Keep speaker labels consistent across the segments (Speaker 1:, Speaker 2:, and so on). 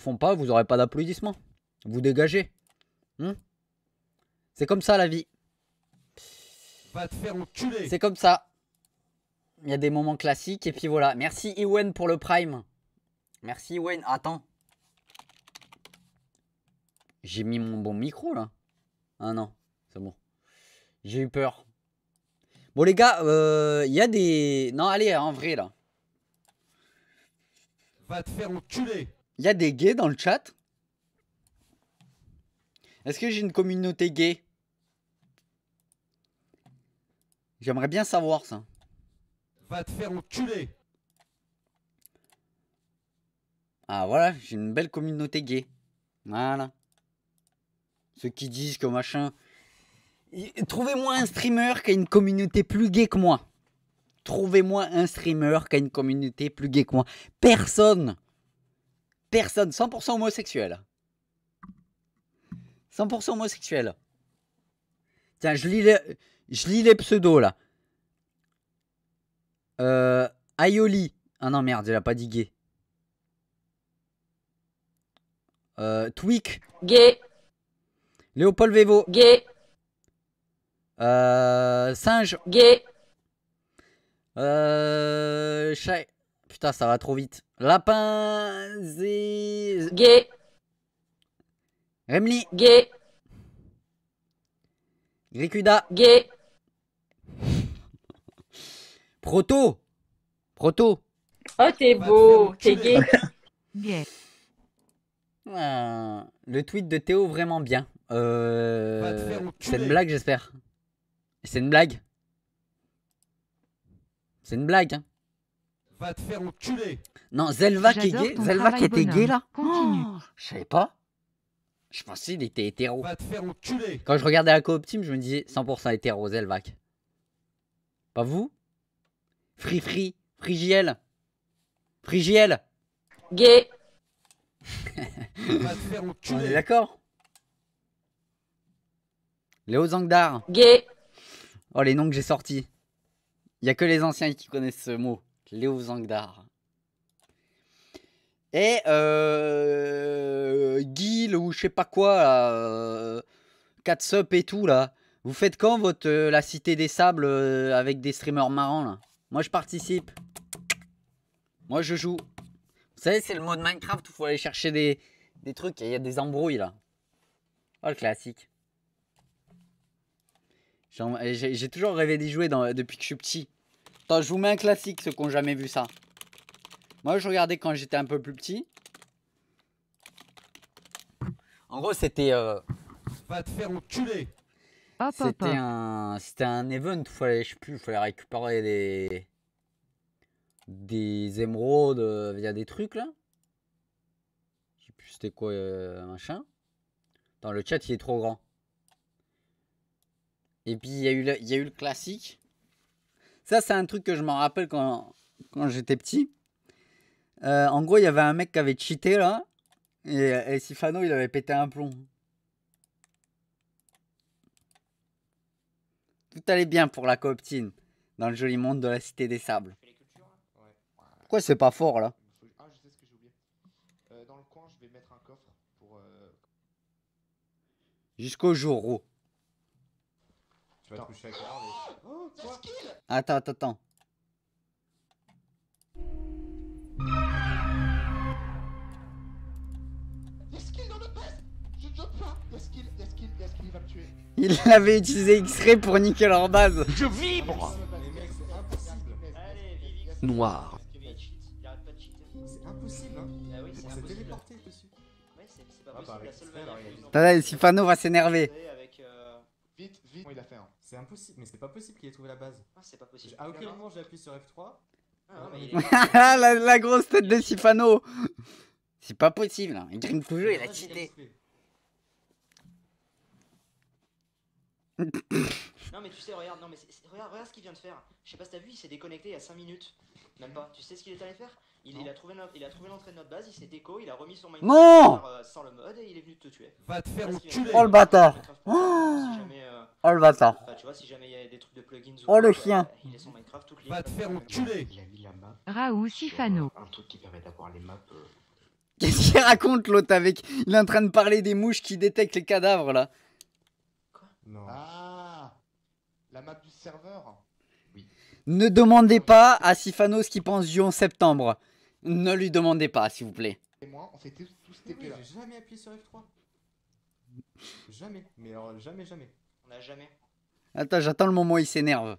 Speaker 1: font pas, vous aurez pas d'applaudissements. Vous dégagez. Hmm c'est comme ça la vie. Va te faire enculer. C'est comme ça. Il y a des moments classiques et puis voilà. Merci Ewen pour le prime. Merci Ewen. Attends. J'ai mis mon bon micro là. Ah non, c'est bon. J'ai eu peur. Bon les gars, euh, il y a des... Non allez, en vrai là. Va te faire enculer. Il y a des gays dans le chat Est-ce que j'ai une communauté gay J'aimerais bien savoir ça.
Speaker 2: Va te faire enculer
Speaker 1: Ah voilà, j'ai une belle communauté gay. Voilà. Ceux qui disent que machin... Trouvez-moi un streamer qui a une communauté plus gay que moi. Trouvez-moi un streamer qui a une communauté plus gay que moi. Personne personne 100% homosexuel. 100% homosexuel. Tiens, je lis les, je lis les pseudos là. Euh, Aioli. Ah non, merde, il a pas dit gay. Euh, Tweak. Gay. Léopold Vevo. Gay. Euh, singe. Gay. Euh, Putain, ça va trop vite. Lapin. Gay. Remli. Gay. Gricuda. Gay. Proto. Proto.
Speaker 3: Oh, t'es bah, beau. T'es gay.
Speaker 1: gay. Ah, le tweet de Théo, vraiment bien. Euh, c'est une blague, j'espère. C'est une blague. C'est une blague, hein.
Speaker 2: Va te faire enculer. Non, Zelva qui est gay. Zelva qui était gay là. Continue.
Speaker 1: Oh, je savais pas. Je pensais qu'il était hétéro. Va te faire enculer. Quand je regardais la coop team, je me disais 100% hétéro Zelvac. Pas vous Fri Fri Frigiel. Frigiel. Gay. Va te faire enculer. On est d'accord Léo Zangdar. Gay. Oh les noms que j'ai sortis. Il y a que les anciens qui connaissent ce mot. Léo Zangdar. Et euh, Guil ou je sais pas quoi, là, 4 euh, et tout là. Vous faites quand votre euh, la Cité des Sables euh, avec des streamers marrants là Moi je participe. Moi je joue. Vous savez, c'est le mode Minecraft où il faut aller chercher des, trucs il y a des embrouilles là. Oh le classique. J'ai toujours rêvé d'y jouer depuis que je suis petit. Attends, je vous mets un classique, ceux qui n'ont jamais vu ça. Moi, je regardais quand j'étais un peu plus petit. En gros, c'était... Euh... Va te faire enculer C'était un... C'était un event où fallait, je sais plus, fallait récupérer des... Des émeraudes euh, via des trucs, là. Je sais plus c'était quoi, euh, machin. Attends, le chat, il est trop grand. Et puis, il y, eu il y a eu le classique ça, c'est un truc que je m'en rappelle quand, quand j'étais petit. Euh, en gros, il y avait un mec qui avait cheaté là. Et, Sifano, il avait pété un plomb. Tout allait bien pour la cooptine dans le joli monde de la Cité des Sables. Pourquoi c'est pas fort là Ah, je sais ce
Speaker 4: que euh, dans le coin, je vais mettre un coffre pour. Euh,
Speaker 1: Jusqu'au jour où.
Speaker 4: Tu peux pas toucher à garder. Oh, t'as skill!
Speaker 1: Attends, attends, attends.
Speaker 4: Des skills dans le peste! Je ne joue pas! Des skills, des skill, des skill, il va le tuer.
Speaker 1: Il avait utilisé X-ray pour niquer leur base. Je vibre! Noir.
Speaker 4: C'est impossible, hein? Ah oui, c'est impossible un téléporté dessus. Ouais, c'est pas ah, possible, c'est la seule main. Attendez, Siphano va s'énerver. Euh, vite, vite. il a fait, hein c'est impossible, mais c'est pas possible qu'il ait trouvé la base. Ah, c'est pas possible. À aucun moment j'ai appuyé sur F3. Ah, ah
Speaker 1: la, grosse tête de Sifano C'est pas possible, hein. il le jeu il a cheaté. non
Speaker 4: mais tu sais, regarde, non, mais regarde, regarde ce qu'il vient de faire. Je sais pas si t'as vu, il s'est déconnecté il y a 5 minutes. Même pas. Tu sais ce qu'il est allé faire il, a trouvé, l'entrée de notre base, il s'est déco, il a remis son Minecraft non euh, sans le mode et il est venu te tuer. Va te faire tuer Oh le bâtard ah euh, oh, le bâtard il y a des trucs de plugins ou Oh le chien Il est son Minecraft tout temps. Va te faire euh, enculer
Speaker 1: Il a la map. Raoult Sifano. Qu'est-ce qu'il raconte l'autre avec. Il est en train de parler des mouches qui détectent les cadavres là. Quoi Non.
Speaker 4: Ah La map du serveur
Speaker 1: Oui. ne demandez pas à Sifano ce qu'il pense du 11 septembre. Ne lui demandez pas, s'il vous plaît.
Speaker 4: Et moi, on fait tous, TP là. J'ai jamais appuyé sur F3. jamais, mais alors jamais, jamais. On a jamais.
Speaker 1: Attends, j'attends le moment où il s'énerve.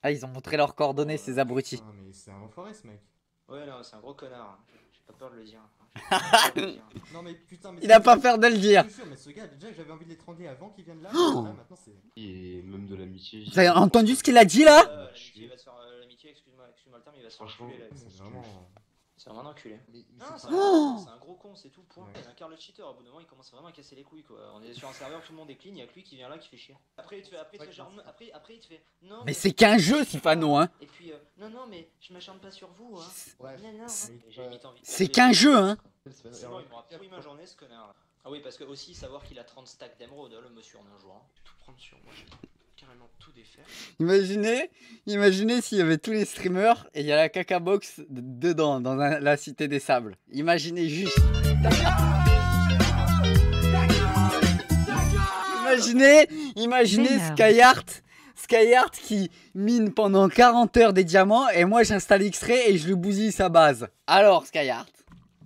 Speaker 1: Ah, ils ont montré leurs coordonnées, ces abrutis. Non, ah, mais c'est un enfoiré ce mec.
Speaker 4: Ouais, non, c'est un gros connard. Hein. J'ai pas peur de le dire non mais putain, mais Il a pas peur de le dire. Sûr, mais ce gars, déjà j'avais envie de l'étrangler avant qu'il vienne là. Oh là maintenant c'est. Et même de l'amitié. Vous avez entendu ce qu'il a dit là euh, euh, L'amitié, excuse-moi, excuse-moi le terme, il va se Franchement, c'est vraiment. C'est vraiment un enculé. c'est un, gros con, c'est tout, point. Ouais. Il incarne le cheater, au bout d'un moment il commence vraiment à casser les couilles quoi. On est sur un serveur, tout le monde décline, il y a que lui qui vient là qui fait chier. Après il te fait, après, après, il te fait, non. Mais, c'est qu'un jeu, Sifano hein Et puis, euh, non, non, mais je m'acharne pas sur vous, hein. C'est qu'un jeu, hein C'est il m'aura pourri ma journée ce connard. Ah oui, parce que aussi savoir qu'il a 30 stacks d'émeraude, hein, le monsieur en un jour. Hein. Tout prendre sur moi.
Speaker 1: Imaginez, imaginez s'il y avait tous les streamers et il y a la caca box dedans, dans la, cité des sables. Imaginez juste. imaginez, imaginez Skyheart. Skyheart qui mine pendant 40 heures des diamants et moi j'installe X-Ray et je lui bousille sa base. Alors Skyheart,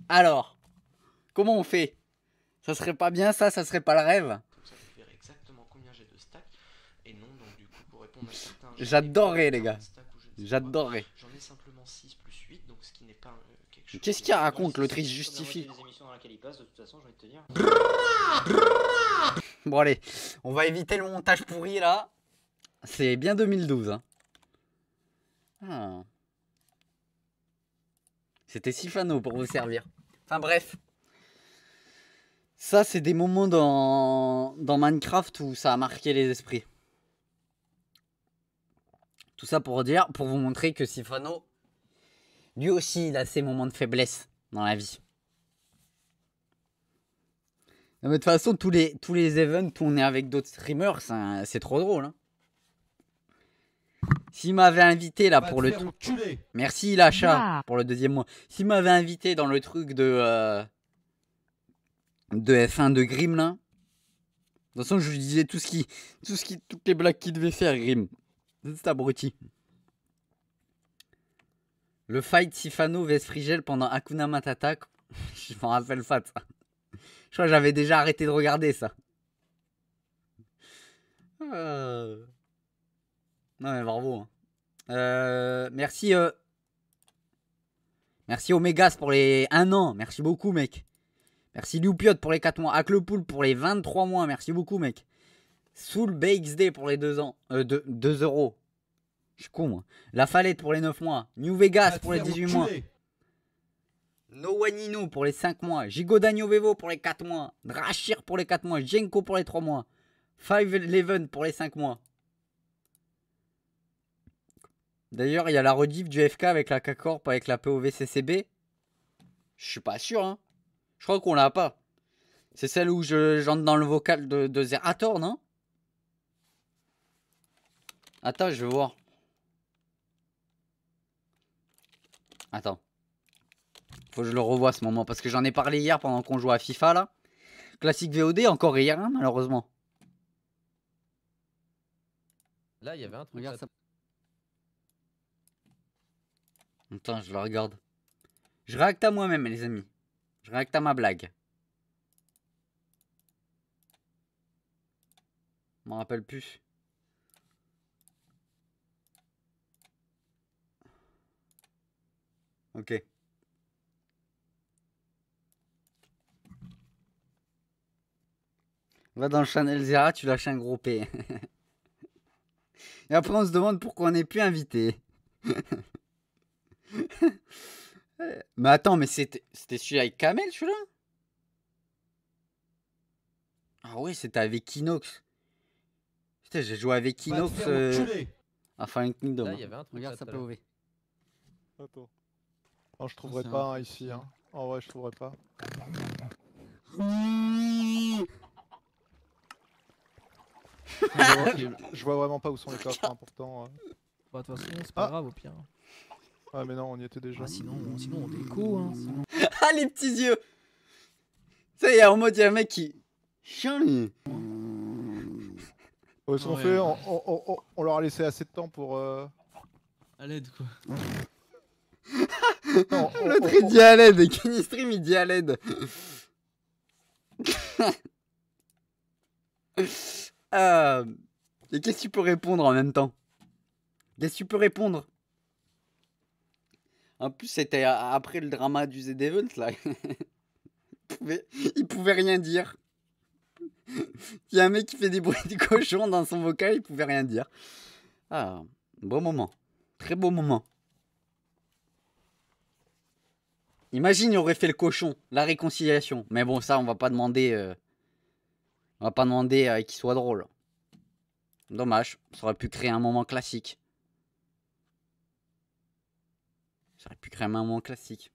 Speaker 1: alors, comment on fait Ça serait pas bien ça, ça serait pas le rêve
Speaker 4: J'adorerais, les gars.
Speaker 1: J'adorerais.
Speaker 4: J'en simplement 6 8, donc ce qui n'est pas euh,
Speaker 1: quelque Qu'est-ce qu'il raconte L'autrice justifie. Bon, allez, on va éviter le montage pourri là. C'est bien 2012. Hein. Ah. C'était Sifano pour vous servir. Enfin bref. Ça, c'est des moments dans, dans Minecraft où ça a marqué les esprits. Tout ça pour dire, pour vous montrer que Sifano, lui aussi, il a ses moments de faiblesse dans la vie. de toute façon, tous les, tous les events où on est avec d'autres streamers, c'est trop drôle. Hein. S'il m'avait invité là pour le truc. Merci l'achat ah. pour le deuxième mois. S'il m'avait invité dans le truc de. Euh, de F1 de Grim là. De toute façon, je lui disais tout ce qui. Tout ce qui. Toutes les blagues qu'il devait faire, Grim. C'est abruti. Le fight Sifano vs Frigel pendant Akuna Matata. je m'en rappelle pas ça. Je crois que j'avais déjà arrêté de regarder ça. Ah. Non mais bravo. Hein. Euh, merci. Euh, merci Omegas pour les 1 an. Merci beaucoup mec. Merci Lupiot pour les 4 mois. Aclepool pour les 23 mois. Merci beaucoup mec. Soul BXD pour les 2 ans. 2, euh, euros. Je suis con, moi. Hein. La Falette pour les 9 mois. New Vegas pour les 18 mois. No Wanino pour les 5 mois. Gigodagno Vevo pour les 4 mois. Drashir pour les 4 mois. Jenko pour les 3 mois. Five Eleven pour les 5 mois. D'ailleurs, il y a la rediff du FK avec la K-Corp, avec la POVCCB. Je suis pas sûr, hein. Je crois qu'on l'a pas. C'est celle où j'entre dans le vocal de, de Zerator, non Attends, je vais voir. Attends. Faut que je le revoie ce moment parce que j'en ai parlé hier pendant qu'on jouait à FIFA là. Classique VOD, encore hier hein, malheureusement.
Speaker 4: Là, il y avait un truc. Regarde ça.
Speaker 1: Attends, je le regarde. Je réacte à moi-même, les amis. Je réacte à ma blague. Je m'en rappelle plus. Ok. Va dans le Chanel Zera, tu lâches un gros P. Et après, on se demande pourquoi on n'est plus invité. mais attends, mais c'était celui avec Kamel, celui-là Ah oui c'était avec Kinox. Putain, j'ai joué avec Inox. Enfin, euh, Kingdom. Hein. il y avait un truc. Regarde, ça
Speaker 4: peut ouvrir. Attends. Non, oh, hein, hein. oh, je trouverai pas un... ici. Hein. En vrai, je trouverai pas. je, vois, vraiment pas où sont les coffres, hein, pourtant. Euh. Bah, de toute façon, c'est pas ah. grave au pire. Ah, mais non, on y était déjà. Ah, sinon, on, sinon on déco. Hein, sinon...
Speaker 1: ah, les petits yeux Ça y est, en mode, y'a un mec qui. Chien lui Ouais, ce qu'on fait,
Speaker 4: On, leur a laissé assez de temps pour. Euh... À l'aide quoi. L'autre il dit à l'aide, Canistream il dit à
Speaker 1: l'aide. et qu'est-ce que tu peux répondre en même temps Qu'est-ce que tu peux répondre En plus, c'était après le drama du z là. il, pouvait, rien dire. Il y a un mec qui fait des bruits de cochon dans son vocal, il pouvait rien dire. Ah, bon moment. Très beau moment. Imagine, il aurait fait le cochon, la réconciliation. Mais bon, ça, on va pas demander. Euh, on va pas demander euh, qu'il soit drôle. Dommage, ça aurait pu créer un moment classique. Ça aurait pu créer un moment classique.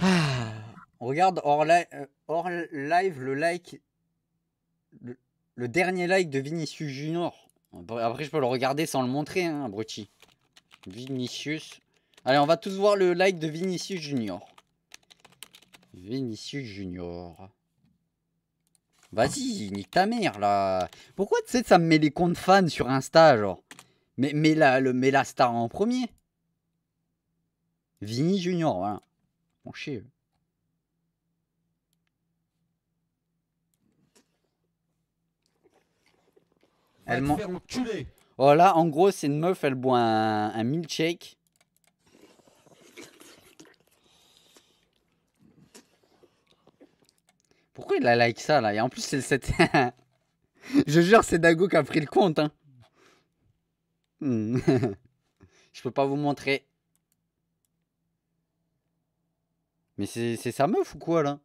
Speaker 1: Ah, regarde euh, hors, live le like. Le, dernier like de Vinicius Junior. Après, je peux le regarder sans le montrer, hein, Brutti. Vinicius Allez, on va tous voir le like de Vinicius Junior. Vinicius Junior. Vas-y, nique ta mère, là. Pourquoi, tu sais, ça me met les comptes fans sur Insta, genre mais, mais, la, le, star en premier. Vinicius Junior, voilà. Mon chier. Elle man... Oh là, en gros, c'est une meuf, elle boit un, un milkshake. Pourquoi il a like ça là Et en plus, c'est cette. Je jure, c'est Dago qui a pris le compte. Hein. Hmm. Je peux pas vous montrer. Mais c'est sa meuf ou quoi là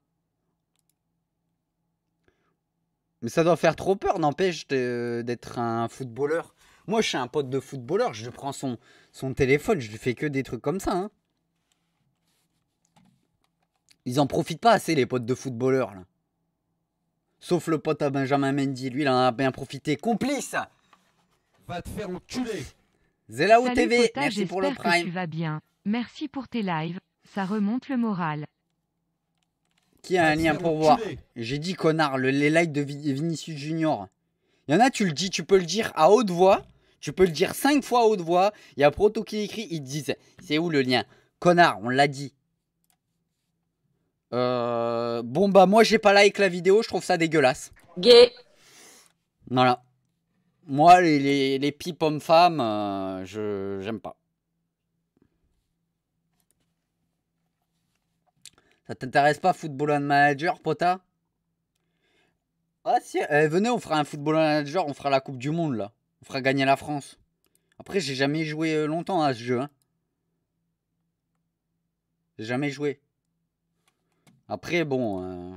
Speaker 1: Mais ça doit faire trop peur, n'empêche d'être un footballeur. Moi, je suis un pote de footballeur, je prends son, son téléphone, je lui fais que des trucs comme ça. Hein. Ils en profitent pas assez, les potes de footballeurs. Là. Sauf le pote à Benjamin Mendy, lui, il en a bien profité. Complice Va te faire enculer Zelao TV, merci pour le prime.
Speaker 3: Que bien. Merci pour tes lives, ça remonte le moral.
Speaker 1: Qui a un lien pour voir J'ai dit connard, le, les likes de Vinicius Junior. Il y en a, tu le dis, tu peux le dire à haute voix, tu peux le dire cinq fois à haute voix. Il y a Proto qui écrit, ils disent, c'est où le lien Connard, on l'a dit. Euh, euh, bon, bah, moi, j'ai pas like la vidéo, je trouve ça dégueulasse. Gay. Voilà. Moi, les, les, les pipes hommes-femmes, euh, je j'aime pas. Ça t'intéresse pas, Football and Manager, pota Ah, si, eh, venez, on fera un Football Manager, on fera la Coupe du Monde, là. On fera gagner la France. Après, j'ai jamais joué euh, longtemps à ce jeu. Hein. J'ai jamais joué. Après, bon. Euh,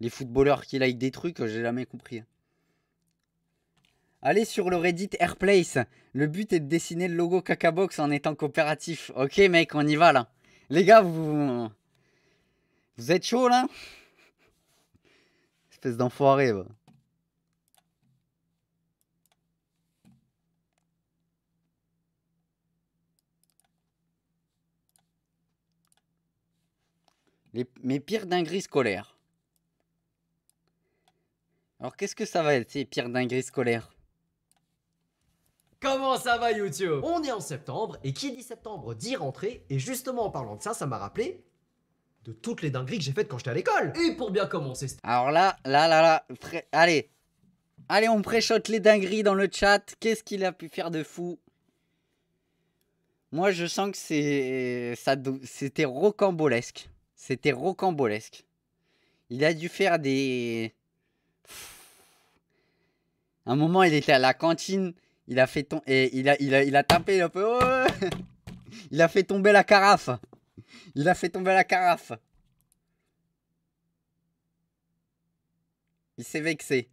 Speaker 1: les footballeurs qui like des trucs, j'ai jamais compris. Hein. Allez sur le Reddit Airplace. Le but est de dessiner le logo Cacabox en étant coopératif. Ok, mec, on y va là. Les gars, vous. Vous êtes chaud là Espèce d'enfoiré, bah. mes pires dingueries scolaires. Alors qu'est-ce que ça va être ces pires dingueries scolaires
Speaker 4: Comment ça va YouTube On est en septembre et qui dit septembre dit rentrée et justement en parlant de ça, ça m'a rappelé de toutes les dingueries que j'ai faites quand j'étais à l'école. Et pour bien commencer...
Speaker 1: Alors là, là, là, là, allez. Allez, on préchote les dingueries dans le chat. Qu'est-ce qu'il a pu faire de fou Moi, je sens que c'est... c'était rocambolesque. C'était rocambolesque. Il a dû faire des. un moment, il était à la cantine. Il a fait tomber... et il a, il a, tapé. Oh, un peu. il a fait tomber la carafe. Il a fait tomber la carafe. Il s'est vexé.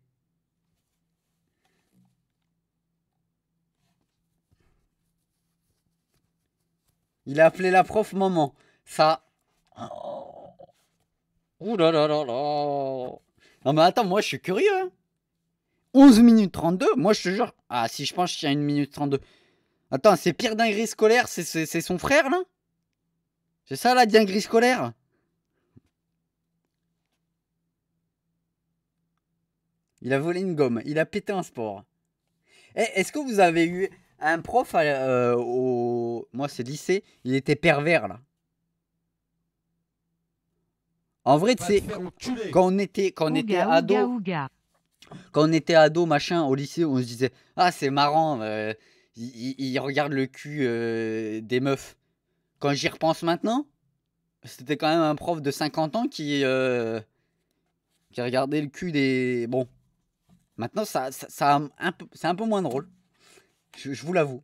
Speaker 1: Il a appelé la prof maman. Ça, Ouh là là là là Non mais attends, moi je suis curieux. 11 hein. minutes 32, moi je te jure. Ah si je pense qu'il y a une minute 32. Attends, c'est pire dinguerie scolaire, c'est son frère là C'est ça la dinguerie scolaire Il a volé une gomme, il a pété un sport. Eh, est-ce que vous avez eu un prof euh, au... Moi c'est lycée, il était pervers là. En vrai, tu quand on était, quand était ado, était machin, au lycée, on se disait Ah, c'est marrant, euh, il, regarde le cul euh, des meufs. Quand j'y repense maintenant, c'était quand même un prof de 50 ans qui, euh, qui regardait le cul des. Bon. Maintenant, ça, ça, c'est un peu moins drôle. Je, vous l'avoue.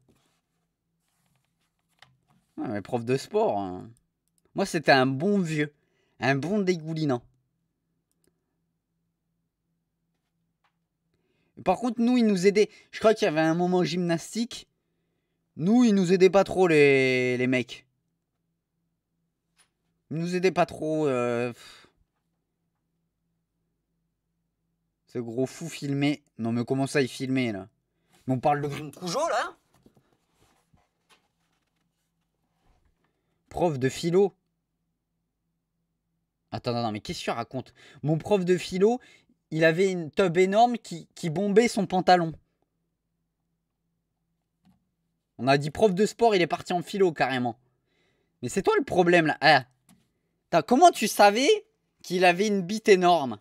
Speaker 1: mais prof de sport. Hein. Moi, c'était un bon vieux. Un bon dégoulinant. Par contre, nous, ils nous aidait. Je crois qu'il y avait un moment gymnastique. Nous, ils nous aidait pas trop, les, les mecs. Ils nous aidait pas trop. Euh, Ce gros fou filmé. Non, mais comment ça, il filmait, là on parle de Green Coujo là Prof de philo. Attends, non, non, mais qu'est-ce que tu racontes Mon prof de philo, il avait une tub énorme qui, bombait son pantalon. On a dit prof de sport, il est parti en philo carrément. Mais c'est toi le problème là. Ah. comment tu savais qu'il avait une bite énorme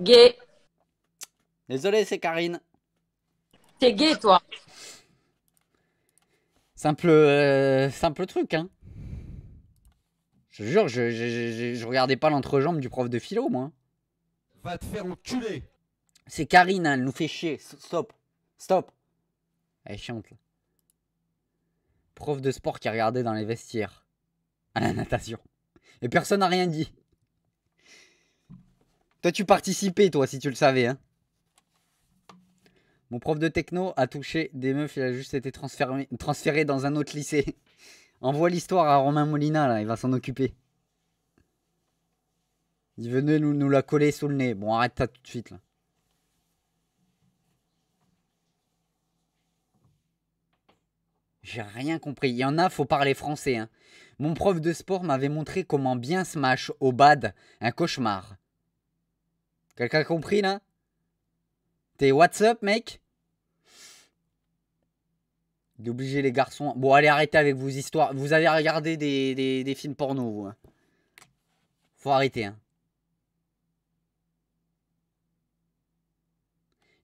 Speaker 1: Gay. Désolé, c'est Karine. T'es gay toi. Simple, euh, simple truc, hein. Je jure, je, regardais pas l'entrejambe du prof de philo, moi. Hein. Va te faire enculer C'est Karine, hein, elle nous fait chier. Stop. Stop. Elle est chiante, là. Prof de sport qui regardait dans les vestiaires. À la natation. Et personne n'a rien dit. Toi, tu participais, toi, si tu le savais, hein. Mon prof de techno a touché des meufs, il a juste été transféré dans un autre lycée. Envoie l'histoire à Romain Molina, là, il va s'en occuper. Il venait nous, nous la coller sous le nez. Bon, arrête ça tout de suite, là. J'ai rien compris. Il y en a, faut parler français. Hein. Mon prof de sport m'avait montré comment bien smash au bad. Un cauchemar. Quelqu'un a compris là T'es what's up mec D'obliger les garçons. Bon, allez, arrêtez avec vos histoires. Vous avez regardé des, des, films porno, vous. Hein. Faut arrêter, hein.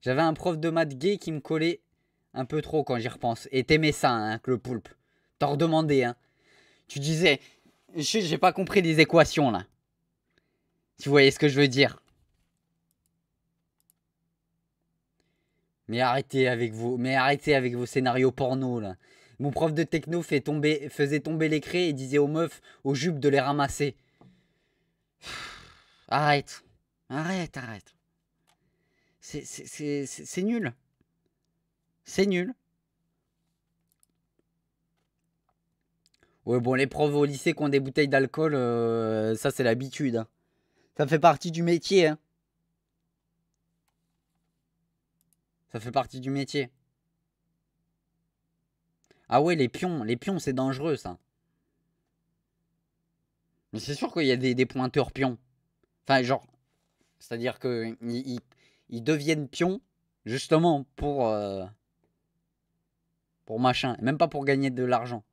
Speaker 1: J'avais un prof de maths gay qui me collait un peu trop quand j'y repense. Et t'aimais ça, hein, que le poulpe. T'en redemandais, hein. Tu disais, j'ai pas compris les équations, là. Tu voyais ce que je veux dire. Mais arrêtez avec vos, mais arrêtez avec vos scénarios porno là. Mon prof de techno fait tomber, faisait tomber les craies et disait aux meufs, aux jupes de les ramasser. Arrête, arrête, arrête. C'est nul. C'est nul. Ouais, bon, les profs au lycée qui ont des bouteilles d'alcool, euh, ça c'est l'habitude. Hein. Ça fait partie du métier. Hein. Ça fait partie du métier. Ah ouais, les pions, les pions, c'est dangereux, ça. Mais c'est sûr qu'il y a des, pointeurs pions. Enfin, genre, c'est-à-dire que ils, deviennent pions justement pour euh, pour machin, même pas pour gagner de l'argent.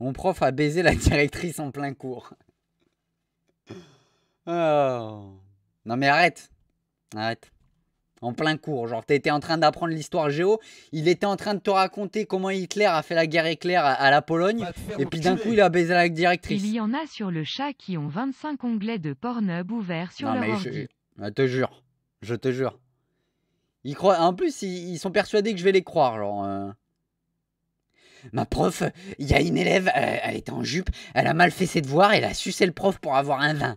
Speaker 1: Mon prof a baisé la directrice en plein cours. Oh. Non mais arrête, arrête en plein cours. Genre, t'étais en train d'apprendre l'histoire géo, il était en train de te raconter comment Hitler a fait la guerre éclair à, la Pologne, et puis d'un coup, il a baisé la directrice. Il y
Speaker 5: en a sur le chat qui ont 25 onglets de Pornhub ouverts sur non, leur mais
Speaker 1: Je, te jure, je te jure. en plus, ils, sont persuadés que je vais les croire, genre... Euh. Ma prof, il y a une élève, euh, elle, elle était en jupe, elle a mal fait ses devoirs, elle a sucé le prof pour avoir un vin.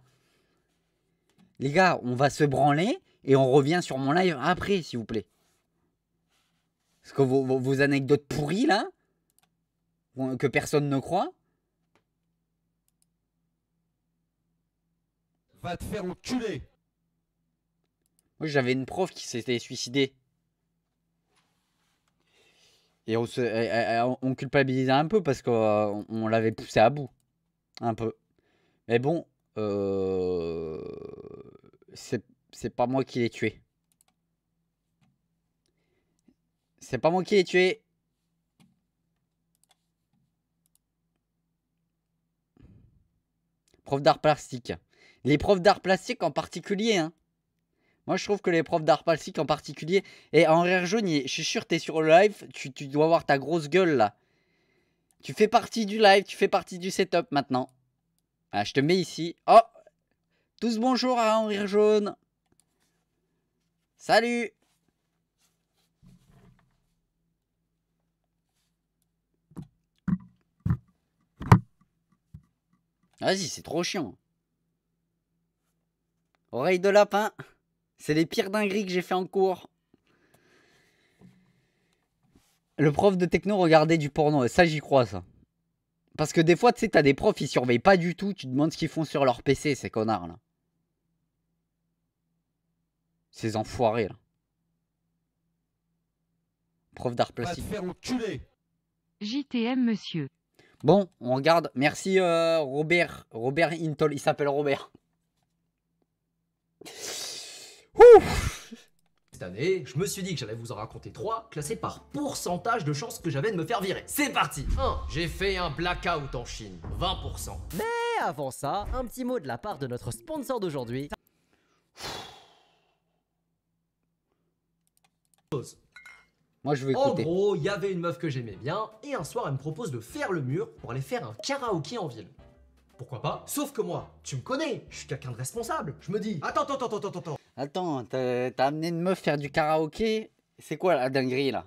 Speaker 1: Les gars, on va se branler, et on revient sur mon live après, s'il vous plaît. Parce que vos, anecdotes pourries, là, que personne ne croit. Va te faire enculer. Moi, j'avais une prof qui s'était suicidée. Et on, se, on culpabilisait un peu parce qu'on euh, l'avait poussé à bout. Un peu. Mais bon, euh, c'est c'est pas moi qui l'ai tué. C'est pas moi qui l'ai tué. Prof d'art plastique. Les profs d'art plastique en particulier, hein. Moi, je trouve que les profs d'art plastique en particulier. Et Henri rire jaune, je suis sûr, t'es sur le live, tu, dois avoir ta grosse gueule là. Tu fais partie du live, tu fais partie du setup maintenant. Ah, je te mets ici. Oh Tous bonjour à Henri Jaune Salut Vas-y, c'est trop chiant. Oreille de lapin. C'est les pires dingueries que j'ai fait en cours. Le prof de techno regardait du porno. ça, j'y crois, ça. Parce que des fois, tu sais, t'as des profs, ils surveillent pas du tout. Tu demandes ce qu'ils font sur leur PC, ces connards, là. Ces enfoirés là. Prof d'art plastique. faire
Speaker 5: JTM monsieur.
Speaker 1: Bon, on regarde. Merci euh, Robert. Robert Intol, il s'appelle Robert.
Speaker 4: Ouf Cette année, je me suis dit que j'allais vous en raconter trois, classés par pourcentage de chances que j'avais de me faire virer. C'est parti 1. J'ai fait un blackout en Chine, 20%. Mais avant ça, un petit mot de la part de notre sponsor d'aujourd'hui. Moi, je veux écouter. En gros, il y avait une meuf que j'aimais bien, et un soir, elle me propose de faire le mur pour aller faire un karaoké en ville. Pourquoi pas Sauf que moi, tu me connais, je suis quelqu'un de responsable. Je me dis, attends, attends, attends, attends, attends.
Speaker 1: Attends, t'as amené une meuf faire du karaoké C'est quoi la dinguerie là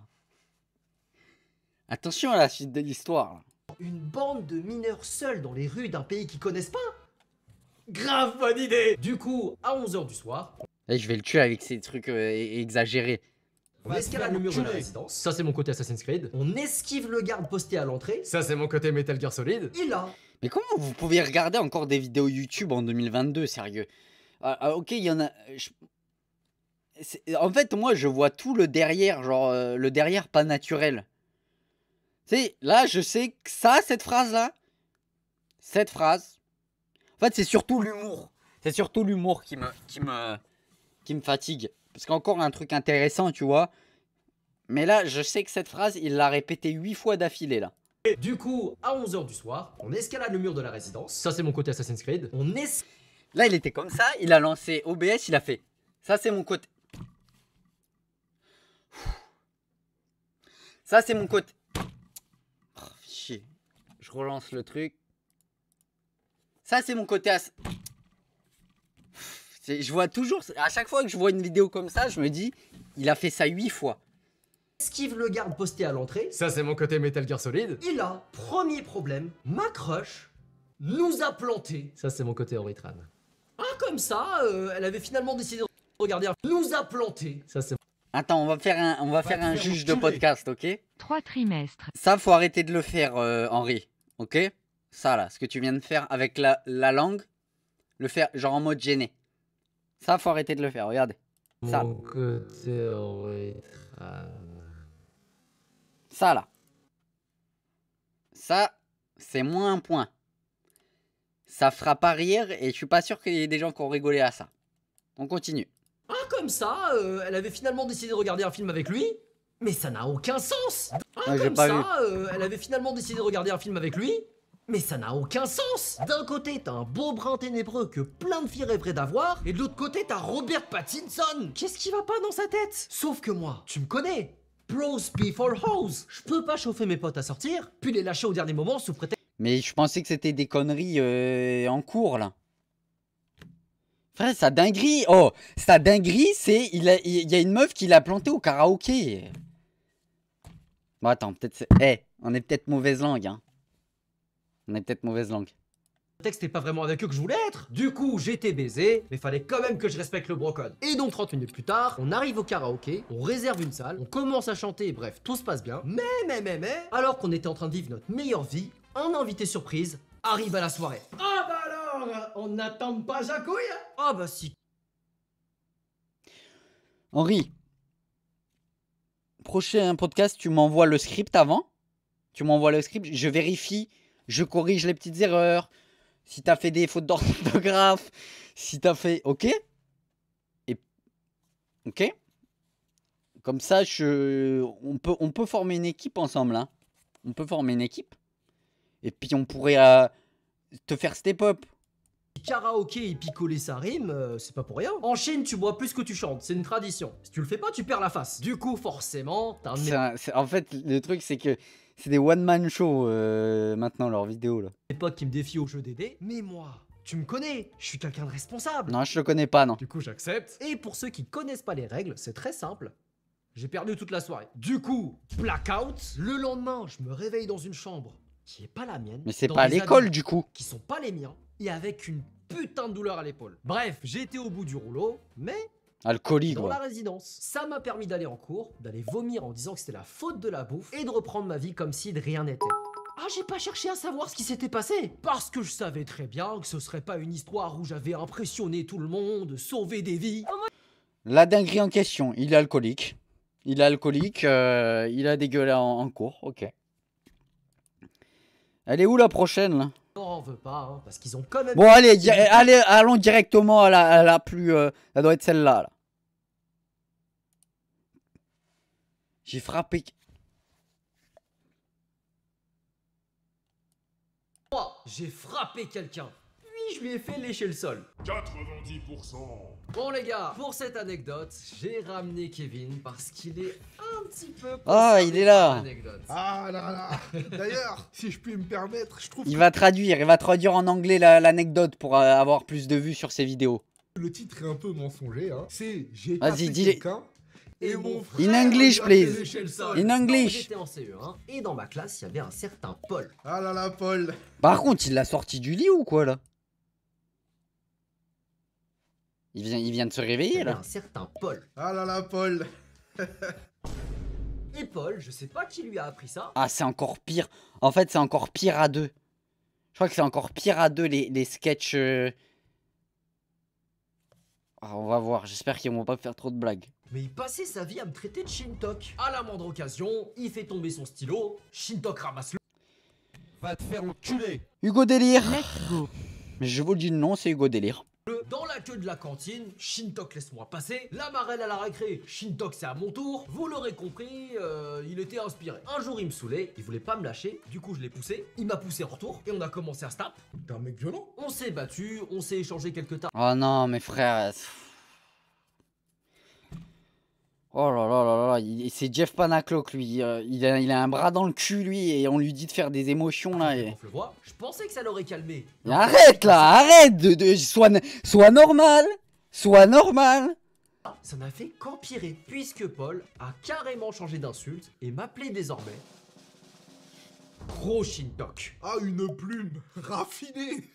Speaker 1: Attention à la suite de l'histoire.
Speaker 4: Une bande de mineurs seuls dans les rues d'un pays qu'ils connaissent pas Grave bonne idée Du coup, à 11h du soir...
Speaker 1: Eh, je vais le tuer avec ces trucs euh, exagérés. On escalade le mur de la
Speaker 4: résidence. Ça, c'est mon côté Assassin's Creed.
Speaker 1: On esquive le garde posté à l'entrée. Ça, c'est mon
Speaker 4: côté Metal Gear Solid. Il là
Speaker 1: Mais comment vous pouvez regarder encore des vidéos YouTube en 2022, sérieux ah, ah, Ok, il y en a. En fait, moi, je vois tout le derrière, genre euh, le derrière pas naturel. C'est là, je sais que ça, cette phrase-là, cette phrase. En fait, c'est surtout l'humour. C'est surtout l'humour qui me, qui me fatigue. Parce qu'encore un truc intéressant, tu vois. Mais là, je sais que cette phrase, il l'a répétée 8 fois d'affilée, là. Et du coup, à 11h du soir, on escalade le mur de la résidence. Ça, c'est mon côté Assassin's Creed. On Là, il était comme ça, il a lancé OBS, il a fait. Ça, c'est mon côté. Ça, c'est mon côté. Oh, Je relance le truc. Ça, c'est mon côté as... Je vois toujours, à chaque fois que je vois une vidéo comme ça, je me dis, il a fait ça huit fois. Esquive le garde posté à l'entrée.
Speaker 4: Ça, c'est mon côté Metal Gear Solid. Et là, premier problème, ma crush nous a
Speaker 1: planté. Ça, c'est mon côté Henri Tran.
Speaker 4: Ah, comme ça, euh, elle avait finalement décidé de regarder. Un... Nous a planté.
Speaker 1: Ça, c'est. Attends, on va faire un, on va, faire, un juge de podcast, ok Trois trimestres. Ça, faut arrêter de le faire, euh, Henri, ok Ça, là, ce que tu viens de faire avec la, la langue, le faire genre en mode gêné. Ça, faut arrêter de le faire, regardez. Ça. Ça là. Ça, c'est moins un point. Ça fera pas rire et je suis pas sûr qu'il y ait des gens qui ont rigolé à ça. On continue. Ah
Speaker 4: comme ça, euh, elle avait finalement décidé de regarder un film avec lui Mais ça n'a aucun sens Ah, ah comme ça, euh, elle avait finalement décidé de regarder un film avec lui mais ça n'a aucun sens D'un côté, t'as un beau brin ténébreux que plein de filles rêveraient d'avoir, et de l'autre côté, t'as Robert Pattinson Qu'est-ce qui va pas dans sa tête Sauf que moi, tu me connais Bros before hoes Je peux pas chauffer mes potes à sortir, puis les lâcher au dernier moment sous prétexte...
Speaker 1: Mais je pensais que c'était des conneries euh, en cours, là. Frère, ça dinguerie Oh Ça dinguerie, c'est... Il, y a une meuf qui l'a planté au karaoké Bon, attends, peut-être... Eh, on est peut-être mauvaise langue, hein. On est peut-être mauvaise langue. Le
Speaker 4: texte n'est pas vraiment avec eux que je voulais être. Du coup, j'étais baisé, mais fallait quand même que je respecte le brocode. Et donc 30 minutes plus tard, on arrive au karaoké, on réserve une salle, on commence à chanter, bref, tout se passe bien. Mais, mais, mais, mais, alors qu'on était en train de vivre notre meilleure vie, un invité surprise arrive à la soirée. Ah bah alors, on n'attend pas Jacouille hein Ah bah si.
Speaker 1: Henri, prochain podcast, tu m'envoies le script avant. Tu m'envoies le script, je vérifie je corrige les petites erreurs. Si t'as fait des fautes d'orthographe, si t'as fait. Ok Et... Ok Comme ça, je... on, peut, on peut former une équipe ensemble. Hein. On peut former une équipe. Et puis on pourrait euh, te faire step up. Karaoké et picoler sa rime, euh, c'est pas pour rien. En Chine, tu bois plus que tu
Speaker 4: chantes, c'est une tradition. Si tu le fais pas, tu perds la face. Du coup, forcément,
Speaker 1: t'as En fait, le truc, c'est que c'est des one-man show euh, maintenant, leurs vidéos. là.
Speaker 4: potes qui me défient au jeu des mais moi, tu me connais, je suis quelqu'un de responsable. Non, je te
Speaker 1: connais pas, non. Du coup,
Speaker 4: j'accepte. Et pour ceux qui connaissent pas les règles, c'est très simple. J'ai perdu toute la soirée. Du coup, blackout. Le lendemain, je me réveille dans une chambre qui est pas la mienne. Mais c'est pas l'école du coup. Qui sont pas les miens et avec une putain de douleur à l'épaule. Bref, j'étais au bout du rouleau, mais Alcoolique. Dans la résidence. Ça m'a permis d'aller en cours, d'aller vomir en disant que c'était la faute de la bouffe et de reprendre ma vie comme si de rien n'était. Ah, j'ai pas cherché à savoir ce qui s'était passé Parce que je savais très bien que ce serait pas une histoire où j'avais impressionné tout le monde, sauvé des vies.
Speaker 1: La dinguerie en question, il est alcoolique. Il est alcoolique, euh, il a dégueulé en, cours, ok. Elle est où la prochaine là
Speaker 4: On veut pas, hein, parce qu'ils ont quand Bon allez,
Speaker 1: allons directement à la, plus... elle euh, ça doit être celle-là. Là. J'ai frappé.
Speaker 4: Oh, J'ai frappé quelqu'un Puis je lui ai fait lécher le sol. 90% Bon les gars, pour cette anecdote, j'ai ramené Kevin parce qu'il est un petit peu... Ah, il est là Ah là là D'ailleurs, si je puis me permettre, je trouve... Il va
Speaker 1: traduire, il va traduire en anglais l'anecdote pour euh, avoir plus de vues sur ses vidéos.
Speaker 4: Le titre est un peu mensonger, hein. C'est « J'ai frappé quelqu'un »
Speaker 1: In English, please. In English.
Speaker 4: et dans ma classe, il y avait un certain Paul. Ah là là, Paul.
Speaker 1: Par contre, il l'a sorti du lit ou quoi là il vient, il vient de se réveiller là. Un
Speaker 4: certain Paul. Ah là là, Paul. et Paul, je sais pas qui lui a appris
Speaker 1: ça. Ah, c'est encore pire. En fait, c'est encore pire à deux. Je crois que c'est encore pire à deux les, les sketchs. Euh. Ah, on va voir. J'espère qu'ils vont pas faire trop de blagues. Mais il
Speaker 4: passait sa vie à me traiter de Shintok. À la moindre occasion, il fait tomber son stylo, Shintok ramasse le... Va te faire enculer
Speaker 1: Hugo Délire Mais Je vous le dis non, c'est Hugo Délire.
Speaker 4: Dans la queue de la cantine, Shintok laisse-moi passer, la marelle à la récré, Shintok c'est à mon tour, vous l'aurez compris, euh, il était inspiré. Un jour il me saoulait, il voulait pas me lâcher, du coup je l'ai poussé, il m'a poussé en retour, et on a commencé à se taper. T'es un mec violent On s'est battu, on s'est échangé quelques tas. Oh
Speaker 1: non mes frères Oh là là là là, c'est Jeff Panaclock lui, euh, il a, un bras dans le cul lui et on lui dit de faire des émotions là. Et...
Speaker 4: Je, pensais que ça l'aurait calmé. arrête
Speaker 1: là, arrête, de, sois, normal, sois normal.
Speaker 4: Ça n'a fait qu'empirer puisque Paul a carrément changé d'insulte et m'appelait désormais Gros Shintok. Ah, une plume raffinée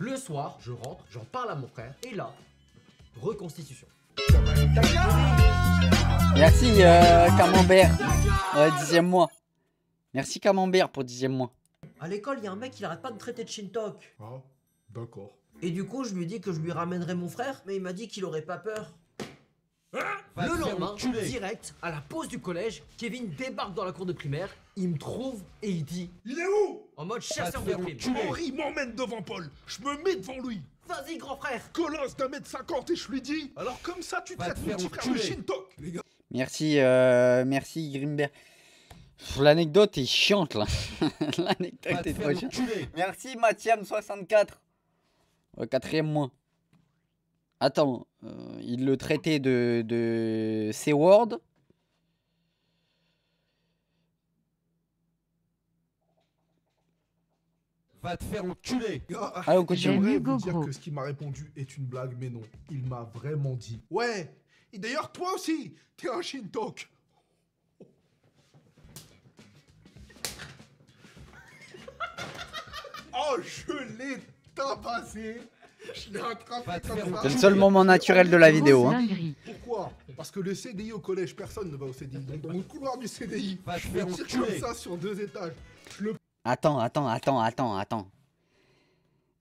Speaker 4: Le soir, je rentre, j'en parle à mon frère, et là, reconstitution. Merci euh, Camembert. dixième
Speaker 1: mois. Merci Camembert pour dixième mois.
Speaker 4: À l'école, il y a un mec qui arrête pas de traiter de Shintok. Ah, d'accord. Et du coup, je lui dis que je lui ramènerai mon frère, mais il m'a dit qu'il aurait pas peur. le lendemain, direct, à la pause du collège, Kevin débarque dans la cour de primaire, il me trouve et il dit Il est où En mode chasseur de primes. il m'emmène devant Paul, je me mets devant lui Vas-y, grand frère Colosse d'un mètre cinquante et je lui dis Alors comme ça, tu traites mon petit
Speaker 1: frère le Shintok Les gars, Merci, euh, merci Grimbert. L'anecdote est chiante là. L'anecdote est trop chiante. Merci Mathiam64. Euh, quatrième moins. Attends, euh, il le traitait de, de C-Word,
Speaker 2: Va te faire enculer. Ah,
Speaker 4: ah, Allez, on continue. J'aimerais vous dire que ce qu'il m'a répondu est une blague, mais non. Il m'a vraiment dit. Ouais. Et d'ailleurs, toi aussi, t'es un Shintok. Oh, je l'ai tabassé. Je l'ai attrapé ça. C'est le seul moment naturel de la vidéo. Hein. Pourquoi Parce que le CDI au collège, personne ne va au CDI. Donc dans le couloir du CDI, je vais tirer comme ça sur deux étages. Je le
Speaker 1: Attends, attends, attends, attends, attends.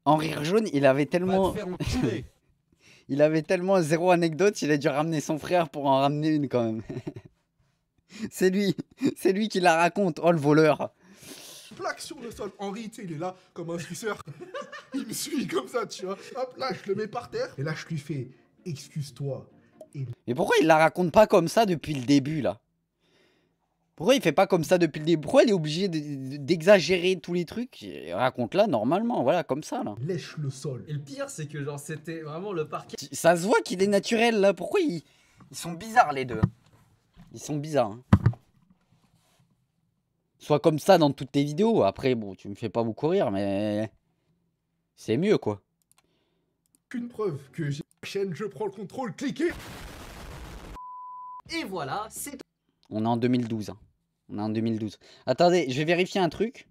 Speaker 1: Henri rire il avait tellement. il avait tellement zéro anecdote, il a dû ramener son frère pour en ramener une quand même. c'est lui, c'est lui qui la raconte. Oh le voleur.
Speaker 4: Plaque sur le sol. Henri, tu sais, il est là comme un suceur. il me suit comme ça, tu vois. Hop là, je le mets par terre.
Speaker 1: Et là, je lui fais Excuse-toi. Mais pourquoi il la raconte pas comme ça depuis le début là pourquoi il fait pas comme ça depuis le début Pourquoi il est obligé d'exagérer tous les trucs Raconte là normalement, voilà, comme ça là. Lèche le sol. Et le
Speaker 4: pire, c'est que genre c'était vraiment le parquet. Ça
Speaker 1: se voit qu'il est naturel là. Pourquoi ils... sont bizarres les deux Ils sont bizarres. Hein. Soit comme ça dans toutes tes vidéos. Après, bon, tu me fais pas beaucoup rire, mais c'est mieux quoi.
Speaker 4: Qu'une preuve que j'ai chaîne, je prends le contrôle, cliquez. Et voilà, c'est
Speaker 1: on est en 2012. Hein. On est en 2012. Attendez, je vais vérifier un truc.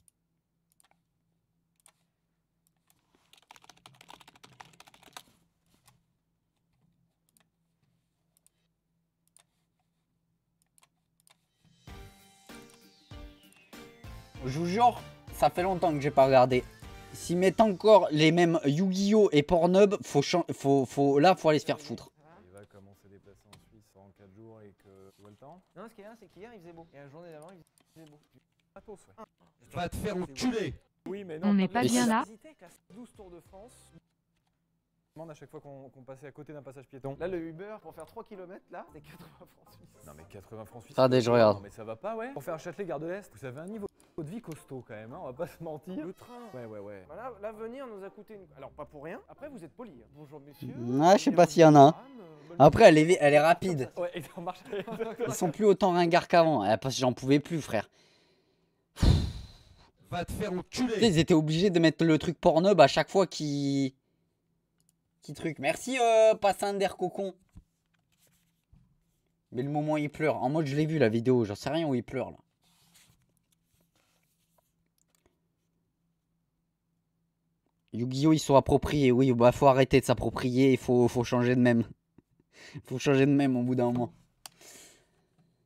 Speaker 1: Je vous jure, ça fait longtemps que j'ai pas regardé. S'ils mettent encore les mêmes Yu-Gi-Oh et Pornhub, faut, faut, faut, là, faut aller se faire foutre.
Speaker 4: Non, ce qui est bien, c'est qu'hier il faisait beau. Et la journée d'avant, il faisait beau. Pas pauvre, ouais. Va te faire enculer Oui, mais non, on n'est pas bien là. 12 Tours de France demande à chaque fois qu'on passait à côté d'un passage piéton. Là, le Uber, pour faire 3 km, là, c'est 80 francs suisses. Non, mais 80 francs suisses. Attendez, je regarde. Non, mais ça va pas, ouais. Pour faire un châtelet Garde de l'Est, vous avez un niveau de vie costaud quand même, hein, on va pas se mentir. Le train Ouais, ouais, ouais. Bah là, nous a coûté une. Alors, pas pour rien. Après, vous êtes polis. Hein. Bonjour, monsieur.
Speaker 1: Mm, ah je sais pas s'il y en a Après, elle est, elle est rapide.
Speaker 4: Ils sont
Speaker 1: plus autant ringards qu'avant. Ah, parce que j'en pouvais plus, frère. Va te faire enculer. Ils étaient obligés de mettre le truc Pornhub à chaque fois qui. Qui truc. Merci, euh, passin cocon. Mais le moment où il pleure. En mode, je l'ai vu la vidéo. J'en sais rien où il pleure là. Yu-Gi-Oh! ils sont appropriés. Oui, bah faut arrêter de s'approprier, il faut, changer de même. faut changer de même au bout d'un moment.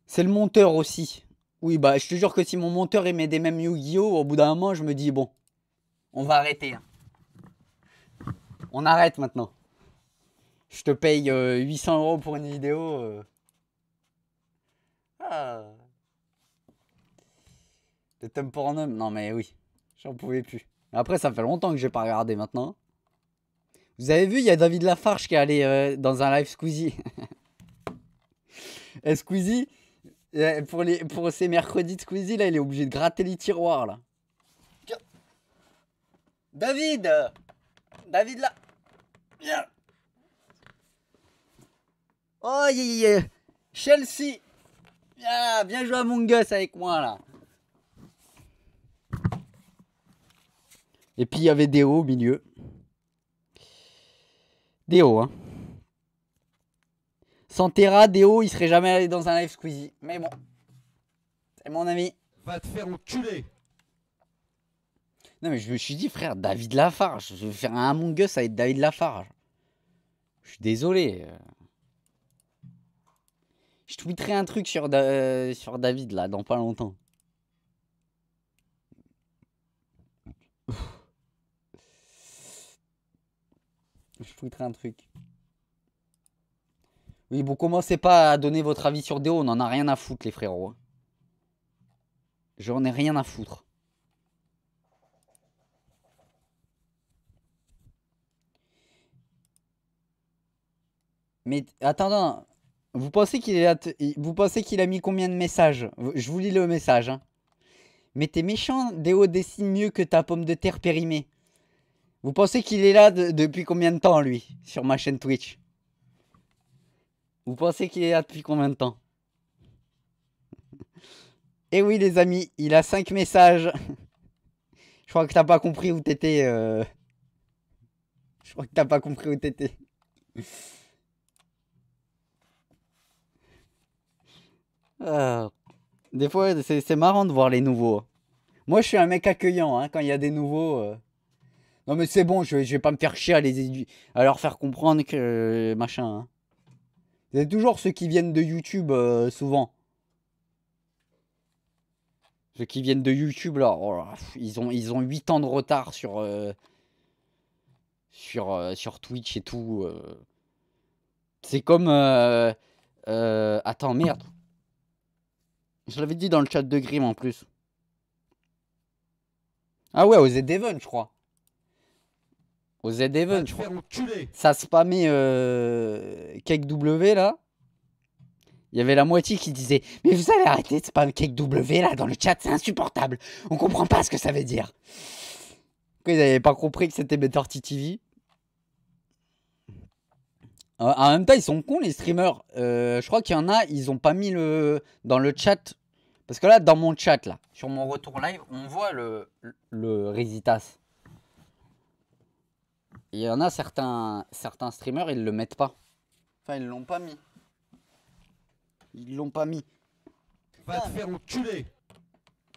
Speaker 1: C'est le monteur aussi. Oui, bah je te jure que si mon monteur aimait des mêmes Yu-Gi-Oh! au bout d'un moment, je me dis bon, on va arrêter. Hein. On arrête maintenant. Je te paye 800 euh, euros pour une vidéo. Euh... Ah. De Non mais oui, j'en pouvais plus. Après, ça fait longtemps que j'ai pas regardé maintenant. Vous avez vu, il y a David Lafarge qui est allé euh, dans un live Squeezie. Eh, Squeezie, eh, pour, les, pour ces mercredis de Squeezie, là, il est obligé de gratter les tiroirs, là. David David, là Viens Oh, yeah, yeah. Chelsea Viens, viens jouer à mon avec moi, là Et puis il y avait Deo au milieu. Deo, hein. Sans Terra, Déo, il serait jamais allé dans un live Squeezie. Mais bon. C'est mon ami. Va te faire enculer. Non, mais je me suis dit, frère, David Lafarge. Je vais faire un Among Us avec David Lafarge. Je suis désolé. Euh. Je tweeterai un truc sur, euh, sur David, là, dans pas longtemps. Je foutrais un truc. Oui, bon, commencez pas à donner votre avis sur Déo, on en a rien à foutre, les frérots. Hein. J'en ai rien à foutre. Mais attendez. vous pensez qu'il a, vous pensez qu'il a mis combien de messages Je vous lis le message. Hein. Mais t'es méchant, Déo dessine mieux que ta pomme de terre périmée. Vous pensez qu'il est là depuis combien de temps, lui, sur ma chaîne Twitch Vous pensez qu'il est là depuis combien de temps Eh oui, les amis, il a 5 messages. Je crois que t'as pas compris où t'étais. Euh. Je crois que t'as pas compris où t'étais. Ah. Des fois, c'est marrant de voir les nouveaux. Moi, je suis un mec accueillant hein, quand il y a des nouveaux. Euh, non, mais c'est bon, je, vais pas me faire chier à, les à leur faire comprendre que machin. C'est hein. toujours ceux qui viennent de YouTube, euh, souvent. Ceux qui viennent de YouTube, là, oh ils, ont, ils ont 8 ans de retard sur, euh, sur, euh, sur Twitch et tout. C'est comme... attends, merde. Je l'avais dit dans le chat de Grim, en plus. Ah ouais, aux Devon, je crois. Au Z bah, Ça spammait euh, Cake W là. Il y avait la moitié qui disait Mais vous allez arrêter de spam Cake W là dans le chat, c'est insupportable. On comprend pas ce que ça veut dire. Pourquoi ils n'avaient pas compris que c'était Better TV euh, en même temps, ils sont cons les streamers. Euh, je crois qu'il y en a, ils ont pas mis le dans le chat. Parce que là, dans mon chat, là, sur mon retour live, on voit le, le Résitas. Il y en a certains, certains streamers, ils le mettent pas. Enfin, ils l'ont pas mis. Ils l'ont pas mis. Va te faire enculer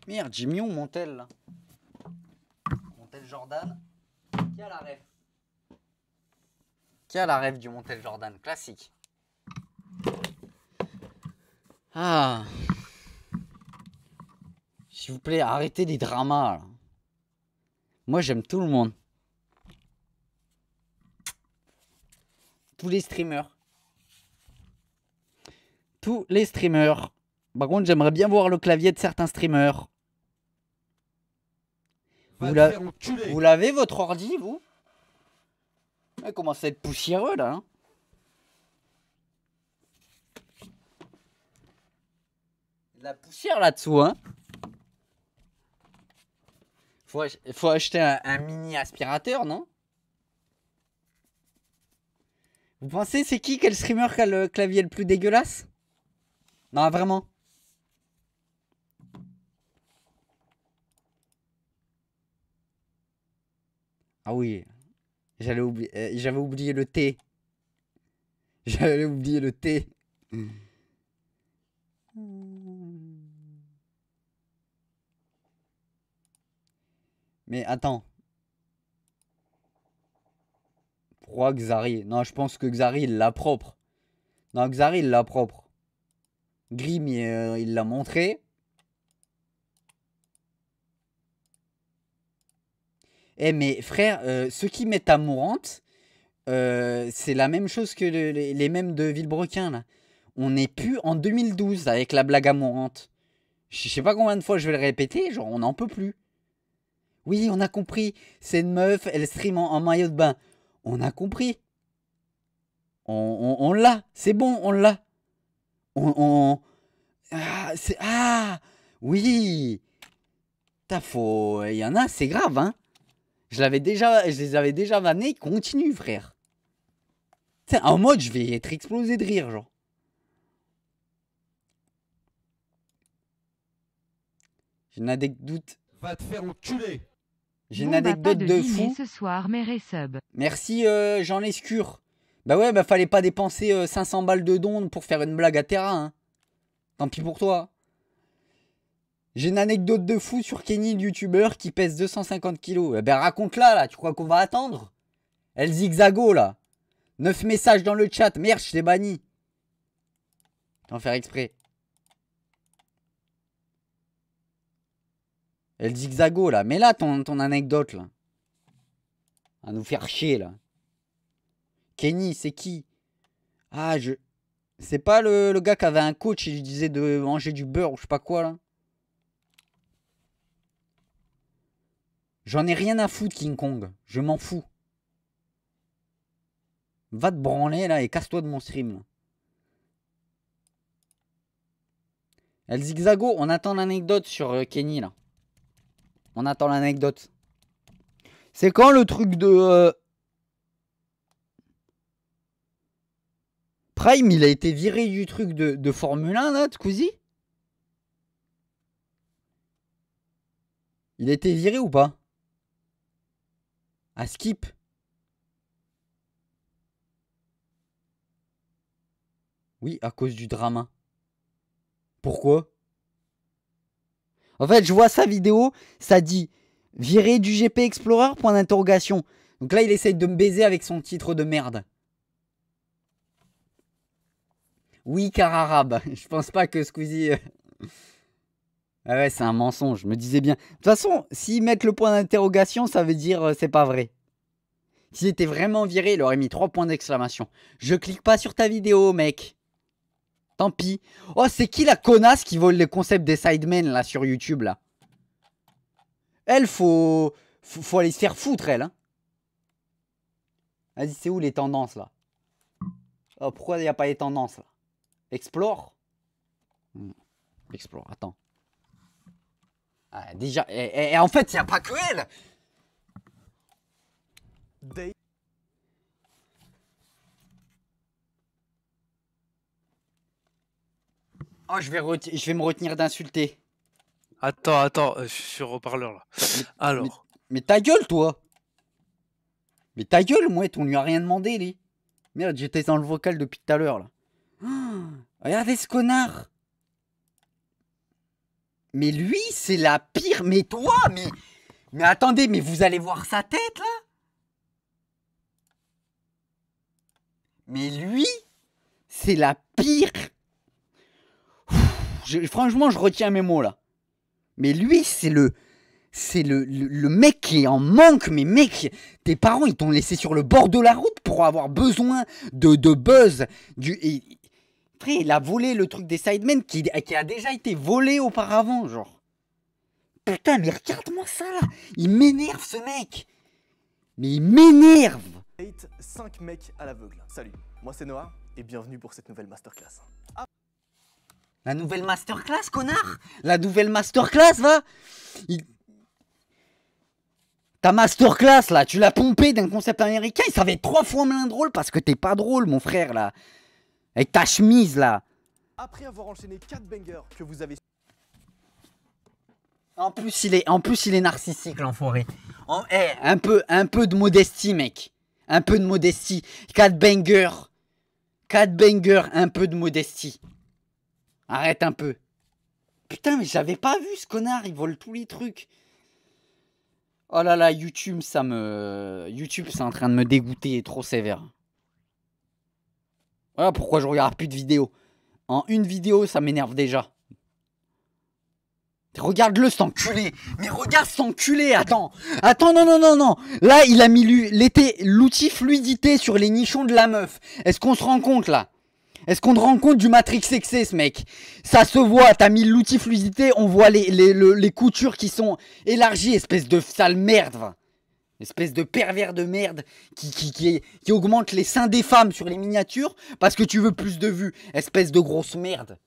Speaker 1: Merde, j'ai mis Montel Montel Jordan. Qui a la rêve Qui a la rêve du Montel Jordan Classique. Ah. S'il vous plaît, arrêtez les dramas. Moi, j'aime tout le monde. tous les streamers. Tous les streamers. Par contre, j'aimerais bien voir le clavier de certains streamers. Vous, l'avez votre ordi, vous Il commence à être poussiéreux là. Hein la poussière là-dessous, hein faut, faut acheter un mini aspirateur, non Vous pensez c'est qui quel streamer qui a le clavier le plus dégueulasse Non, vraiment. Ah oui. Euh, j'avais oublié le T. J'avais oublié le T. Mais attends. Pourquoi Xari Non, je pense que Xari, il l'a propre. Non, Xari, il l'a propre. Grim, il euh, l'a montré. Eh mais frère, euh, ceux qui mettent Amourante, euh, c'est la même chose que les, mêmes de Villebrequin là. On n'est plus en 2012 avec la blague Amourante. Je sais pas combien de fois je vais le répéter, genre on n'en peut plus. Oui, on a compris, c'est une meuf, elle stream en maillot de bain on a compris. On, l'a, c'est bon, on l'a. On, Ah, c'est... ah, oui. T'as faux, il y en a, c'est grave, hein. Je l'avais déjà, je les avais déjà vannés, continue, frère. T'sais, en mode, je vais être explosé de rire, genre. Je n'ai des doutes.
Speaker 2: Va te faire enculer j'ai une bah, anecdote de, fou.
Speaker 1: ce soir, mais Merci euh, Jean Lescure. Bah ouais, bah fallait pas dépenser 500 euh, balles de dons pour faire une blague à Terra. Hein. Tant pis pour toi. J'ai une anecdote de fou sur Kenny, le youtubeur qui pèse 250 kilos. bah ben raconte-la là, tu crois qu'on va attendre Elle zigzago là. 9 messages dans le chat, merde, je t'ai banni. en faire exprès. Elle zigzago, là. Mais là ton, anecdote, là. À nous faire chier, là. Kenny, c'est qui Ah, je... C'est pas le, le, gars qui avait un coach et lui disait de manger du beurre ou je sais pas quoi, là J'en ai rien à foutre, King Kong. Je m'en fous. Va te branler, là, et casse-toi de mon stream, là. El Zigzago, on attend l'anecdote sur euh, Kenny, là. On attend l'anecdote. C'est quand le truc de... Euh, Prime, il a été viré du truc de, Formule 1, là, Cousy Il a été viré ou pas À Skip Oui, à cause du drama. Pourquoi en fait, je vois sa vidéo, ça dit virer du GP Explorer point d'interrogation. Donc là, il essaye de me baiser avec son titre de merde. Oui, car arabe. Je pense pas que Squeezie. Euh, ah ouais, c'est un mensonge. Je me disais bien. De toute façon, s'ils mettent le point d'interrogation, ça veut dire euh, c'est pas vrai. S'il était vraiment viré, il aurait mis trois points d'exclamation. Je clique pas sur ta vidéo, mec. Tant pis. Oh, c'est qui la connasse qui vole les concepts des sidemen là sur YouTube là Elle, faut... faut... aller se faire foutre, elle. Hein Vas-y, c'est où les tendances là oh, Pourquoi il n'y a pas les tendances là Explore hmm. Explore, attends. Ah, déjà, et, en fait, il n'y a pas que elle Oh, je vais, je vais me retenir d'insulter. Attends, attends, euh, je suis sur là. Alors. Mais, ta gueule, toi Mais ta gueule, mouette, on lui a rien demandé, lui. Merde, j'étais dans le vocal depuis tout à l'heure là. regardez ce connard Mais lui, c'est la pire. Mais toi, mais. Mais attendez, mais vous allez voir sa tête là Mais lui, c'est la pire franchement, je retiens mes mots là. Mais lui, c'est le. C'est le, le, mec qui en manque, mais mec, tes parents ils t'ont laissé sur le bord de la route pour avoir besoin de, de buzz. Du, après, il a volé le truc des Sidemen qui, qui a déjà été volé auparavant, genre. Putain, mais regarde-moi ça là Il m'énerve ce mec Mais il m'énerve
Speaker 4: 5 mecs à l'aveugle. Salut, moi c'est Noah et bienvenue pour cette nouvelle masterclass.
Speaker 1: La nouvelle masterclass, connard La nouvelle masterclass, va Ta masterclass, là, tu l'as pompée d'un concept américain, il savait trois fois moins drôle parce que t'es pas drôle, mon frère, là. Avec ta chemise, là.
Speaker 4: Après avoir enchaîné 4 bangers que vous avez...
Speaker 1: En plus, il est, en plus, il est narcissique, l'enfoiré. Eh, un, peu, un peu de modestie, mec. Un peu de modestie. 4 bangers. 4 bangers, un peu de modestie. Arrête un peu. Putain, mais j'avais pas vu ce connard, il vole tous les trucs. Oh là là, YouTube, ça me. YouTube, c'est en train de me dégoûter, trop sévère. Voilà pourquoi je regarde plus de vidéos. En une vidéo, ça m'énerve déjà. Regarde-le, cet Mais regarde cet attends. Attends, non, non, non, non. Là, il a mis l'outil fluidité sur les nichons de la meuf. Est-ce qu'on se rend compte, là est-ce qu'on te rend compte du Matrix ce mec Ça se voit, t'as mis l'outil fluidité, on voit les, les, coutures qui sont élargies, espèce de sale merde. Espèce de pervers de merde qui, qui augmente les seins des femmes sur les miniatures parce que tu veux plus de vues. Espèce de grosse merde.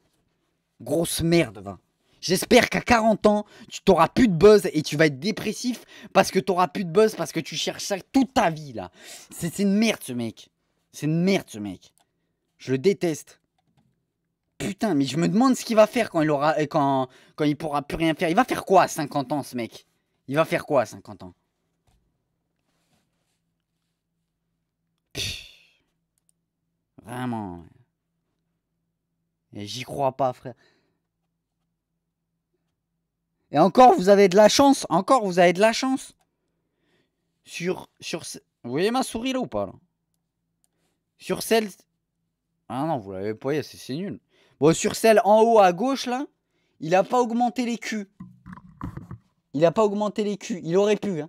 Speaker 1: Grosse merde, va. J'espère qu'à 40 ans, tu t'auras plus de buzz et tu vas être dépressif parce que t'auras plus de buzz parce que tu cherches ça toute ta vie là. C'est une merde ce mec. C'est une merde ce mec. Je le déteste. Putain, mais je me demande ce qu'il va faire quand il aura euh, quand, quand il pourra plus rien faire. Il va faire quoi à 50 ans, ce mec Il va faire quoi à 50 ans Vraiment. Vraiment. J'y crois pas, frère. Et encore, vous avez de la chance. Encore, vous avez de la chance. Sur, sur, vous voyez ma souris là ou pas là Sur celle, ah non, vous l'avez pas, c'est nul. Bon, sur celle en haut à gauche, là, il a pas augmenté les culs. Il a pas augmenté les culs. Il aurait pu, hein.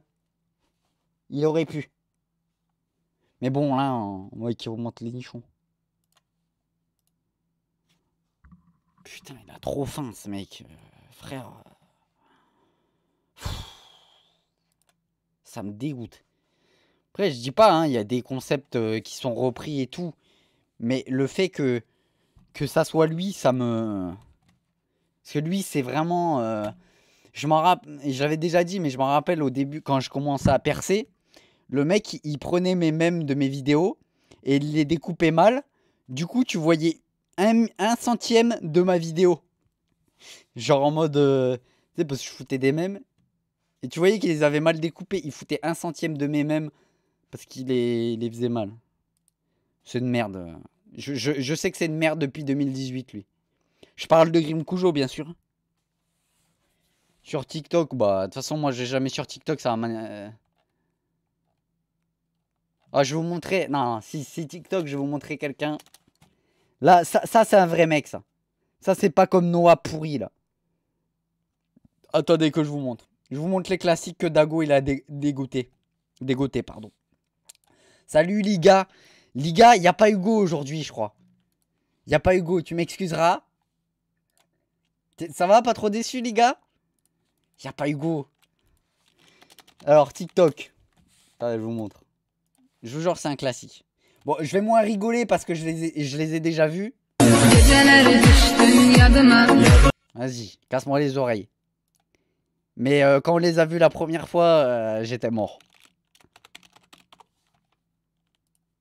Speaker 1: Il aurait pu. Mais bon, là, on euh, voit qu'il augmente les nichons. Putain, il a trop faim, ce mec. Euh, frère. Ça me dégoûte. Après, je dis pas, hein, il y a des concepts euh, qui sont repris et tout. Mais le fait que, que ça soit lui, ça me. Parce que lui, c'est vraiment. Euh, je m'en rappelle. J'avais déjà dit, mais je m'en rappelle au début, quand je commençais à percer, le mec, il prenait mes mèmes de mes vidéos et il les découpait mal. Du coup, tu voyais un, centième de ma vidéo. Genre en mode. Euh, tu sais, parce que je foutais des mèmes. Et tu voyais qu'il les avait mal découpés. Il foutait un centième de mes mèmes parce qu'il les, les faisait mal. C'est une merde. Euh. Je, sais que c'est une merde depuis 2018, lui. Je parle de Grim Coujo bien sûr. Sur TikTok, bah, de toute façon, moi, j'ai jamais sur TikTok, ça euh. Ah, je vais vous montrer... Non, non si, TikTok, je vais vous montrer quelqu'un. Là, ça, c'est un vrai mec, ça. Ça, c'est pas comme Noah pourri, là. Attendez que je vous montre. Je vous montre les classiques que Dago, il a dégoûté. Dégoûté, pardon. Salut, les gars Liga, il n'y a pas Hugo aujourd'hui, je crois. Il n'y a pas Hugo, tu m'excuseras. Ça va, pas trop déçu, les gars Il n'y a pas Hugo. Alors, TikTok. je vous montre. Je vous jure, c'est un classique. Bon, je vais moins rigoler parce que je les ai, déjà vus.
Speaker 3: Vas-y,
Speaker 1: casse-moi les oreilles. Mais euh, quand on les a vus la première fois, euh, j'étais mort.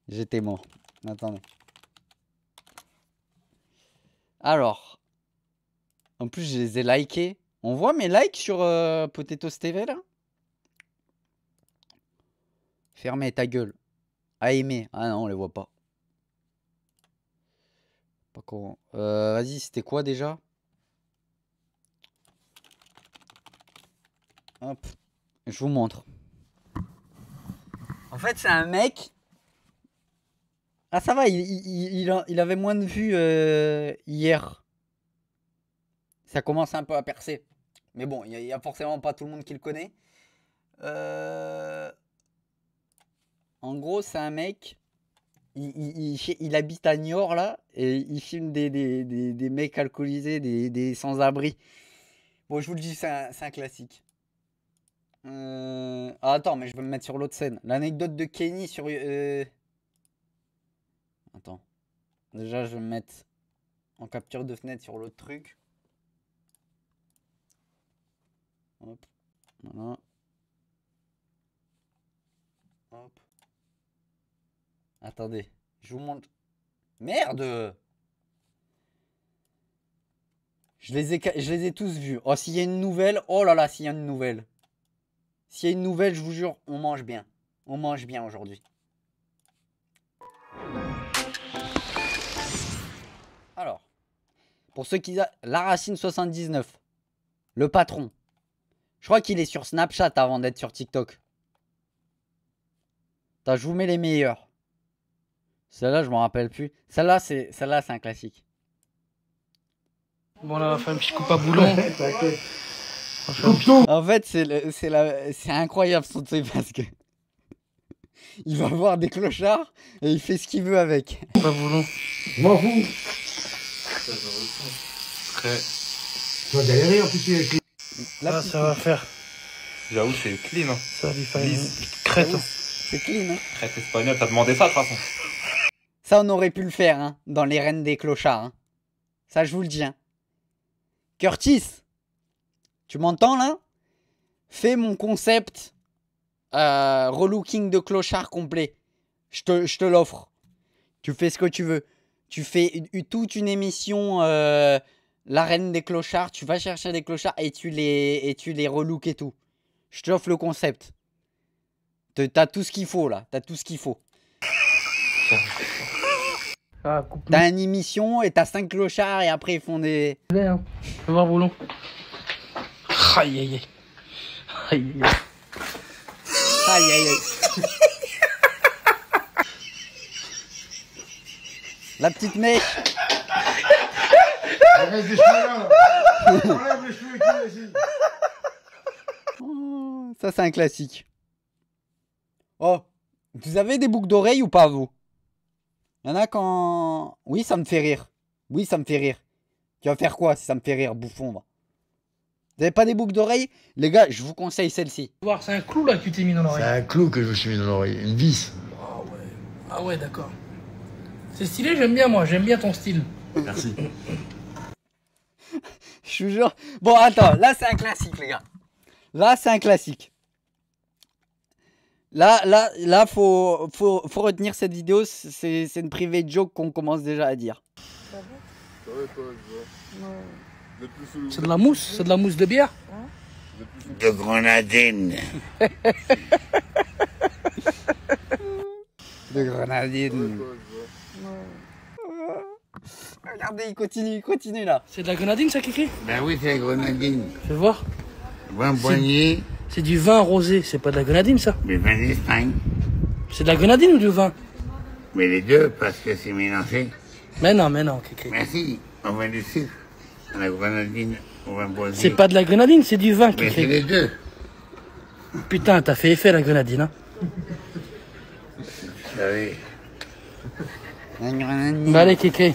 Speaker 1: J'étais mort. Attendez. Alors. En plus, je les ai likés. On voit mes likes sur euh, Potatoes TV, là Fermez ta gueule. A aimé. Ah non, on les voit pas. Pas con. Euh, vas-y, c'était quoi déjà Hop. Je vous montre. En fait, c'est un mec ah, ça va, il, il, avait moins de vues euh, hier. Ça commence un peu à percer. Mais bon, il n'y a, forcément pas tout le monde qui le connaît. Euh, en gros, c'est un mec. Il, habite à Niort là et il filme des, des, mecs alcoolisés, des, sans-abri. Bon, je vous le dis, c'est un, classique. Euh, ah, attends, mais je vais me mettre sur l'autre scène. L'anecdote de Kenny sur. Attends. Déjà, je vais me mettre en capture de fenêtre sur l'autre truc. Hop. Voilà. Hop. Attendez. Je vous montre. Merde je les, ai, je les ai tous vus. Oh, s'il y a une nouvelle. Oh là là, s'il y a une nouvelle. S'il y a une nouvelle, je vous jure, on mange bien. On mange bien aujourd'hui. Pour ceux qui... La Racine 79. Le patron. Je crois qu'il est sur Snapchat avant d'être sur TikTok. je vous mets les meilleurs. Celle-là, je m'en rappelle plus. Celle-là, c'est celle c'est un classique. Bon, là, on va faire un petit coup à boulon. en fait, c'est la... incroyable son truc parce que. il va voir des clochards et il fait ce qu'il veut avec. Pas boulon.
Speaker 3: Ça,
Speaker 5: Très.
Speaker 1: Tu vas galérer en plus avec les. Là, ah, ça va faire.
Speaker 5: J'avoue, c'est clean.
Speaker 2: Hein. Ça, Crête. Hein. C'est clean.
Speaker 5: Hein. Crête espagnole, t'as
Speaker 4: demandé ça de toute façon.
Speaker 1: Ça, on aurait pu le faire, hein, dans les reines des clochards. Hein. Ça, je vous le dis. Hein. Curtis, tu m'entends là Fais mon concept euh, relooking de clochard complet. je te l'offre. Tu fais ce que tu veux tu fais toute une émission l'arène euh, la reine des clochards, tu vas chercher des clochards et tu les et tu les relooks et tout. Je t'offre le concept. T'as tout ce qu'il faut là, t'as tout ce qu'il faut. Ah, t'as une émission et t'as cinq clochards et après ils font des. Hein. voir Aïe aïe aïe. Aïe aïe aïe. aïe, aïe. La petite mèche ça, c'est un classique. Oh, vous avez des boucles d'oreilles ou pas, vous Il y en a quand. Oui, ça me fait rire. Oui, ça me fait rire. Tu vas faire quoi si ça me fait rire, bouffon Vous avez pas des boucles d'oreilles Les gars, je vous conseille celle-ci. C'est un clou là que tu t'es mis dans l'oreille.
Speaker 2: C'est un clou que je me suis mis dans l'oreille. Une vis. Ah ouais,
Speaker 4: ah ouais d'accord. C'est stylé, j'aime bien moi, j'aime bien ton style.
Speaker 2: Merci.
Speaker 1: Je vous jure. Bon, attends, là c'est un classique, les gars. Là c'est un classique. Là, là, là, faut, faut, retenir cette vidéo. C'est une privée joke qu'on commence déjà à dire.
Speaker 2: C'est de la mousse, c'est de la mousse de bière. De grenadine.
Speaker 1: de grenadine. Regardez, il continue, il continue là. C'est de la grenadine ça, Kiki
Speaker 2: Ben oui, c'est la grenadine. Fais voir. Vin boigné. C'est du vin rosé, c'est pas de la grenadine ça Mais vin d'Espagne. C'est de la grenadine ou du vin Mais les deux, parce que c'est mélangé. Mais non, mais non, Kiki. Merci, on vin
Speaker 1: du sucre. La grenadine, on vin C'est pas de la
Speaker 5: grenadine, c'est du vin, Kiki. Mais c'est les deux.
Speaker 4: Putain, t'as fait effet la grenadine, hein
Speaker 1: Vous bah allez, Kéké.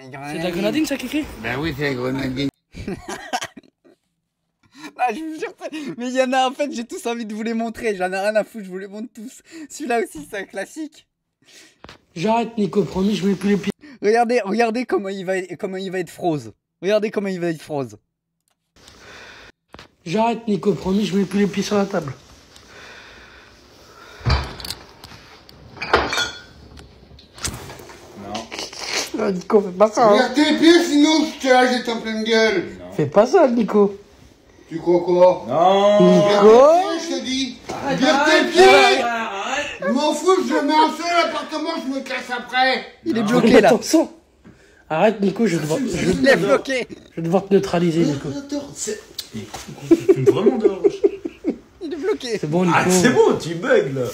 Speaker 1: C'est de la grenadine, ça, Kéké
Speaker 2: Bah oui, c'est la grenadine.
Speaker 1: Ah, mais il y en a en fait, j'ai tous envie de vous les montrer. J'en ai rien à foutre, je vous les montre tous. Celui-là aussi, c'est un classique. J'arrête, Nico, promis, je mets plus les pieds. Regardez, regardez comment il va, comment il va être froze. Regardez comment il va être froze. J'arrête, Nico, promis, je mets plus les pieds sur la table.
Speaker 2: Nico, fais pas ça. Regarde hein. tes pieds, sinon je te la en pleine gueule. Fais pas ça, Nico. Tu crois quoi
Speaker 4: Non. Nico
Speaker 2: Je te dis. Regarde tes pieds Je m'en fous, je mets
Speaker 4: un feu l'appartement, je me casse après. Il est ah. bloqué là. Attention. Arrête, Nico, je vais devoir. Je vais bloqué. Je vais devoir te neutraliser, Nico. Ah, tu vraiment dehors. Il est bloqué. C'est bon, ah, Nico. Ah, c'est bon,
Speaker 2: tu bugs là.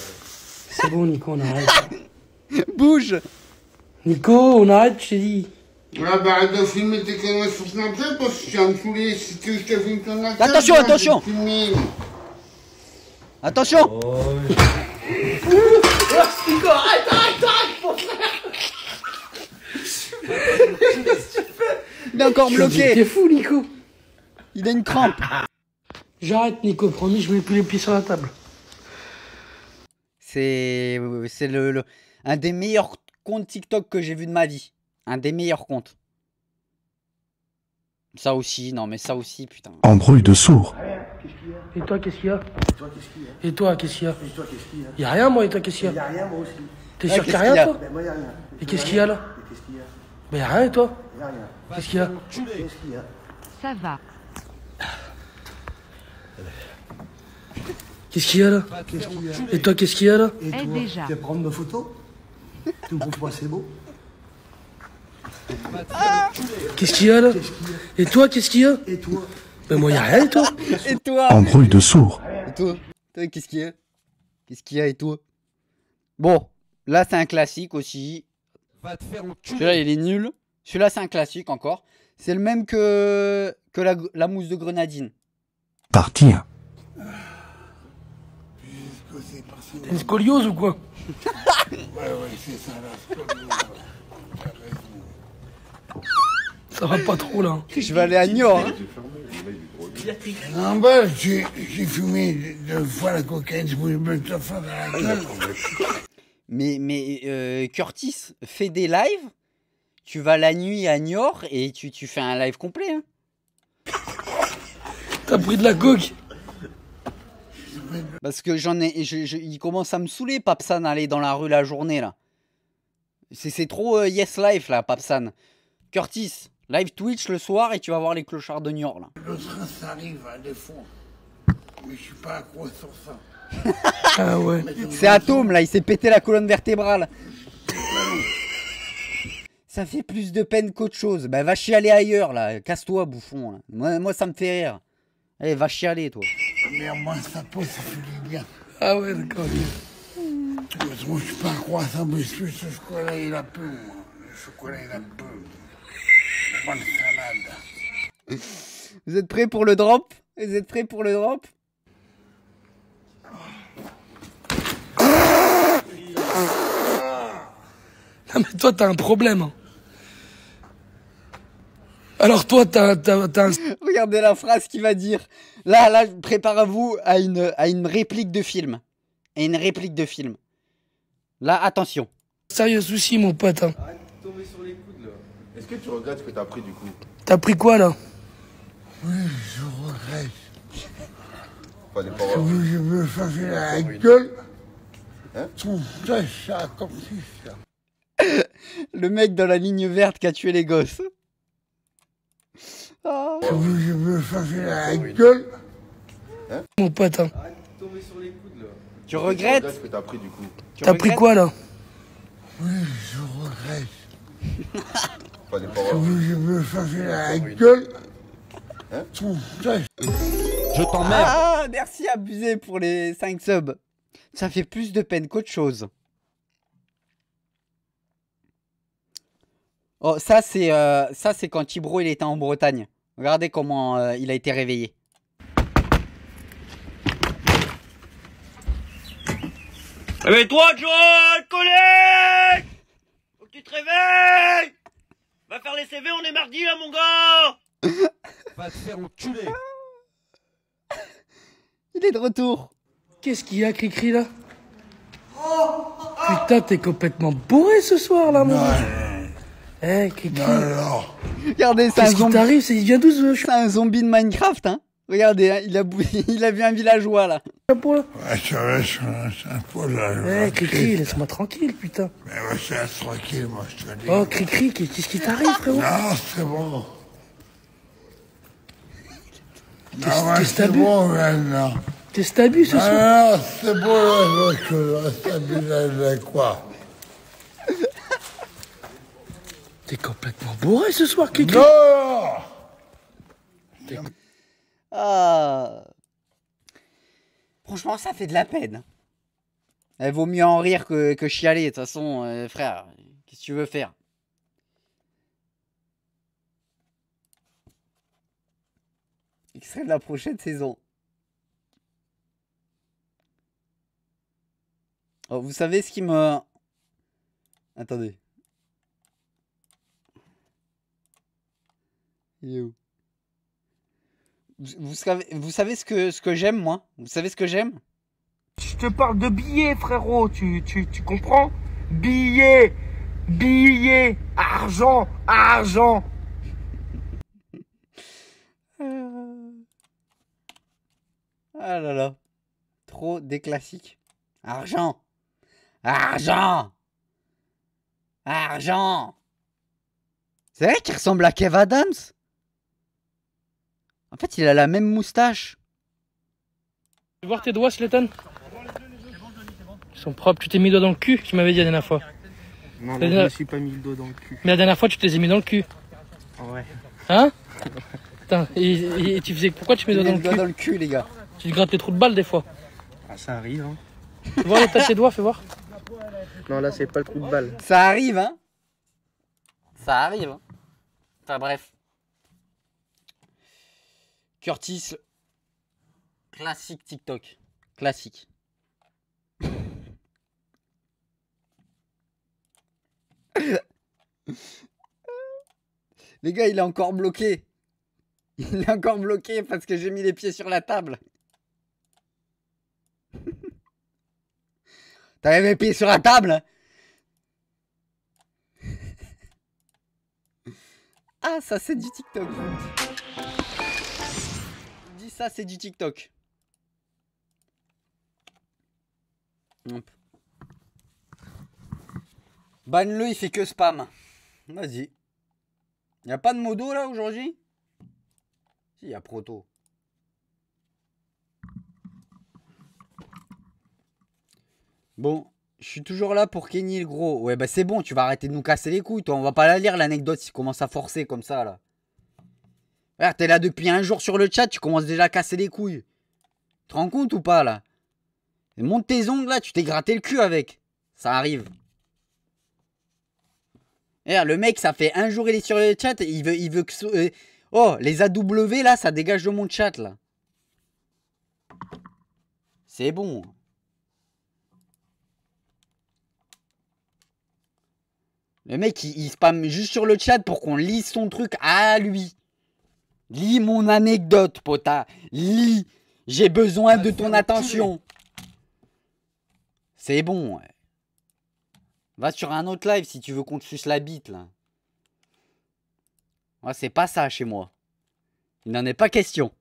Speaker 4: C'est bon, Nico, on arrête. Bouge Nico, on arrête, je t'ai dit. Ouais, bah arrête
Speaker 2: de filmer tes caméras sur Snapchat parce que tu vas me saouler si tu veux que je te filme ton Snapchat.
Speaker 4: Attention, là, attention
Speaker 1: Attention oh,
Speaker 4: Nico, arrête, arrête, arrête, mon frère Il est encore bloqué T'es fou, Nico Il a une crampe J'arrête,
Speaker 2: Nico, promis, je mets plus les pieds sur la table.
Speaker 1: C'est. C'est le, le, un des meilleurs compte TikTok que j'ai vu de ma vie. Un des meilleurs comptes. Ça aussi, non mais ça aussi, putain.
Speaker 2: Embrouille de sourd.
Speaker 4: Et toi, qu'est-ce qu'il y a Et toi, qu'est-ce qu'il y a Et toi, qu'est-ce qu'il y a Il n'y a rien, moi, et toi, qu'est-ce qu'il y a rien, moi
Speaker 2: T'es sûr qu'il n'y a rien, toi a Et qu'est-ce qu'il y a là Mais il y a rien, et toi Il a rien. Qu'est-ce qu'il y a Ça va. Qu'est-ce qu'il y a là Et toi, qu'est-ce qu'il y a là Et toi, tu prendre ma photos beau Qu'est-ce qu'il y a là Et toi, qu'est-ce qu'il y a Et toi Ben moi, y rien, toi
Speaker 1: Et toi En bruit de sourd. Et toi Qu'est-ce qu'il y a Qu'est-ce qu'il y a et toi Bon, là c'est un classique aussi. Celui-là il est nul. Celui-là c'est un classique encore. C'est le même que, que la, mousse de grenadine. Partir. Ah, une scoliose ou quoi
Speaker 2: Ça va pas trop là. Je vais aller à Niort. Hein. j'ai fumé deux fois la cocaïne, je me faire la
Speaker 1: Mais, mais euh, Curtis, fais des lives. Tu vas la nuit à Niort et tu, fais un live complet. Hein. T'as pris de la coke parce que j'en ai, il commence à me saouler, Papsan, aller dans la rue la journée, là. C'est trop euh, Yes Life, là, Papsan. Curtis, live Twitch le soir et tu vas voir les clochards de York là.
Speaker 2: Le train, ça arrive, à des Mais je suis pas accro sur ça.
Speaker 1: ah ouais. C'est Atom, là, il s'est pété la colonne vertébrale. ça fait plus de peine qu'autre chose. Bah, va chialer ailleurs, là. Casse-toi, bouffon. Moi, ça me fait rire. Allez, eh, va chialer, toi
Speaker 2: mais au moins sa peau, ça fait du bien.
Speaker 1: Ah ouais, d'accord. Parce que je suis pas croissant, mais je suis ce
Speaker 2: chocolat, il a peu, moi. Le chocolat, il a peu. Bonne salade.
Speaker 1: Vous êtes prêts pour le drop Vous êtes prêts pour le drop
Speaker 4: Non ah, mais toi, t'as un problème. Hein.
Speaker 1: Alors toi, t'as, un... Regardez la phrase qu'il va dire. Là, là, préparez-vous à une, à une réplique de film. À une réplique de film. Là, attention. Sérieux souci, mon pote. Hein. Arrête de tomber sur
Speaker 2: les coudes, là. Est-ce que tu regrettes ce que t'as pris, du coup
Speaker 1: T'as pris quoi, là Oui, je regrette. je me fait la gueule. Hein ça, comme ça. Le mec dans la ligne verte qui a tué les gosses.
Speaker 2: Je oh. Je me faire la gueule. Hein Mon pote. Hein. Arrête ah, de tomber sur
Speaker 4: les coudes là. Tu regrettes ce que t'as pris du coup.
Speaker 2: T'as pris quoi là Oui, je regrette. Pas des paroles. Je me
Speaker 1: faire la gueule. Hein je t'emmerde. Ah, merci abusé pour les 5 subs. Ça fait plus de peine qu'autre chose. Oh, ça c'est euh, ça c'est quand Tibro il était en Bretagne. Regardez comment euh, il a été réveillé.
Speaker 4: Réveille-toi, John Collègue Faut que tu te réveilles Va faire les CV, on est mardi là, mon gars Va te faire enculer
Speaker 2: Il est de retour Qu'est-ce qu'il y a, Cricri, là Putain,
Speaker 1: t'es complètement bourré ce soir, là, mon gars eh, qui Regardez, c'est un zombie. t'arrive Il vient d'où C'est un zombie de Minecraft, hein. Regardez, hein, il, a bou... il a vu un villageois, là. Ouais là.
Speaker 2: Ouais, c'est un poil là. Eh, Kiki,
Speaker 1: laisse-moi tranquille, putain.
Speaker 2: Mais ouais, c'est tranquille, moi, je te dis. Oh,
Speaker 1: cri, qu'est-ce qui t'arrive, frérot Non, c'est
Speaker 2: bon. Qu'est-ce que t'as là. Qu'est-ce ce soir Non, c'est bon, là, je là, là, là, quoi
Speaker 4: T'es complètement bourré ce soir, Kiki Non
Speaker 1: ah. Franchement, ça fait de la peine. Elle eh, vaut mieux en rire que, que chialer, de toute façon, euh, frère. Qu'est-ce que tu veux faire Extrait de la prochaine saison. Oh, vous savez ce qui me... Attendez. vous savez, vous savez ce que, ce que j'aime, moi Vous savez ce que j'aime Je te parle de billets, frérot, tu, comprends Billets Billets Argent Argent
Speaker 3: ah.
Speaker 1: ah là là Trop des classiques. Argent Argent Argent C'est vrai qu'il ressemble à Kev Adams en fait, il a la même moustache.
Speaker 4: Tu veux voir tes doigts, Sletan Ils sont propres. Tu t'es mis le doigt dans le cul, tu m'avais dit la dernière fois. Non, je me suis pas mis le doigt dans le cul. Mais la dernière fois, tu te les mis dans le cul. Ouais. Hein Putain, et, tu faisais pourquoi tu mets le doigt dans le, cul les gars. Tu te grattes les trous de balles des fois. Ah, ça arrive, hein. Tu vois tes doigts, fais voir.
Speaker 1: Non, là, c'est pas le trou de balle. Ça arrive, hein. Ça arrive. Hein. Enfin, bref. Curtis, classique TikTok. Classique. Les gars, il est encore bloqué. Il est encore bloqué parce que j'ai mis les pieds sur la table. T'avais mes pieds sur la table hein. Ah, ça c'est du TikTok ça, c'est du TikTok. Banne-le, il fait que spam. Vas-y. Y a pas de modo là aujourd'hui Si, y a proto. Bon, je suis toujours là pour Kenny le gros. Ouais, bah c'est bon, tu vas arrêter de nous casser les couilles, toi. On va pas la lire l'anecdote s'il commence à forcer comme ça là. Ah, t'es là depuis un jour sur le chat, tu commences déjà à casser les couilles. Tu te rends compte ou pas là Monte tes ongles là, tu t'es gratté le cul avec. Ça arrive. Regarde, eh, ah, le mec, ça fait un jour il est sur le chat, il veut, il veut que. Euh, oh, les AW là, ça dégage de mon chat là. C'est bon. Le mec, il, spam juste sur le chat pour qu'on lise son truc à lui. Lis mon anecdote, pota. Lis. J'ai besoin de ton attention. C'est bon. Va sur un autre live si tu veux qu'on te suce la bite, là. c'est pas ça chez moi. Il n'en est pas question.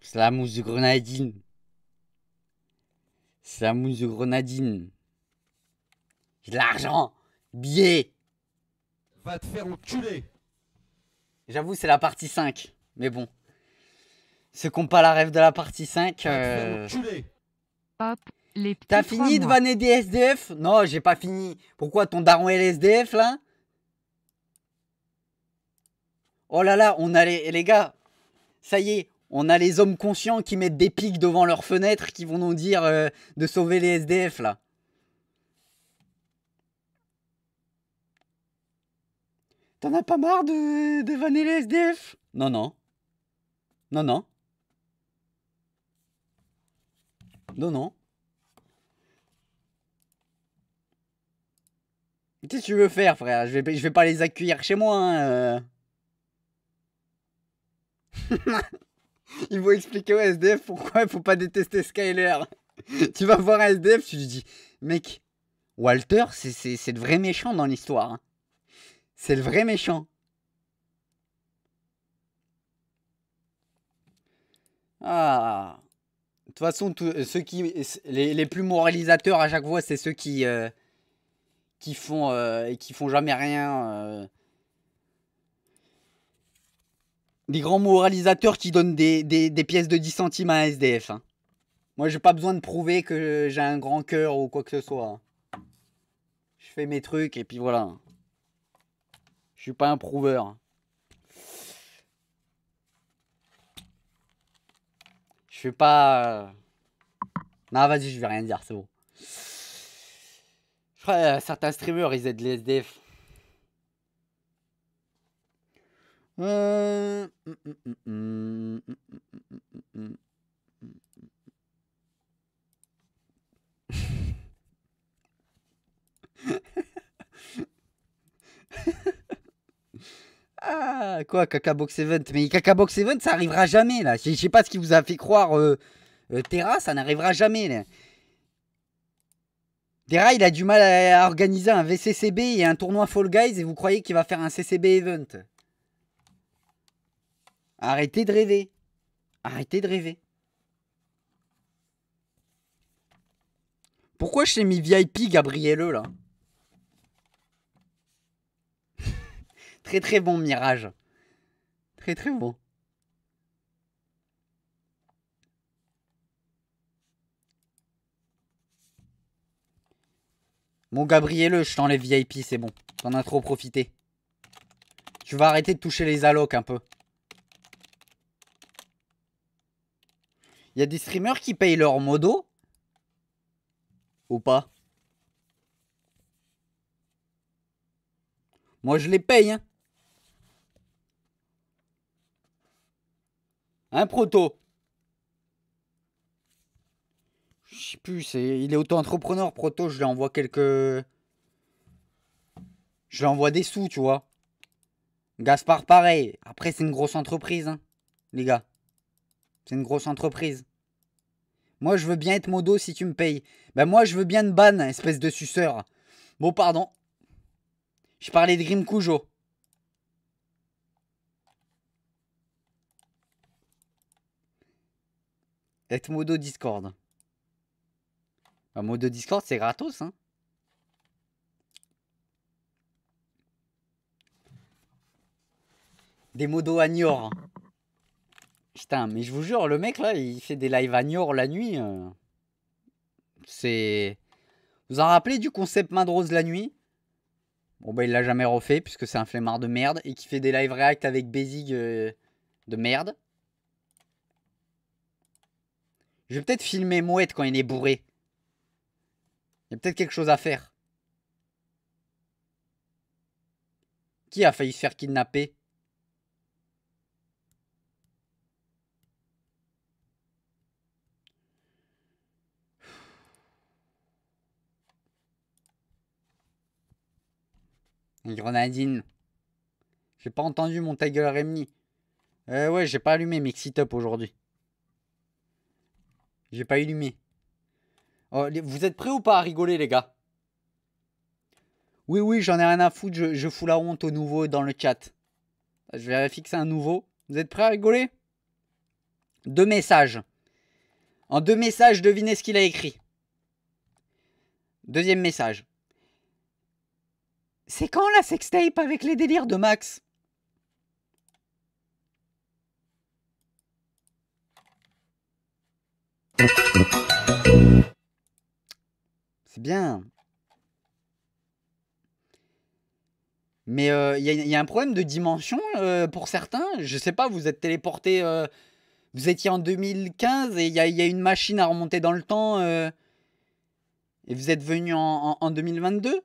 Speaker 1: C'est la mousse grenadine. C'est la mousse grenadine. J'ai de l'argent. Billets. Va te faire enculer. J'avoue, c'est la partie 5. Mais bon. Ce qu'on pas la rêve de la partie 5. Euh, Hop, T'as fini de vanner des SDF Non, j'ai pas fini. Pourquoi ton daron est SDF là Oh là là, on a les, les gars. Ça y est, on a les hommes conscients qui mettent des pics devant leurs fenêtres qui vont nous dire euh, de sauver les SDF là. T'en as pas marre de, de les SDF Non, non. Non, non. Non, non. Qu'est-ce que tu veux faire, frère je vais, vais pas les accueillir chez moi. Hein, euh. Ils vont expliquer au SDF pourquoi il faut pas détester Skyler. tu vas voir un SDF, tu lui dis Mec, Walter, c'est le vrai méchant dans l'histoire. Hein. C'est le vrai méchant. Ah. De toute façon, euh, ceux qui, les, plus moralisateurs à chaque fois, c'est ceux qui, euh, qui font euh, et qui font jamais rien. Des grands moralisateurs qui donnent des, pièces de 10 centimes à un hein. SDF. Moi, j'ai pas besoin de prouver que j'ai un grand cœur ou quoi que ce soit. Hein. Je fais mes trucs et puis voilà. Hein. Je suis pas un prouveur. Je suis pas... Euh, non, vas-y, je vais rien dire, c'est bon. Euh, certains streamers, ils aident les SDF. Euh, Ah, quoi, caca Box Event Mais caca Box Event, ça arrivera jamais, là. Je sais pas ce qui vous a fait croire euh, euh, Terra, ça n'arrivera jamais, là. Terra, il a du mal à, organiser un VCCB et un tournoi Fall Guys et vous croyez qu'il va faire un CCB Event Arrêtez de rêver. Arrêtez de rêver. Pourquoi je t'ai mis VIP Gabrielle, là Très très bon mirage. Très très bon. Mon Gabriel, je t'enlève VIP, c'est bon. T'en as trop profité. Tu vas arrêter de toucher les allocs un peu. Il y a des streamers qui payent leur modo Ou pas Moi je les paye, hein. Un proto. Je sais plus, il est auto-entrepreneur, proto, je lui envoie quelques... Je lui envoie des sous, tu vois. Gaspard, pareil. Après, c'est une grosse entreprise, hein, les gars. C'est une grosse entreprise. Moi, je veux bien être modo si tu me payes. Ben, moi, je veux bien te ban, espèce de suceur. Bon, pardon. Je parlais de Grim Cujo. Être modo Discord. Bah, modo Discord, c'est gratos, hein. Des modos à Putain, mais je vous jure, le mec là, il fait des lives à la nuit. Euh. C'est. Vous en rappelez du concept main de rose la nuit Bon, bah, il l'a jamais refait puisque c'est un flemmard de merde et qui fait des lives react avec Bézig euh, de merde. Je vais peut-être filmer Mouette quand il est bourré. Il y a peut-être quelque chose à faire. Qui a failli se faire kidnapper Une grenadine. J'ai pas entendu mon Tiger Remy. Euh ouais, j'ai pas allumé sit Up aujourd'hui. J'ai pas allumé. Oh, vous êtes prêts ou pas à rigoler, les gars Oui, oui, j'en ai rien à foutre. Je, je, fous la honte au nouveau dans le chat. Je vais fixer un nouveau. Vous êtes prêts à rigoler Deux messages. En deux messages, devinez ce qu'il a écrit. Deuxième message. C'est quand la sextape avec les délires de Max C'est bien. Mais euh, il y, a un problème de dimension euh, pour certains. Je sais pas, vous êtes téléporté. Euh, vous étiez en 2015 et il y, a, une machine à remonter dans le temps. et vous êtes venu en, en 2022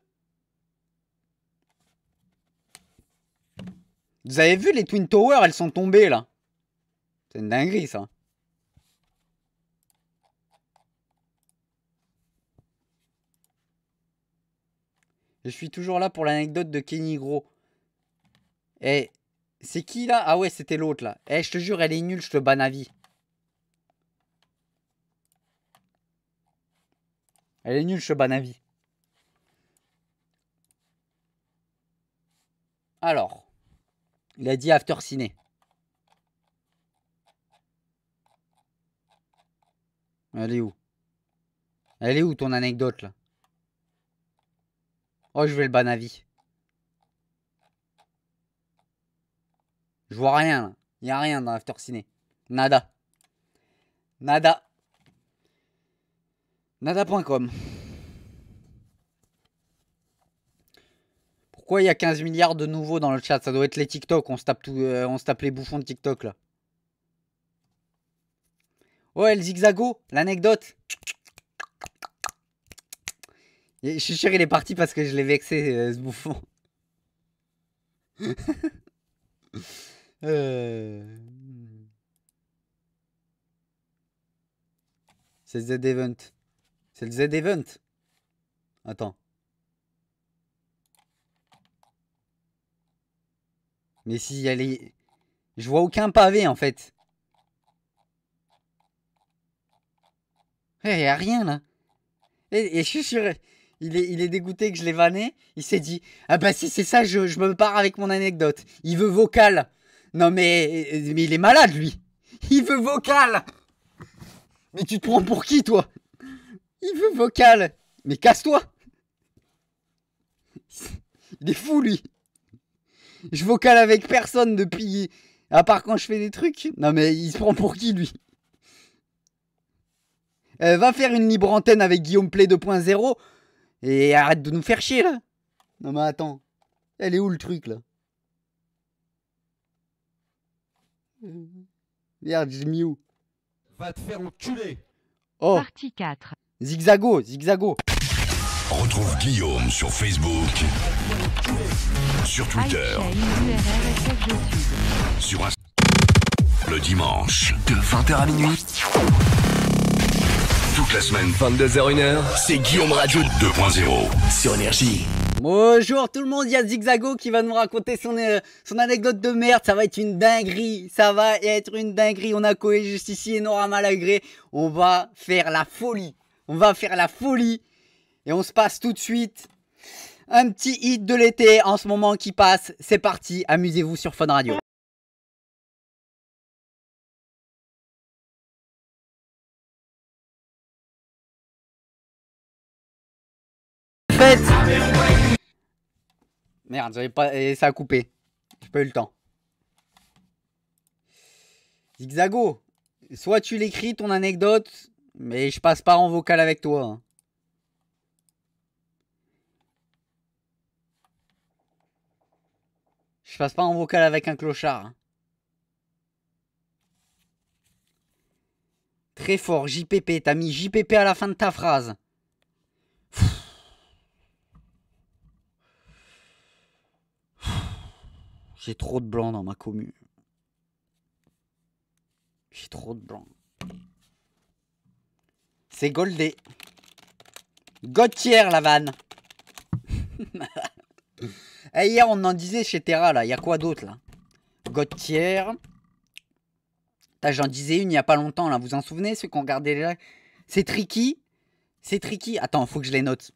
Speaker 1: Vous avez vu les Twin Towers, elles sont tombées là. C'est une dinguerie ça. Je suis toujours là pour l'anecdote de Kenny Gros. Eh, c'est qui là Ah ouais, c'était l'autre là. Eh, je te jure, elle est nulle, je te banne à vie. Elle est nulle, je te banne à vie. Alors, il a dit after ciné. Elle est où Elle est où ton anecdote là Oh, je vais le bon avis. Je vois rien, là. Il a rien dans After Ciné. Nada. Nada. Nada.com. Pourquoi il y a 15 milliards de nouveaux dans le chat Ça doit être les TikTok. On se tape, tout, euh, on se tape les bouffons de TikTok, là. Ouais, le zigzago, l'anecdote. Je suis sûr il est parti parce que je l'ai vexé, euh, ce bouffon. Euh. C'est le Z-Event. C'est le Z-Event. Attends. Mais si, y a les... Je vois aucun pavé, en fait. Il eh, n'y a rien, là. Et, je suis sûr... Il est, dégoûté que je l'ai vanné. Il s'est dit Ah bah si c'est ça, je, me pars avec mon anecdote. Il veut vocal. Non mais, mais il est malade lui. Il veut vocal. Mais tu te prends pour qui toi Il veut vocal. Mais casse-toi. Il est fou lui. Je vocale avec personne depuis. À part quand je fais des trucs. Non mais il se prend pour qui lui euh, Va faire une libre antenne avec Guillaume Play 2.0. Et arrête de nous faire chier là Non mais attends. Elle est où le truc là Merde, j'ai mis où
Speaker 2: Va te faire enculer
Speaker 1: Oh Partie 4. Zigzago, zigzago Retrouve
Speaker 2: Guillaume sur Facebook, sur Twitter, sur le dimanche de 20h à minuit la
Speaker 4: semaine, 22 h 1 c'est Guillaume Radio 2.0 sur Énergie.
Speaker 1: Bonjour tout le monde, il y a Zigzago qui va nous raconter son, euh, son anecdote de merde, ça va être une dinguerie, ça va être une dinguerie, on a coé juste ici et Nora Malagré, on va faire la folie, on va faire la folie et on se passe tout de suite un petit hit de l'été en ce moment qui passe, c'est parti, amusez-vous sur Fun Radio. Merde, ça a coupé. J'ai pas eu le temps. Zigzago, soit tu l'écris ton anecdote, mais je passe pas en vocal avec toi. Hein. Je passe pas en vocal avec un clochard. Hein. Très fort, JPP, t'as mis JPP à la fin de ta phrase. J'ai trop de blanc dans ma commune. J'ai trop de blanc. C'est Goldé. Gauthier la vanne. Et eh, hier on en disait chez Terra là. Il y a quoi d'autre là Gauthier. J'en disais une il n'y a pas longtemps là. Vous en souvenez ceux qu'on ont déjà C'est tricky. C'est tricky. Attends, faut que je les note.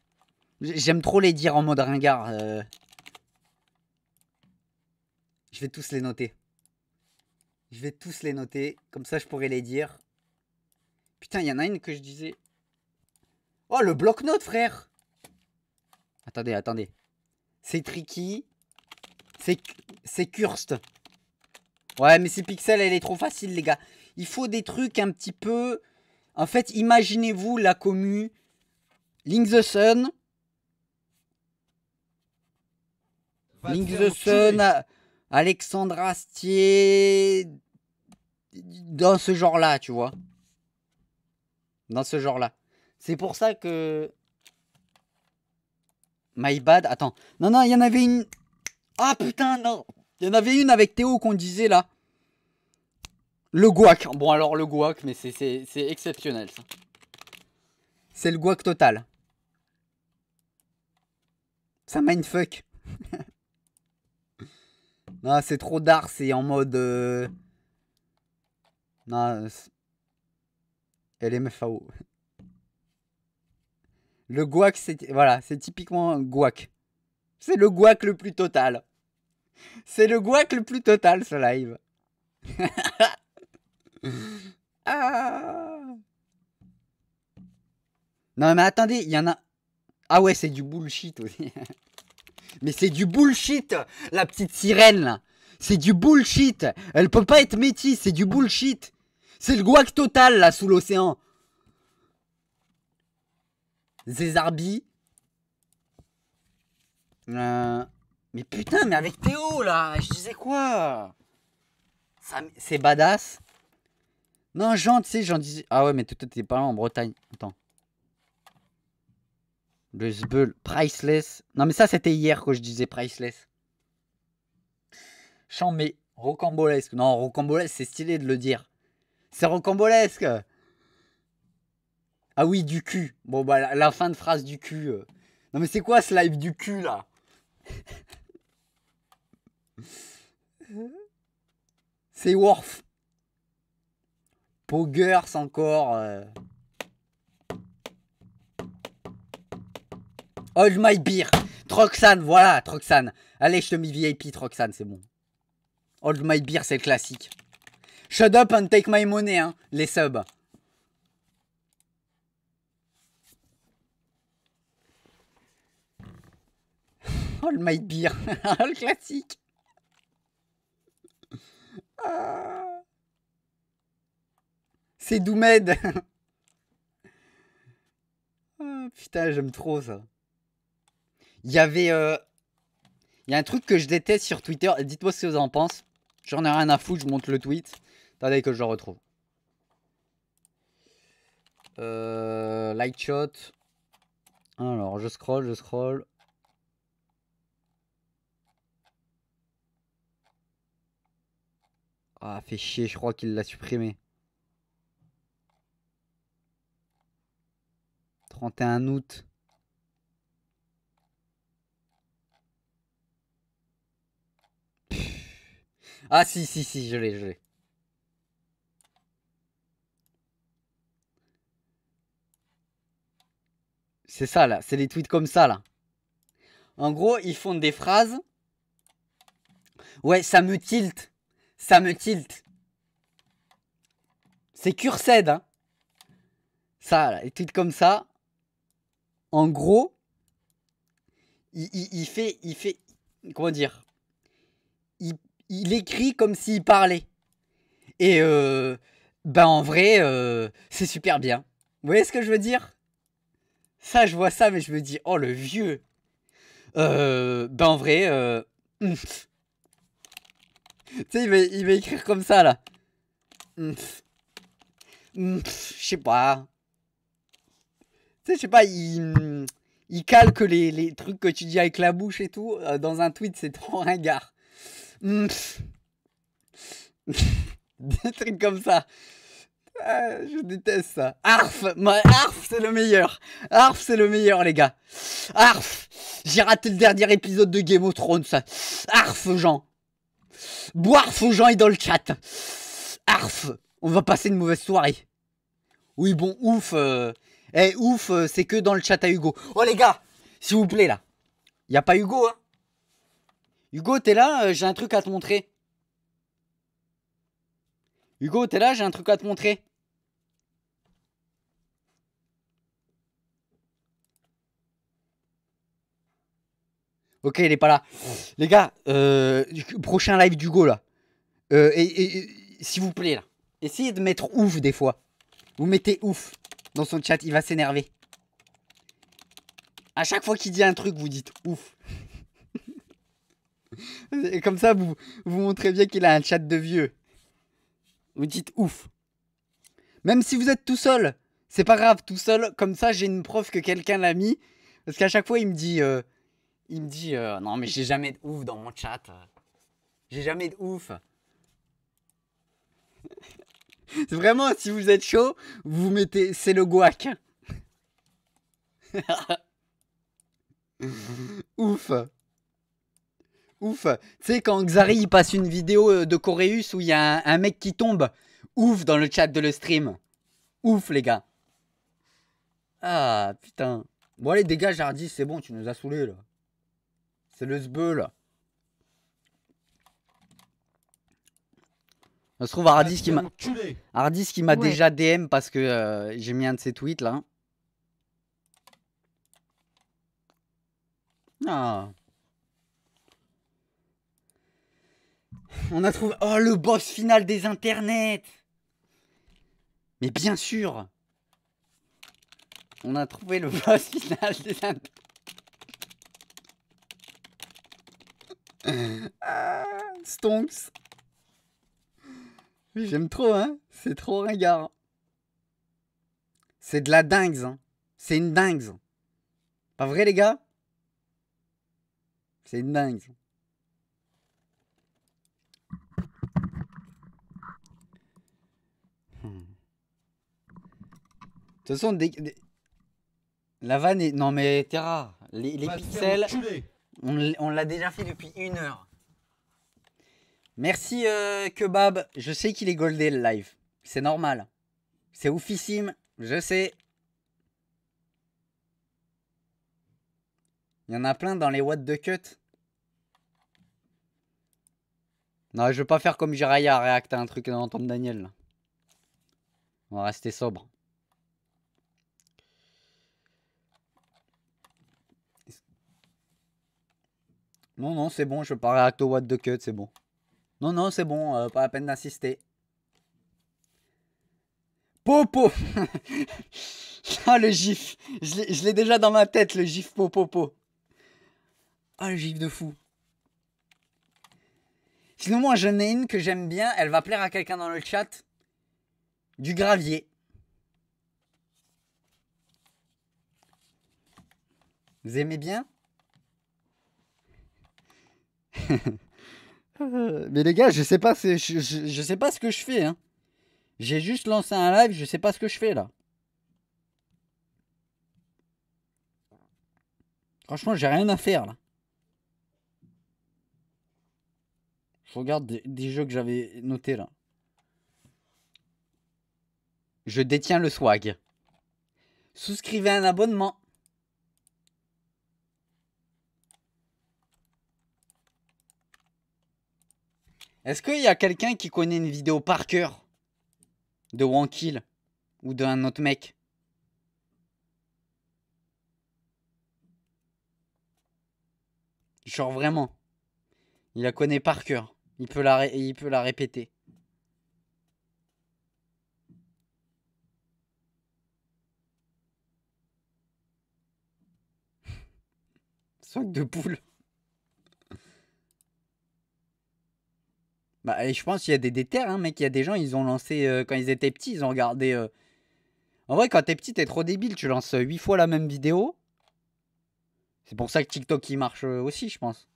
Speaker 1: J'aime trop les dire en mode ringard. Euh. Je vais tous les noter. Je vais tous les noter. Comme ça, je pourrais les dire. Putain, il y en a une que je disais. Oh, le bloc-notes, frère Attendez, attendez. C'est tricky. C'est cursed. Ouais, mais ces pixels, elle est trop facile, les gars. Il faut des trucs un petit peu... En fait, imaginez-vous la commu. Link the Sun. Link the Sun... Alexandre Astier. Dans ce genre-là, tu vois. Dans ce genre-là. C'est pour ça que. My bad. Attends. Non, non, il y en avait une. Ah putain, non. Il y en avait une avec Théo qu'on disait là. Le guac. Bon, alors le guac, mais c'est exceptionnel ça. C'est le guac total. Ça mindfuck. Non, c'est trop d'art, c'est en mode... Euh... Non, LMFAO. Le guac, c'est... Voilà, c'est typiquement guac. C'est le guac le plus total. C'est le guac le plus total, ce live.
Speaker 3: Ah.
Speaker 1: non, mais attendez, il y en a... Ah ouais, c'est du bullshit aussi. Mais c'est du bullshit, la petite sirène, là. C'est du bullshit. Elle peut pas être métisse, c'est du bullshit. C'est le guac total, là, sous l'océan. Zézarbi. Euh, mais putain, mais avec Théo, là, je disais quoi C'est badass. Non, Jean, tu sais, j'en disais... Ah ouais, mais toi, t'es pas là en Bretagne. Attends. Le bull. priceless. Non, mais ça, c'était hier que je disais priceless. mais... rocambolesque. Non, rocambolesque, c'est stylé de le dire. C'est rocambolesque. Ah oui, du cul. Bon, bah, la, fin de phrase du cul. Euh. Non, mais c'est quoi ce live du cul, là C'est Worf. Pogers encore. Euh. All my beer. Troxan, voilà, Troxan. Allez, je te mets VIP, Troxan, c'est bon. All my beer, c'est le classique. Shut up and take my money, hein, les subs. All my beer, le classique. Ah. C'est Doumed. Ah, putain, j'aime trop ça. Il y avait. Euh, il y a un truc que je déteste sur Twitter. Dites-moi ce que vous en pensez. J'en ai rien à foutre, je monte le tweet. Attendez que je le retrouve. Euh, light shot. Alors, je scroll, je scroll. Ah, fait chier, je crois qu'il l'a supprimé. 31 août. Ah si, si, si, je l'ai, je l'ai. C'est ça là, c'est des tweets comme ça là. En gros, ils font des phrases. Ouais, ça me tilte. Ça me tilte. C'est Cursed, hein. Ça, là, les tweets comme ça. En gros, il, il, fait, il fait, comment dire, il, il écrit comme s'il parlait. Et euh, ben en vrai, euh, c'est super bien. Vous voyez ce que je veux dire Ça, je vois ça, mais je me dis, oh le vieux. Euh, ben en vrai, euh... Hmm. tu sais, il va, écrire comme ça là. Hmm. Hmm. je sais pas. Tu sais, je sais pas, il, il calque les, les, trucs que tu dis avec la bouche et tout. dans un tweet, c'est trop ringard. Des trucs comme ça. Ah, je déteste ça. Arf, Arf, c'est le meilleur. Arf, c'est le meilleur, les gars. Arf, j'ai raté le dernier épisode de Game of Thrones. Arf, Jean. Boarf, Jean est dans le chat. Arf, on va passer une mauvaise soirée. Oui, bon, ouf. Euh, eh, ouf, euh, c'est que dans le chat à Hugo. Oh, les gars, s'il vous plaît, là. Y'a a pas Hugo, hein. Hugo, t'es là, euh, j'ai un truc à te montrer. Hugo, t'es là, j'ai un truc à te montrer. Ok, il est pas là. Les gars, euh, prochain live d'Hugo là. Euh, et, s'il vous plaît là, essayez de mettre ouf des fois. Vous mettez ouf dans son chat, il va s'énerver. À chaque fois qu'il dit un truc, vous dites ouf. Et comme ça, vous, vous montrez bien qu'il a un chat de vieux. Vous dites ouf. Même si vous êtes tout seul, c'est pas grave, tout seul, comme ça, j'ai une preuve que quelqu'un l'a mis. Parce qu'à chaque fois, il me dit, euh, il me dit, euh, non, mais j'ai jamais de ouf dans mon chat. J'ai jamais de ouf. Vraiment, si vous êtes chaud, vous mettez, c'est le guac. ouf. Ouf. Tu sais, quand Xari passe une vidéo euh, de Coréus où il y a un, mec qui tombe. Ouf dans le chat de le stream. Ouf, les gars. Ah, putain. Bon, allez, dégage, Hardy, c'est bon, tu nous as saoulés, là. C'est le zbeu, là. On se trouve, Hardis qui m'a. Hardis qui m'a déjà DM parce que euh, j'ai mis un de ses tweets, là. Ah. On a trouvé... Oh, le boss final des internets Mais bien sûr On a trouvé le boss final des internets. Ah, stonks J'aime trop, hein C'est trop ringard. C'est de la dingue, hein C'est une dingue. Pas vrai, les gars C'est une dingue. toute façon, des, la vanne est. Non, mais Terra, les, les pixels, on, l'a déjà fait depuis une heure. Merci euh, Kebab, je sais qu'il est goldé le live. C'est normal. C'est oufissime, je sais. Il y en a plein dans les watts de cut. Non, je veux pas faire comme Jiraya à un truc dans Tom Daniel. On va rester sobre. Non, non, c'est bon, je parle à Acto What de Cut, c'est bon. Non, non, c'est bon, euh, pas la peine d'insister. Popo Ah, le gif Je l'ai déjà dans ma tête, le gif Popopo. Po. Ah, le gif de fou. Sinon, moi, j'en ai une que j'aime bien. Elle va plaire à quelqu'un dans le chat. Du gravier. Vous aimez bien euh, mais les gars, je sais pas, je, je, sais pas ce que je fais. Hein. J'ai juste lancé un live, je sais pas ce que je fais là. Franchement, j'ai rien à faire là. Je regarde des, des jeux que j'avais notés là. Je détiens le swag. Souscrivez un abonnement. Est-ce qu'il y a quelqu'un qui connaît une vidéo par cœur de Wankill ou d'un autre mec Genre vraiment. Il la connaît par cœur. Il peut la, il peut la répéter. Soc de poule. Bah, je pense qu'il y a des déterres, hein, mec. Il y a des gens, ils ont lancé. Euh, quand ils étaient petits, ils ont regardé. Euh. En vrai, quand t'es petit, t'es trop débile. Tu lances 8 euh, fois la même vidéo. C'est pour ça que TikTok, il marche aussi, je pense.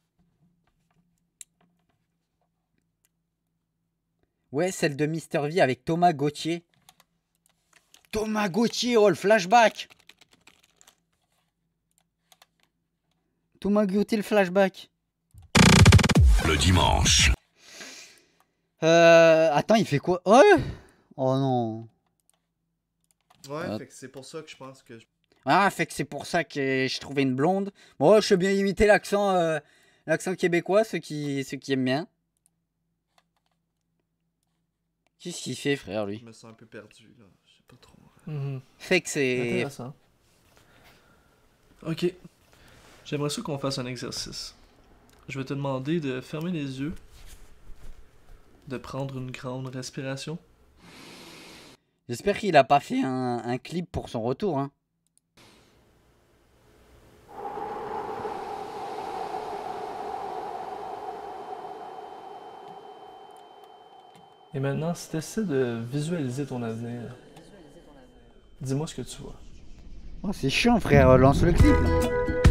Speaker 1: Ouais, celle de Mr. V avec Thomas Gauthier. Thomas Gauthier, oh le flashback Thomas Gauthier, le flashback. Le dimanche, euh, attends, il fait quoi Oh Oh non.
Speaker 5: Ouais, ah. fait que c'est pour ça que je pense que. Je...
Speaker 1: Ah, fait que c'est pour ça que je trouvais une blonde. Bon, je peux bien imiter l'accent euh, l'accent québécois, ceux qui, ceux qui aiment bien. Qu'est-ce qu'il fait, frère, lui Je
Speaker 4: me sens un peu perdu, là. Je sais pas
Speaker 3: trop. Mhm.
Speaker 1: Fait que c'est.
Speaker 4: Ok. J'aimerais ça qu'on fasse un exercice.
Speaker 5: Je vais te demander de fermer les yeux de prendre une grande respiration.
Speaker 1: J'espère qu'il a pas fait un, clip pour son retour. Hein.
Speaker 5: Et maintenant, si tu essaies de visualiser ton avenir, dis-moi ce que tu vois.
Speaker 1: Oh, c'est chiant, frère, lance le clip.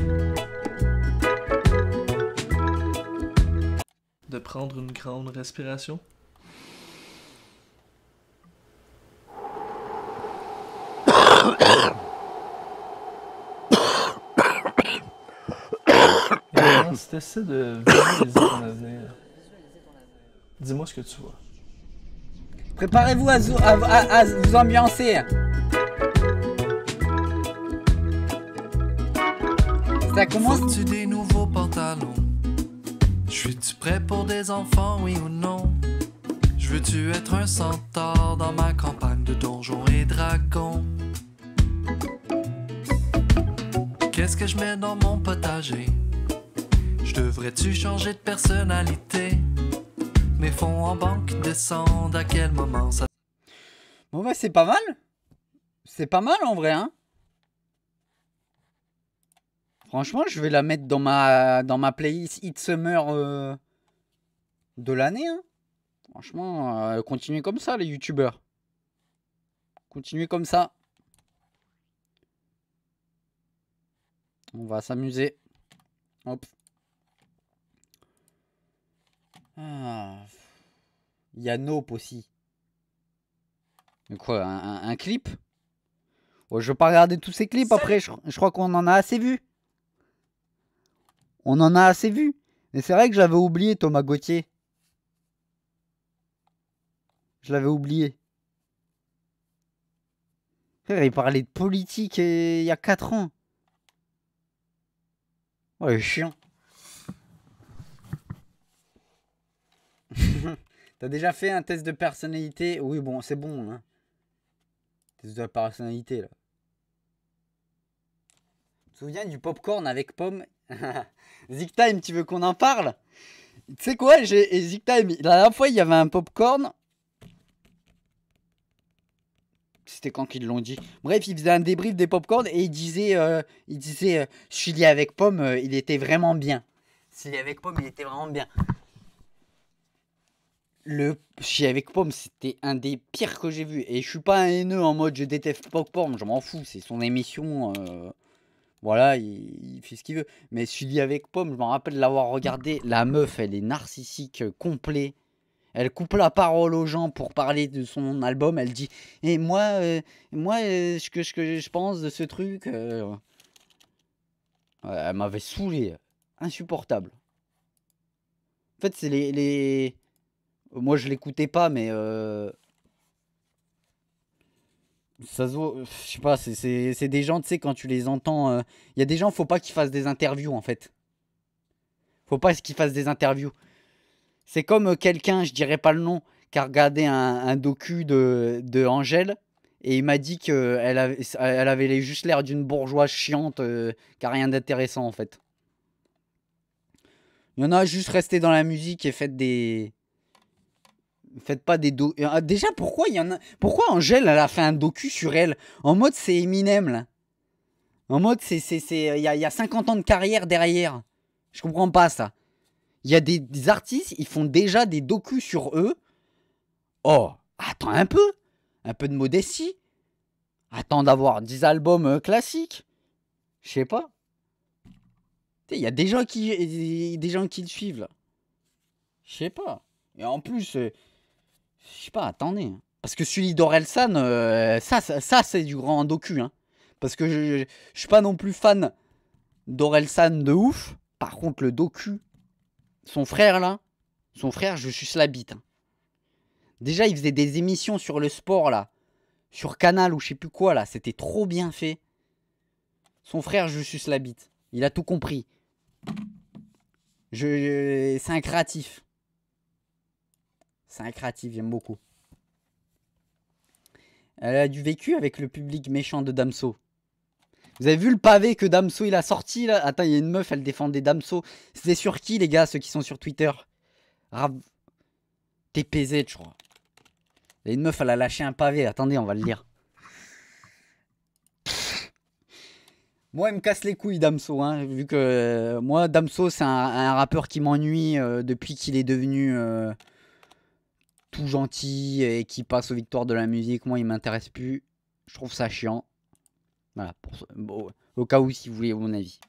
Speaker 5: de prendre une grande respiration. tu essaies de
Speaker 1: visualiser ton avenir. Dis-moi ce que tu vois. Préparez-vous à, à, vous ambiancer. Ça commence. tu des nouveaux pantalons je Suis-tu prêt pour des enfants, oui ou non? Je veux-tu être un
Speaker 4: centaure dans ma campagne de donjons et dragons? Qu'est-ce que je mets dans mon potager? Je devrais-tu changer
Speaker 1: de personnalité? Mes fonds en banque descendent, à quel moment ça... Bon bah c'est pas mal. C'est pas mal en vrai, hein Franchement, je vais la mettre dans ma, dans ma playlist Hit Summer euh, de l'année. Hein. Franchement, euh, continuez comme ça, les youtubeurs. Continuez comme ça. On va s'amuser. Hop. Ah. Il aussi. quoi, un, clip oh, Je veux pas regarder tous ces clips après, je crois qu'on en a assez vu. On en a assez vu. Mais c'est vrai que j'avais oublié Thomas Gauthier. Je l'avais oublié. il parlait de politique euh, il y a 4 ans. Oh, chiant. T'as déjà fait un test de personnalité Oui, bon, c'est bon. Hein. Test de personnalité, là. Tu te souviens du popcorn avec pomme Zigtime, tu veux qu'on en parle Tu sais quoi Zigtime. La dernière fois, il y avait un popcorn. C'était quand qu'ils l'ont dit Bref, il faisait un débrief des popcorns et il disait, euh, il disait, euh, avec Pomme, euh, il était vraiment bien. S'il avec Pomme, il était vraiment bien. Le Chili avec Pomme, c'était un des pires que j'ai vu. Et je suis pas un haineux en mode je déteste Popcorn, je m'en fous, c'est son émission. Euh. Voilà, il, fait ce qu'il veut. Mais celui avec Pomme, je m'en rappelle l'avoir regardé. La meuf, elle est narcissique euh, complet. Elle coupe la parole aux gens pour parler de son album. Elle dit Et moi, euh, moi euh, ce, que, je pense de ce truc. elle m'avait saoulé. Insupportable. En fait, c'est les, les, Moi, je l'écoutais pas, mais ça euh, je sais pas, c'est des gens, tu sais, quand tu les entends. Il euh, y a des gens, faut pas qu'ils fassent des interviews en fait. Faut pas qu'ils fassent des interviews. C'est comme euh, quelqu'un, je dirais pas le nom, qui a regardé un, docu de, de Angèle et il m'a dit qu'elle avait, elle avait juste l'air d'une bourgeoise chiante car qui rien d'intéressant en fait. Il y en a juste resté dans la musique et faites des, faites pas des do... Euh, déjà, pourquoi il y en a... Pourquoi Angèle, elle a fait un docu sur elle En mode, c'est Eminem, là. En mode, c'est... Euh, il y a, 50 ans de carrière derrière. Je comprends pas, ça. Il y a des, artistes, ils font déjà des docus sur eux. Oh, attends un peu. Un peu de modestie. Attends d'avoir 10 albums euh, classiques. Je sais pas. Il y a des gens qui, des gens qui le suivent, là. Je sais pas. Et en plus, je sais pas, attendez. Hein. Parce que celui d'Orelsan, euh, ça, ça, c'est du grand docu. Hein. Parce que je, suis pas non plus fan d'Orelsan de ouf. Par contre, le docu, son frère là, son frère, je suis la bite. Hein. Déjà, il faisait des émissions sur le sport là, sur Canal ou je sais plus quoi là. C'était trop bien fait. Son frère, je suis la bite. Il a tout compris. c'est un créatif. C'est un créatif, j'aime beaucoup. Elle a du vécu avec le public méchant de Damso. Vous avez vu le pavé que Damso il a sorti là Attends, il y a une meuf, elle défendait Damso. C'était sur qui les gars, ceux qui sont sur Twitter TPZ, je crois. Il y a une meuf, elle a lâché un pavé. Attendez, on va le lire. Moi, elle me casse les couilles, Damso. Hein, vu que euh, moi, Damso, c'est un, rappeur qui m'ennuie euh, depuis qu'il est devenu. Euh, gentil et qui passe aux victoires de la musique, moi, il m'intéresse plus. Je trouve ça chiant. Voilà, pour bon, au cas où, si vous voulez mon avis.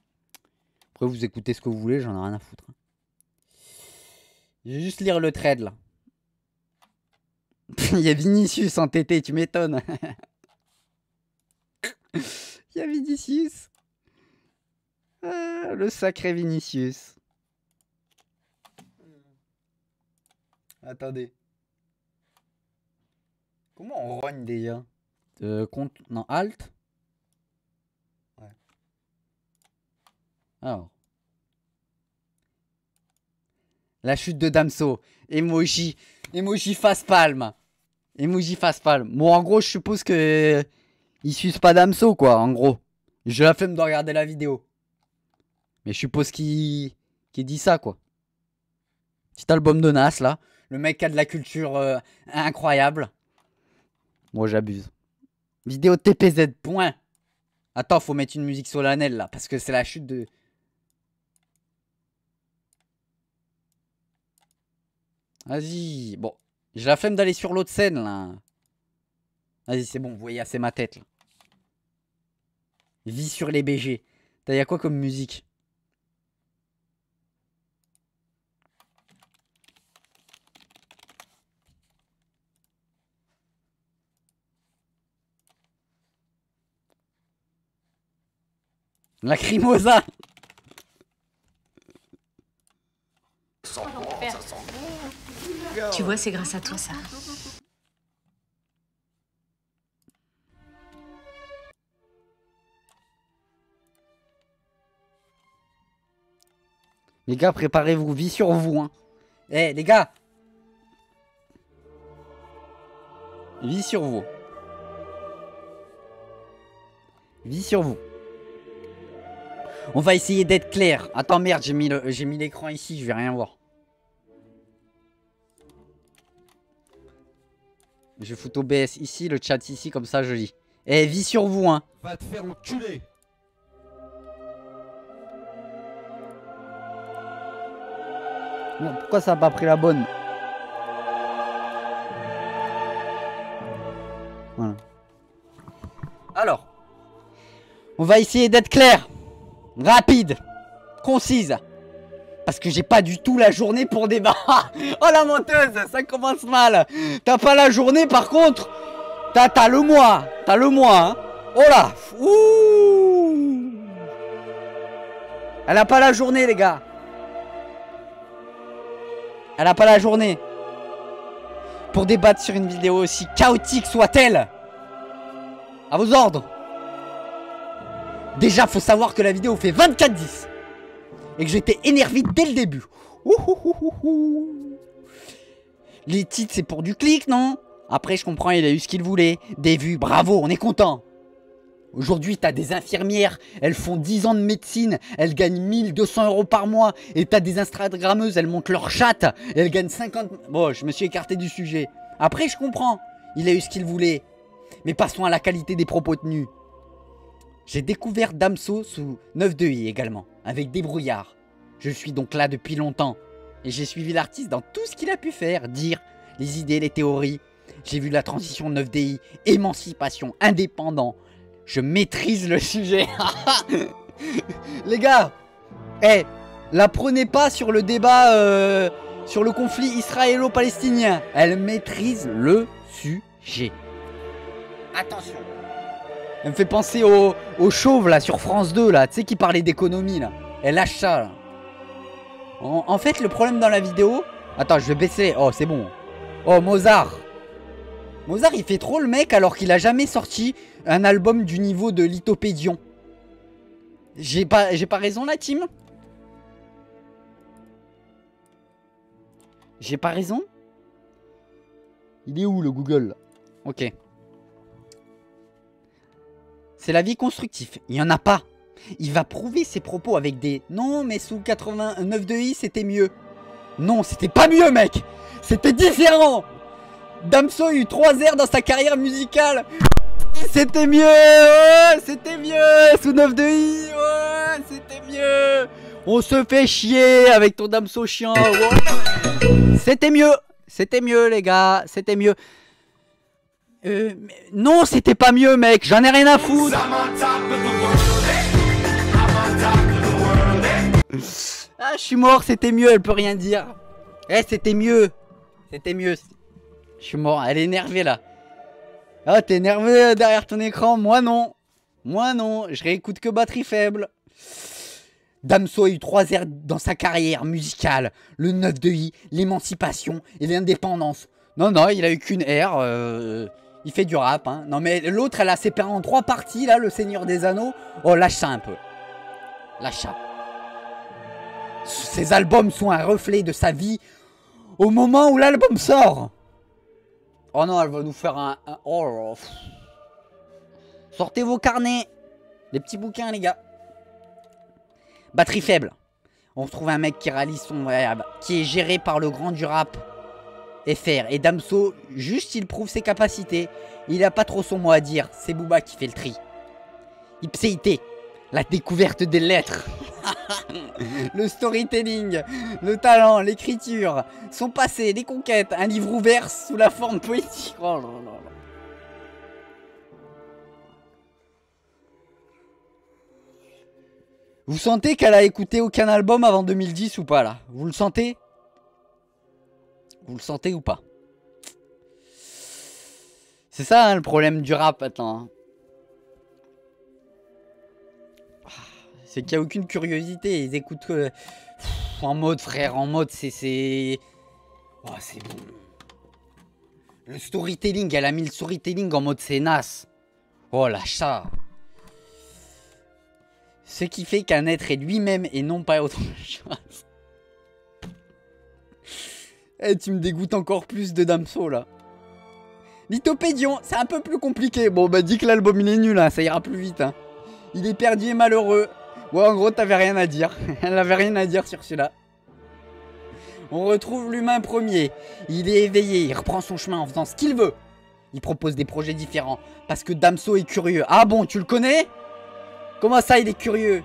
Speaker 1: Après, vous écoutez ce que vous voulez, j'en ai rien à foutre. Hein. Je vais juste lire le trade, là. il y a Vinicius en tu m'étonnes. il y a Vinicius. Ah, le sacré Vinicius. Attendez. Comment on rogne déjà Non, Alt Ouais. Alors. La chute de Damso. Emoji. Emoji face palme. Emoji face palme. Bon, en gros, je suppose que. Il suivent pas Damso, quoi, en gros. J'ai la flemme de regarder la vidéo. Mais je suppose qu'il. Qu'il dit ça, quoi. Petit album de Nas, là. Le mec a de la culture euh, incroyable. Moi, j'abuse. Vidéo TPZ, point. Attends, faut mettre une musique solennelle là, parce que c'est la chute de. Vas-y. Bon, j'ai la flemme d'aller sur l'autre scène là. Vas-y, c'est bon, vous voyez c'est ma tête là. Vie sur les BG. T'as y a quoi comme musique La
Speaker 3: Tu vois, c'est grâce à toi, ça.
Speaker 1: Les gars, préparez-vous, vie sur vous, hein. Eh, les gars Vie sur vous. Vie sur vous. On va essayer d'être clair. Attends, merde, j'ai mis l'écran ici, je vais rien voir. Je fous OBS ici, le chat ici, comme ça, je lis. Eh, vie sur vous, hein.
Speaker 2: Va te faire enculer.
Speaker 1: pourquoi ça n'a pas pris la bonne Voilà. Alors, on va essayer d'être clair rapide, concise. Parce que j'ai pas du tout la journée pour débattre oh la menteuse, ça commence mal. T'as pas la journée par contre. T'as le mois. T'as le mois. Hein. Oh là. Ouh. Elle a pas la journée les gars. Elle a pas la journée. Pour débattre sur une vidéo aussi chaotique soit-elle. À vos ordres. Déjà, faut savoir que la vidéo fait 24-10. Et que j'étais énervé dès le début. Les titres, c'est pour du clic, non Après, je comprends, il a eu ce qu'il voulait. Des vues, bravo, on est content. Aujourd'hui, t'as des infirmières, elles font 10 ans de médecine, elles gagnent 1200 euros par mois. Et t'as des Instagrammeuses, elles montent leur chatte, et elles gagnent 50... Bon, je me suis écarté du sujet. Après, je comprends, il a eu ce qu'il voulait. Mais passons à la qualité des propos tenus. J'ai découvert Damso sous 9.2i également, avec Débrouillard. Je suis donc là depuis longtemps, et j'ai suivi l'artiste dans tout ce qu'il a pu faire, dire, les idées, les théories. J'ai vu la transition 9DI, émancipation, indépendant. Je maîtrise le sujet. les gars, eh, la prenez pas sur le débat euh, sur le conflit israélo-palestinien. Elle maîtrise le sujet. Attention, elle me fait penser au, au chauve là sur France 2 là, tu sais qui parlait d'économie là. Elle lâche ça là. En, fait le problème dans la vidéo... Attends je vais baisser. Oh c'est bon. Oh Mozart. Mozart il fait trop le mec alors qu'il a jamais sorti un album du niveau de Lithopédion. J'ai pas, pas raison la team J'ai pas raison Il est où le Google Ok. C'est la vie constructive. Il n'y en a pas. Il va prouver ses propos avec des « Non, mais sous 89 de i, c'était mieux ». Non, c'était pas mieux, mec C'était différent Damso a eu 3 airs dans sa carrière musicale C'était mieux C'était mieux Sous 9 de i C'était mieux On se fait chier avec ton Damso chiant C'était mieux C'était mieux, les gars C'était mieux euh, non, c'était pas mieux, mec. J'en ai rien à foutre. Ah, je suis mort, c'était mieux, elle peut rien dire. Eh, c'était mieux. C'était mieux. Je suis mort, elle est énervée là. Ah, t'es énervé derrière ton écran Moi non. Moi non, je réécoute que batterie faible. Damso a eu trois R dans sa carrière musicale. Le 9 de I, l'émancipation et l'indépendance. Non, non, il a eu qu'une R. Euh, il fait du rap, hein. Non, mais l'autre, elle a séparé en trois parties, là, le Seigneur des Anneaux. Oh, lâche ça un peu. Lâche ça. Ses albums sont un reflet de sa vie au moment où l'album sort. Oh non, elle va nous faire un... Oh, Sortez vos carnets. Les petits bouquins, les gars. Batterie faible. On retrouve un mec qui réalise son... qui est géré par le grand du rap et faire. Et Damso, juste s'il prouve ses capacités. Il n'a pas trop son mot à dire. C'est Booba qui fait le tri. Ipséité, la découverte des lettres. le storytelling, le talent, l'écriture, son passé, les conquêtes, un livre ouvert sous la forme poétique. Oh Vous sentez qu'elle a écouté aucun album avant 2010 ou pas là Vous le sentez vous le sentez ou pas C'est ça hein, le problème du rap attends. Hein. Ah, c'est qu'il n'y a aucune curiosité. Ils écoutent euh, en mode frère, en mode c'est... Oh, c'est bon. Le storytelling, elle a mis le storytelling en mode c'est nas. Oh la chat. Ce qui fait qu'un être est lui-même et non pas autre chose. Eh, tu me dégoûtes encore plus de Damso, là. Lithopédion, c'est un peu plus compliqué. Bon, bah, dis que l'album, il est nul, hein, ça ira plus vite. Hein. Il est perdu et malheureux. Ouais, en gros, t'avais rien à dire. Elle avait rien à dire sur celui-là. On retrouve l'humain premier. Il est éveillé, il reprend son chemin en faisant ce qu'il veut. Il propose des projets différents. Parce que Damso est curieux. Ah bon, tu le connais Comment ça, il est curieux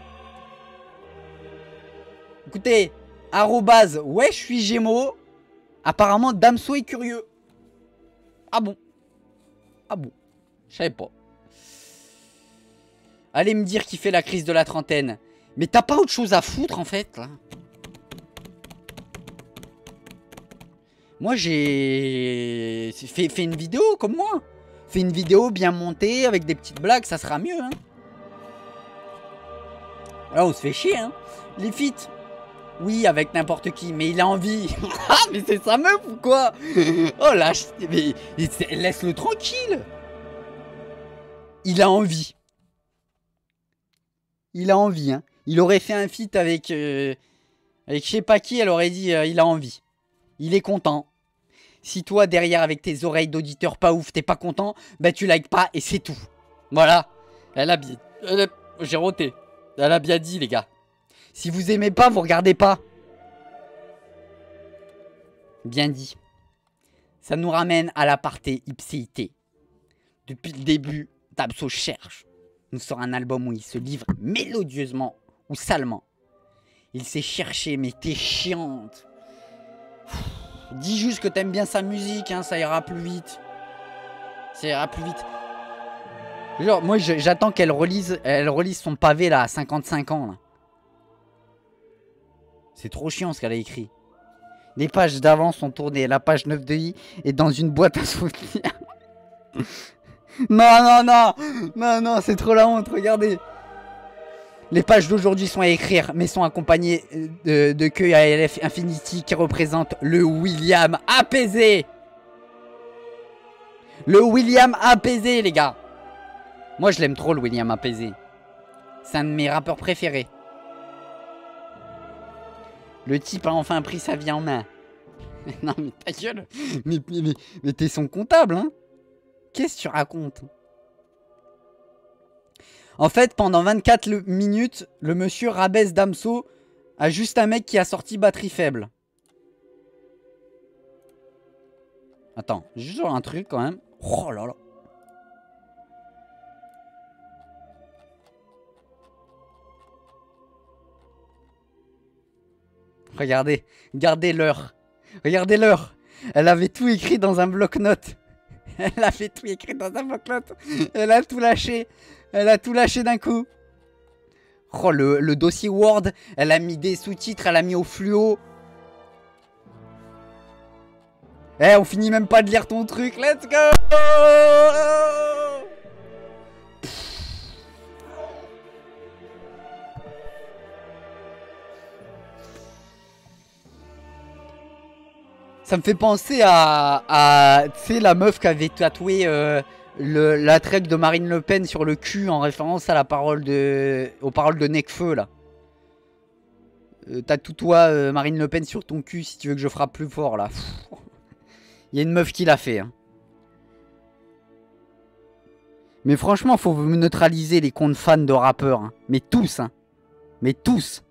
Speaker 1: Écoutez, arrobase, ouais, je suis Gémeaux. Apparemment, Damso est curieux. Ah bon Ah bon Je savais pas. Allez me dire qui fait la crise de la trentaine. Mais t'as pas autre chose à foutre, en fait, là Moi, j'ai... Fais, fait une vidéo, comme moi. Fais une vidéo bien montée, avec des petites blagues, ça sera mieux, hein. Là, on se fait chier, hein. Les fites oui, avec n'importe qui, mais il a envie. ah, mais c'est sa meuf ou quoi Oh là, laisse-le tranquille. Il a envie. Il a envie, hein. Il aurait fait un feat avec, euh, avec je sais pas qui, elle aurait dit euh, il a envie. Il est content. Si toi, derrière, avec tes oreilles d'auditeur pas ouf, t'es pas content, bah tu likes pas et c'est tout. Voilà. Elle a bien... J'ai roté. Elle a bien dit, les gars. Si vous aimez pas, vous regardez pas. Bien dit. Ça nous ramène à la partie Ipséité. Depuis le début, Tabso cherche. Nous sort un album où il se livre mélodieusement ou salement. Il s'est cherché, mais t'es chiante. dis juste que t'aimes bien sa musique, hein, ça ira plus vite. Ça ira plus vite. Genre, moi, j'attends qu'elle relise, elle relise son pavé là à 55 ans. C'est trop chiant ce qu'elle a écrit. Les pages d'avant sont tournées, la page 9 de I est dans une boîte à souvenirs. non, non, non Non, non, c'est trop la honte, regardez les pages d'aujourd'hui sont à écrire, mais sont accompagnées euh, de, de queues à LF Infinity qui représente le William apaisé. Le William apaisé, les gars. Moi, je l'aime trop, le William apaisé. C'est un de mes rappeurs préférés. Le type a enfin pris sa vie en main. non, mais ta gueule. Mais, t'es son comptable, hein Qu'est-ce que tu racontes En fait, pendant 24 minutes, le monsieur rabaisse Damso a juste un mec qui a sorti batterie faible. Attends, juste un truc quand même. Oh là là. Regardez, regardez l'heure. Regardez l'heure. Elle avait tout écrit dans un bloc-notes. Elle avait tout écrit dans un bloc-notes. Elle a tout lâché. Elle a tout lâché d'un coup. Oh, le, le, dossier Word. Elle a mis des sous-titres. Elle a mis au fluo. Eh, on finit même pas de lire ton truc. Let's go ça me fait penser à, tu sais, la meuf qui avait tatoué euh, la traque de Marine Le Pen sur le cul en référence à la parole de, aux paroles de Necfeu, là. Euh, tatoue-toi euh, Marine Le Pen sur ton cul si tu veux que je frappe plus fort, là. Il y a une meuf qui l'a fait, hein. Mais franchement, faut neutraliser les comptes fans de rappeurs. Hein. Mais tous, hein. Mais tous.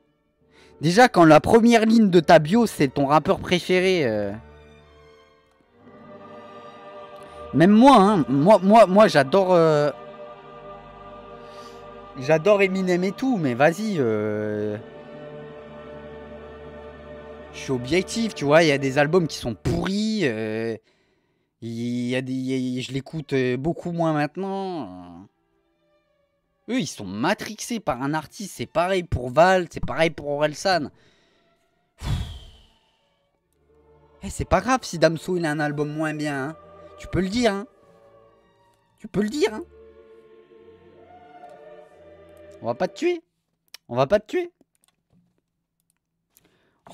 Speaker 1: Déjà, quand la première ligne de ta bio, c'est ton rappeur préféré. Même hein. moi, moi, moi, j'adore... Euh, j'adore Eminem et tout, mais vas-y. Euh, je suis objectif, tu vois. Il y a des albums qui sont pourris. Euh, a des, je l'écoute beaucoup moins maintenant. Eux, ils sont matrixés par un artiste. C'est pareil pour Val, c'est pareil pour Orelsan. Eh, c'est pas grave si Damso il a un album moins bien. Hein. Tu peux le dire, hein. Tu peux le dire, hein. On va pas te tuer. On va pas te tuer.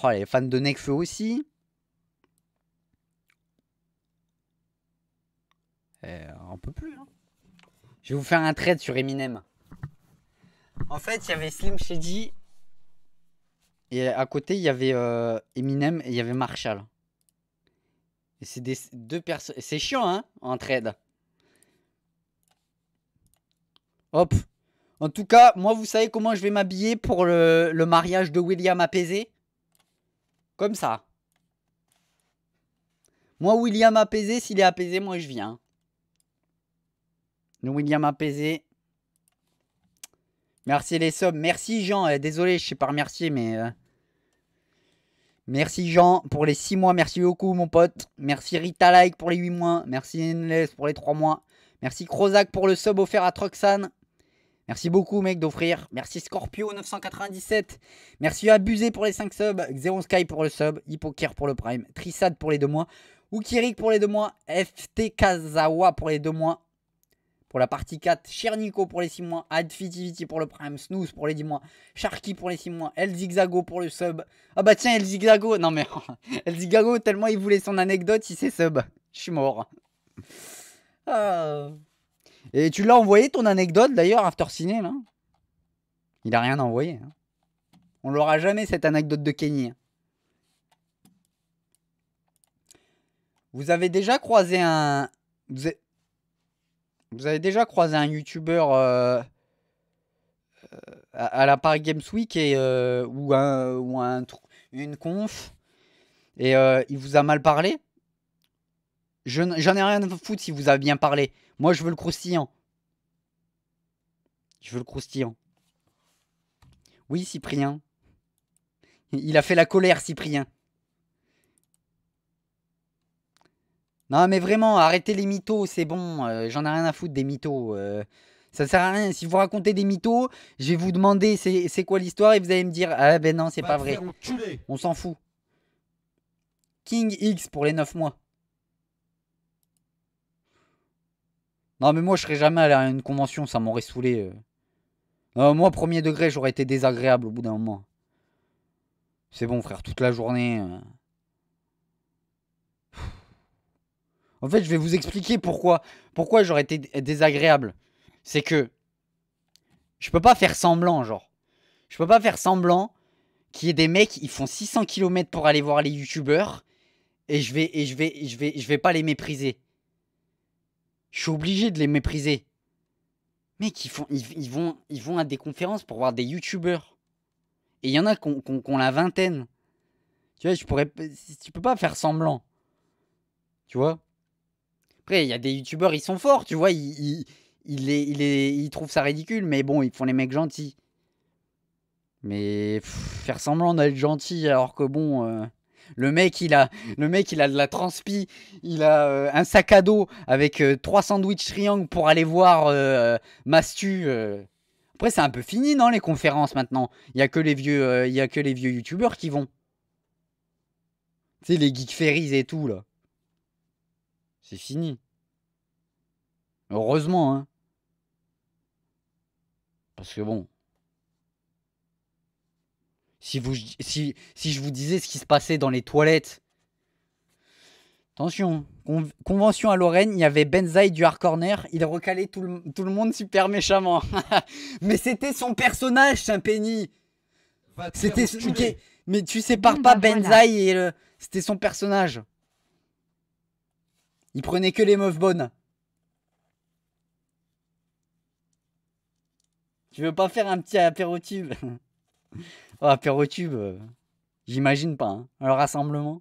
Speaker 1: Oh, les fans de Nekfeu aussi. Eh, on peut plus. Hein. Je vais vous faire un trade sur Eminem. En fait, il y avait Slim Shady. Et à côté, il y avait euh, Eminem et il y avait Marshall. C'est des deux personnes. C'est chiant, hein, en trade. Hop. En tout cas, moi, vous savez comment je vais m'habiller pour le, mariage de William apaisé Comme ça. Moi, William apaisé, s'il est apaisé, moi, je viens. Le William apaisé. Merci les sommes. Merci, Jean. Eh, désolé, je sais pas remercier, mais... Euh, Merci Jean pour les 6 mois, merci beaucoup mon pote. Merci Rita Like pour les 8 mois, merci Endless pour les 3 mois. Merci Crozac pour le sub offert à Troxan, Merci beaucoup mec d'offrir. Merci Scorpio 997. Merci Abusé pour les 5 subs, Xeon Sky pour le sub, Hippoker pour le prime, Trissad pour les 2 mois, Ukirik pour les 2 mois, FT Kazawa pour les 2 mois, la partie 4, chernico pour les 6 mois, Fitivity pour le prime, Snooze pour les 10 mois, Sharky pour les 6 mois, El Zigzago pour le sub. Ah bah tiens, El Zigzago, non mais El Zigzago, tellement il voulait son anecdote, il s'est sub. Je suis mort. Euh. Et tu l'as envoyé ton anecdote d'ailleurs, After Ciné là Il a rien envoyé. Hein. On l'aura jamais cette anecdote de Kenny. Hein. Vous avez déjà croisé un. Vous vous avez déjà croisé un youtubeur euh, euh, à, la Paris Games Week et, euh, ou, un, ou un, une conf et il vous a mal parlé J'en ai rien à foutre si vous avez bien parlé. Moi, je veux le croustillant. Je veux le croustillant. Oui, Cyprien. Il a fait la colère, Cyprien. Non, mais vraiment, arrêtez les mythos, c'est bon. Euh, j'en ai rien à foutre des mythos. Euh. ça sert à rien. Si vous racontez des mythos, je vais vous demander c'est quoi l'histoire et vous allez me dire Ah ben non, c'est pas vrai. On s'en fout. King X pour les 9 mois. Non, mais moi, je serais jamais allé à une convention, ça m'aurait saoulé. Euh. moi, premier degré, j'aurais été désagréable au bout d'un moment. C'est bon, frère, toute la journée. En fait, je vais vous expliquer pourquoi. Pourquoi j'aurais été désagréable. C'est que je peux pas faire semblant, genre. Je peux pas faire semblant qu'il y ait des mecs, ils font 600 km pour aller voir les youtubeurs et je vais et je vais je vais je vais pas les mépriser. Je suis obligé de les mépriser. Mec, ils, font, ils, vont, ils vont à des conférences pour voir des youtubeurs. Et il y en a qui ont, la vingtaine. Tu vois, je pourrais, tu peux pas faire semblant. Tu vois après, il y a des youtubeurs, ils sont forts, tu vois, ils, ils, les, trouvent ça ridicule, mais bon, ils font les mecs gentils. Mais faire semblant d'être gentil alors que bon. Euh, le mec, il a, le mec, a de la transpi, il a euh, un sac à dos avec euh, trois sandwichs triangles pour aller voir Mastu. Après, c'est un peu fini, non, les conférences maintenant. Il y a que les vieux, il a que les vieux youtubeurs qui vont. Tu sais, les geek ferries et tout là. C'est fini. Heureusement, hein. Parce que bon. Si, vous, si, je vous disais ce qui se passait dans les toilettes. Attention, convention à Lorraine, il y avait Benzaï du hard corner, il recalait tout le, tout le monde super méchamment. Mais c'était son personnage, Saint-Penny. C'était. Mais tu sépares pas bah, Benzaï et le. C'était son personnage. Il prenait que les meufs bonnes. Tu veux pas faire un petit apérotube Oh, apérotube, euh, j'imagine pas. Hein, le rassemblement.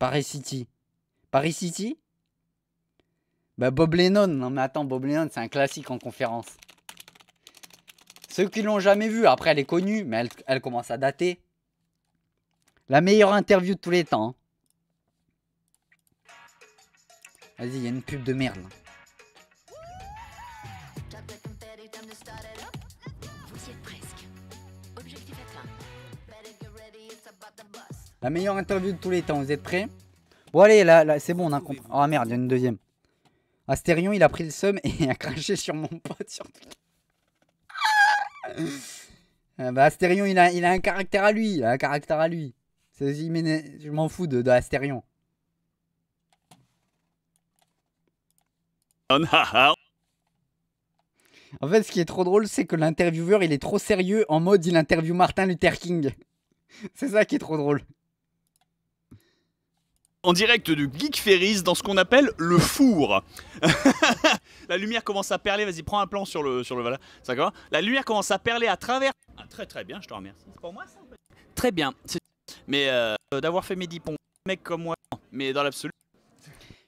Speaker 1: Paris City. Paris City Bah Bob Lennon. Non mais attends, Bob Lennon, c'est un classique en conférence. Ceux qui l'ont jamais vu, après elle est connue, mais elle commence à dater. La meilleure interview de tous les temps. Hein. Vas-y, il y a une pub de merde. La meilleure interview de tous les temps, vous êtes prêts Bon allez, là, là c'est bon, on a compris. Oh merde, il y a une deuxième. Astérion, il a pris le seum et a craché sur mon pote sur ah, bah, Astérion, il a, il a un caractère à lui. Il a un caractère à lui. Je m'en fous de, oh,
Speaker 5: ah, ah.
Speaker 1: En fait, ce qui est trop drôle, c'est que l'intervieweur, il est trop sérieux en mode il interview Martin Luther King. C'est ça qui est trop drôle.
Speaker 5: En direct du Geek Ferries dans ce qu'on appelle le four. La lumière commence à perler, vas-y, prends un plan sur le sur le La lumière commence à perler à travers. Ah, très très bien, je te remercie. C'est pour moi ça Très bien. Mais euh, d'avoir fait mes 10 ponts, mec comme moi, mais dans l'absolu.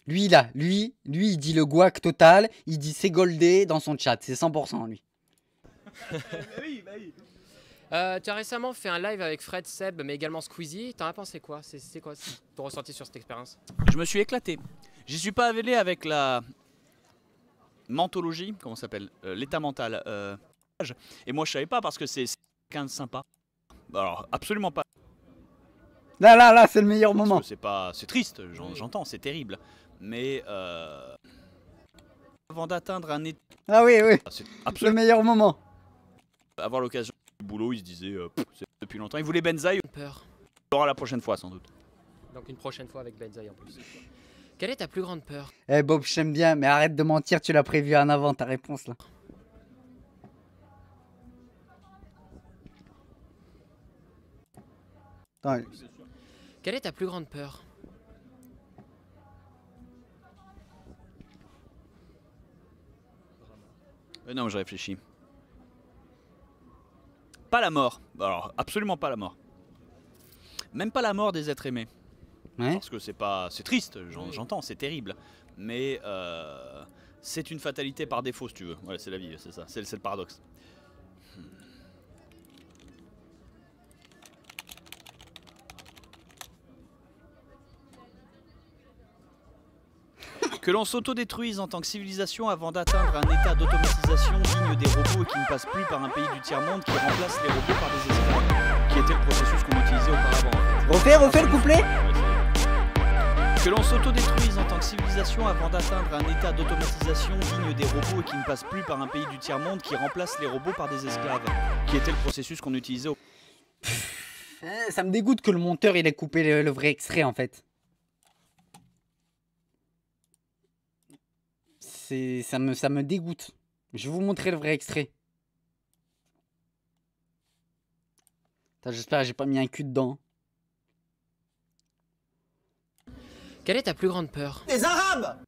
Speaker 1: Lui là, lui, lui il dit le guac total, il dit c'est goldé dans son chat, c'est 100% lui.
Speaker 4: oui, bah euh, tu as récemment fait un live avec Fred, Seb, mais également Squeezie. T'en as pensé quoi C'est quoi ton ressenti sur cette expérience
Speaker 5: Je me suis éclaté. J'y suis pas avélé avec la mentologie, comment s'appelle euh, L'état mental. et moi, je savais pas parce que c'est quelqu'un de sympa. Bah, alors, absolument pas Là, là, là, c'est le meilleur moment. C'est pas, c'est triste, j'entends, c'est terrible, mais euh, avant d'atteindre un état. Ah oui,
Speaker 1: oui. Ah, c'est le meilleur moment.
Speaker 5: Avoir l'occasion du boulot, il se disait euh, c'est depuis longtemps. Il voulait Benzaï. Peur. Il aura la prochaine fois sans doute.
Speaker 4: Donc une prochaine fois avec Benzaï en plus. Quelle est ta plus
Speaker 1: grande peur Eh Bob, j'aime bien, mais arrête de mentir, tu l'as prévu en avant ta réponse là. Attends,
Speaker 4: quelle est ta plus grande peur
Speaker 5: euh, Non, je réfléchis. Pas la mort. Alors, absolument pas la mort. Même pas la mort des êtres aimés. Parce que c'est pas, c'est triste. J'entends, c'est terrible. Mais euh, c'est une fatalité par défaut, si tu veux. Voilà, c'est la vie, c'est ça. C'est le paradoxe. que l'on s'autodétruise en tant que civilisation avant d'atteindre un état d'automatisation digne des robots et qui ne passe plus par un pays du tiers-monde qui remplace les robots par des esclaves, qui était le processus qu'on utilisait auparavant.
Speaker 1: Refais, refais le couplet
Speaker 5: que l'on s'autodétruise en tant que civilisation avant d'atteindre un état d'automatisation digne des robots et qui ne passe plus par un pays du tiers-monde qui remplace les robots par des esclaves, qui était le processus qu'on utilisait. Au...
Speaker 1: Ça me dégoûte que le monteur il ait coupé le vrai extrait en fait. ça me, ça me dégoûte. Je vais vous montrer le vrai extrait. J'espère que j'ai pas mis un cul dedans. Quelle est ta plus grande peur
Speaker 3: Les Arabes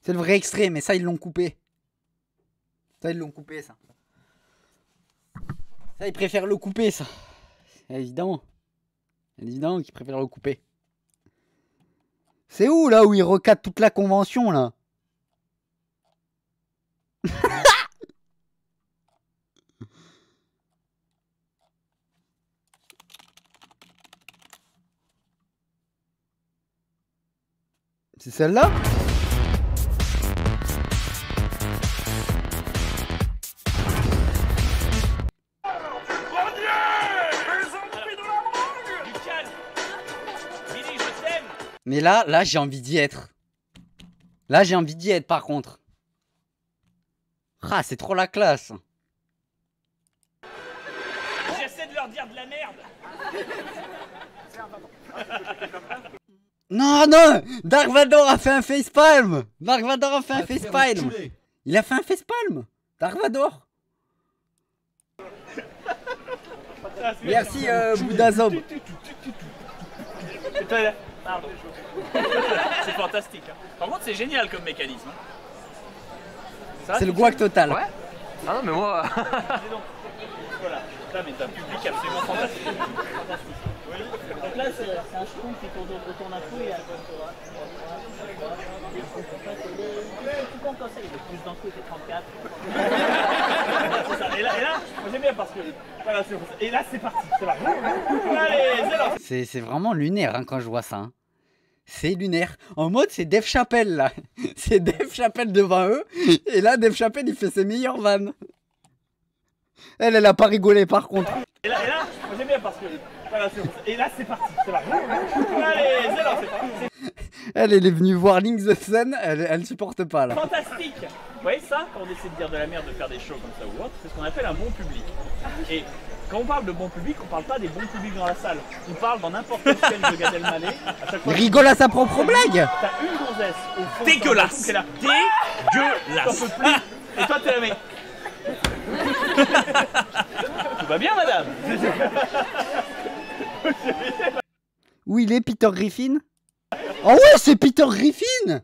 Speaker 1: C'est le vrai extrait, mais ça, ils l'ont coupé. Ça, ils l'ont coupé, ça. Ça, ils préfèrent le couper, ça. Évidemment. Évidemment qu'ils préfèrent le couper. C'est où là où il recadre toute la convention là C'est celle-là Mais là, là, j'ai envie d'y être. Là, j'ai envie d'y être, par contre. Ah, c'est trop la classe.
Speaker 5: J'essaie de leur dire de la merde.
Speaker 1: non, non Dark Vador a fait un facepalm Dark Vador a fait un facepalm Il a fait un facepalm Dark Vador Merci euh,
Speaker 4: Bouddha Zob.
Speaker 5: c'est fantastique. Hein. Par contre, c'est génial comme mécanisme. Hein.
Speaker 1: C'est le guac total. Ouais.
Speaker 4: Ah non, mais moi.
Speaker 5: voilà. Là, mais t'as un public absolument fantastique. Donc
Speaker 3: là, c'est
Speaker 5: un chou qui tourne autour d'un trou et à tout et monde il ça, plus d'un coup, il 34. Et là, et là j'aime bien parce que. Et là, c'est parti.
Speaker 1: C'est vraiment lunaire hein, quand je vois ça. Hein c'est lunaire. En mode, c'est Dave Chapelle là. C'est Dave Chapelle devant eux. Et là, Dave Chapelle il fait ses meilleurs vannes. Elle, elle a pas rigolé, par contre.
Speaker 5: Et là, et là j'aime bien parce que... et là, c'est parti. c'est
Speaker 1: Elle, elle est venue voir Link the Sun, elle, elle supporte pas là.
Speaker 5: Fantastique Vous voyez ça, quand on essaie de dire de la merde, de faire des shows comme ça ou autre, c'est ce qu'on appelle un bon public. Et quand on parle de bon public, on parle pas des bons publics dans la salle. On parle dans n'importe quel scène de Gad Elmaleh. rigole à sa propre blague T'as une gonzesse Dégueulasse Dégueulasse peux plus. Et toi, t'es la mets Tout va bien, madame
Speaker 1: Où il est, Peter Griffin Oh ouais, c'est Peter Griffin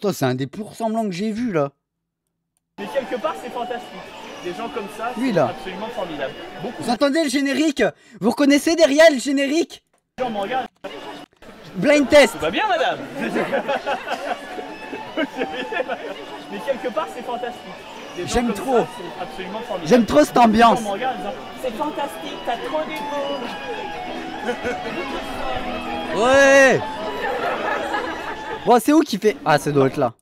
Speaker 1: Toi, c'est un des ressemblants que j'ai vu là.
Speaker 5: Mais quelque part, c'est fantastique. Des gens comme ça, c'est absolument formidable.
Speaker 1: Vous entendez le générique Vous reconnaissez derrière le générique Blind test Tout va
Speaker 5: bien, madame Mais quelque part, c'est fantastique. J'aime trop. J'aime trop cette ambiance. C'est fantastique, t'as trop d'ego.
Speaker 1: ouais. Bon, c'est où qui fait Ah, c'est doit là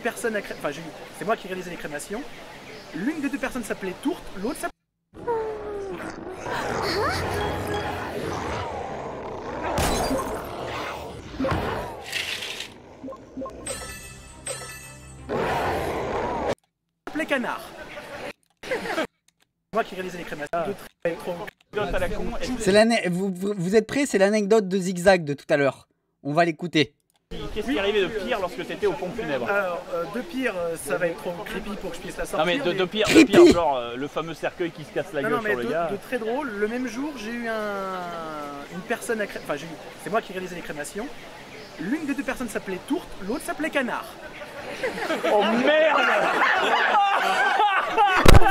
Speaker 4: personne à cré... Enfin, c'est moi qui réalisais les crémations. L'une des deux personnes s'appelait Tourte, l'autre s'appelait. Canard.
Speaker 5: moi qui réalisais les crémations.
Speaker 1: C'est l'année. Vous, vous êtes prêts C'est l'anecdote de Zigzag de tout à l'heure. On va l'écouter.
Speaker 5: Qu'est-ce qui est arrivé de pire lorsque tu étais au pont funèbre Alors,
Speaker 4: euh, de pire, euh, ça va être trop creepy pour que je puisse la
Speaker 1: sortir.
Speaker 5: Non, mais de, pire, de pire genre euh, le fameux cercueil qui se casse la gueule sur de, gars.
Speaker 4: très drôle, le même jour, j'ai eu une personne
Speaker 5: à cré... Enfin, c'est moi qui réalisais les crémations. L'une des deux personnes s'appelait Tourte, l'autre s'appelait Canard. oh merde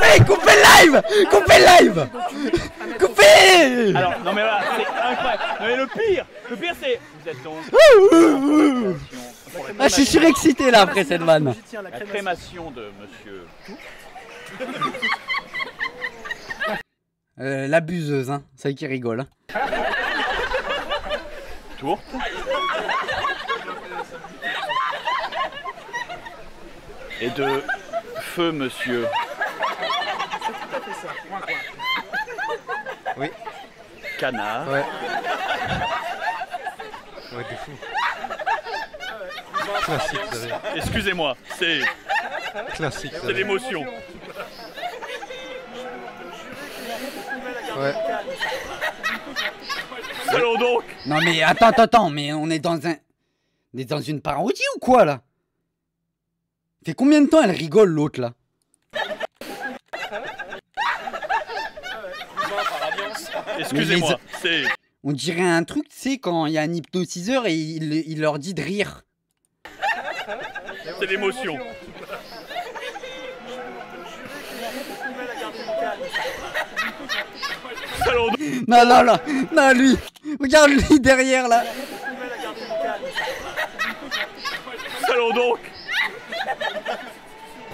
Speaker 4: Coupez, LE live Coupez live Coupez Alors, non
Speaker 5: mais voilà, c'est incroyable. Non mais le pire, le pire c'est... Vous êtes donc... Ah, je suis surexcité là après cette vanne. La crémation de monsieur...
Speaker 1: Euh, la buseuse, hein. celle qui rigole. Hein. Tour.
Speaker 5: Et de feu, monsieur. Oui. Canard. Ouais. Ouais, t'es fou. Classique,
Speaker 3: Excusez-moi, c'est. Classique. C'est l'émotion.
Speaker 1: Ouais. Allons donc Non mais attends, attends, attends, mais on est dans un... On est dans une parodie ou quoi là Fait combien de temps elle rigole l'autre là
Speaker 3: Excusez-moi. c'est...
Speaker 1: On dirait un truc, tu sais, quand il y a un hypnotiseur et il, leur dit de rire. C'est l'émotion. Non, non, non, non, lui, regarde lui derrière là.
Speaker 5: Allons donc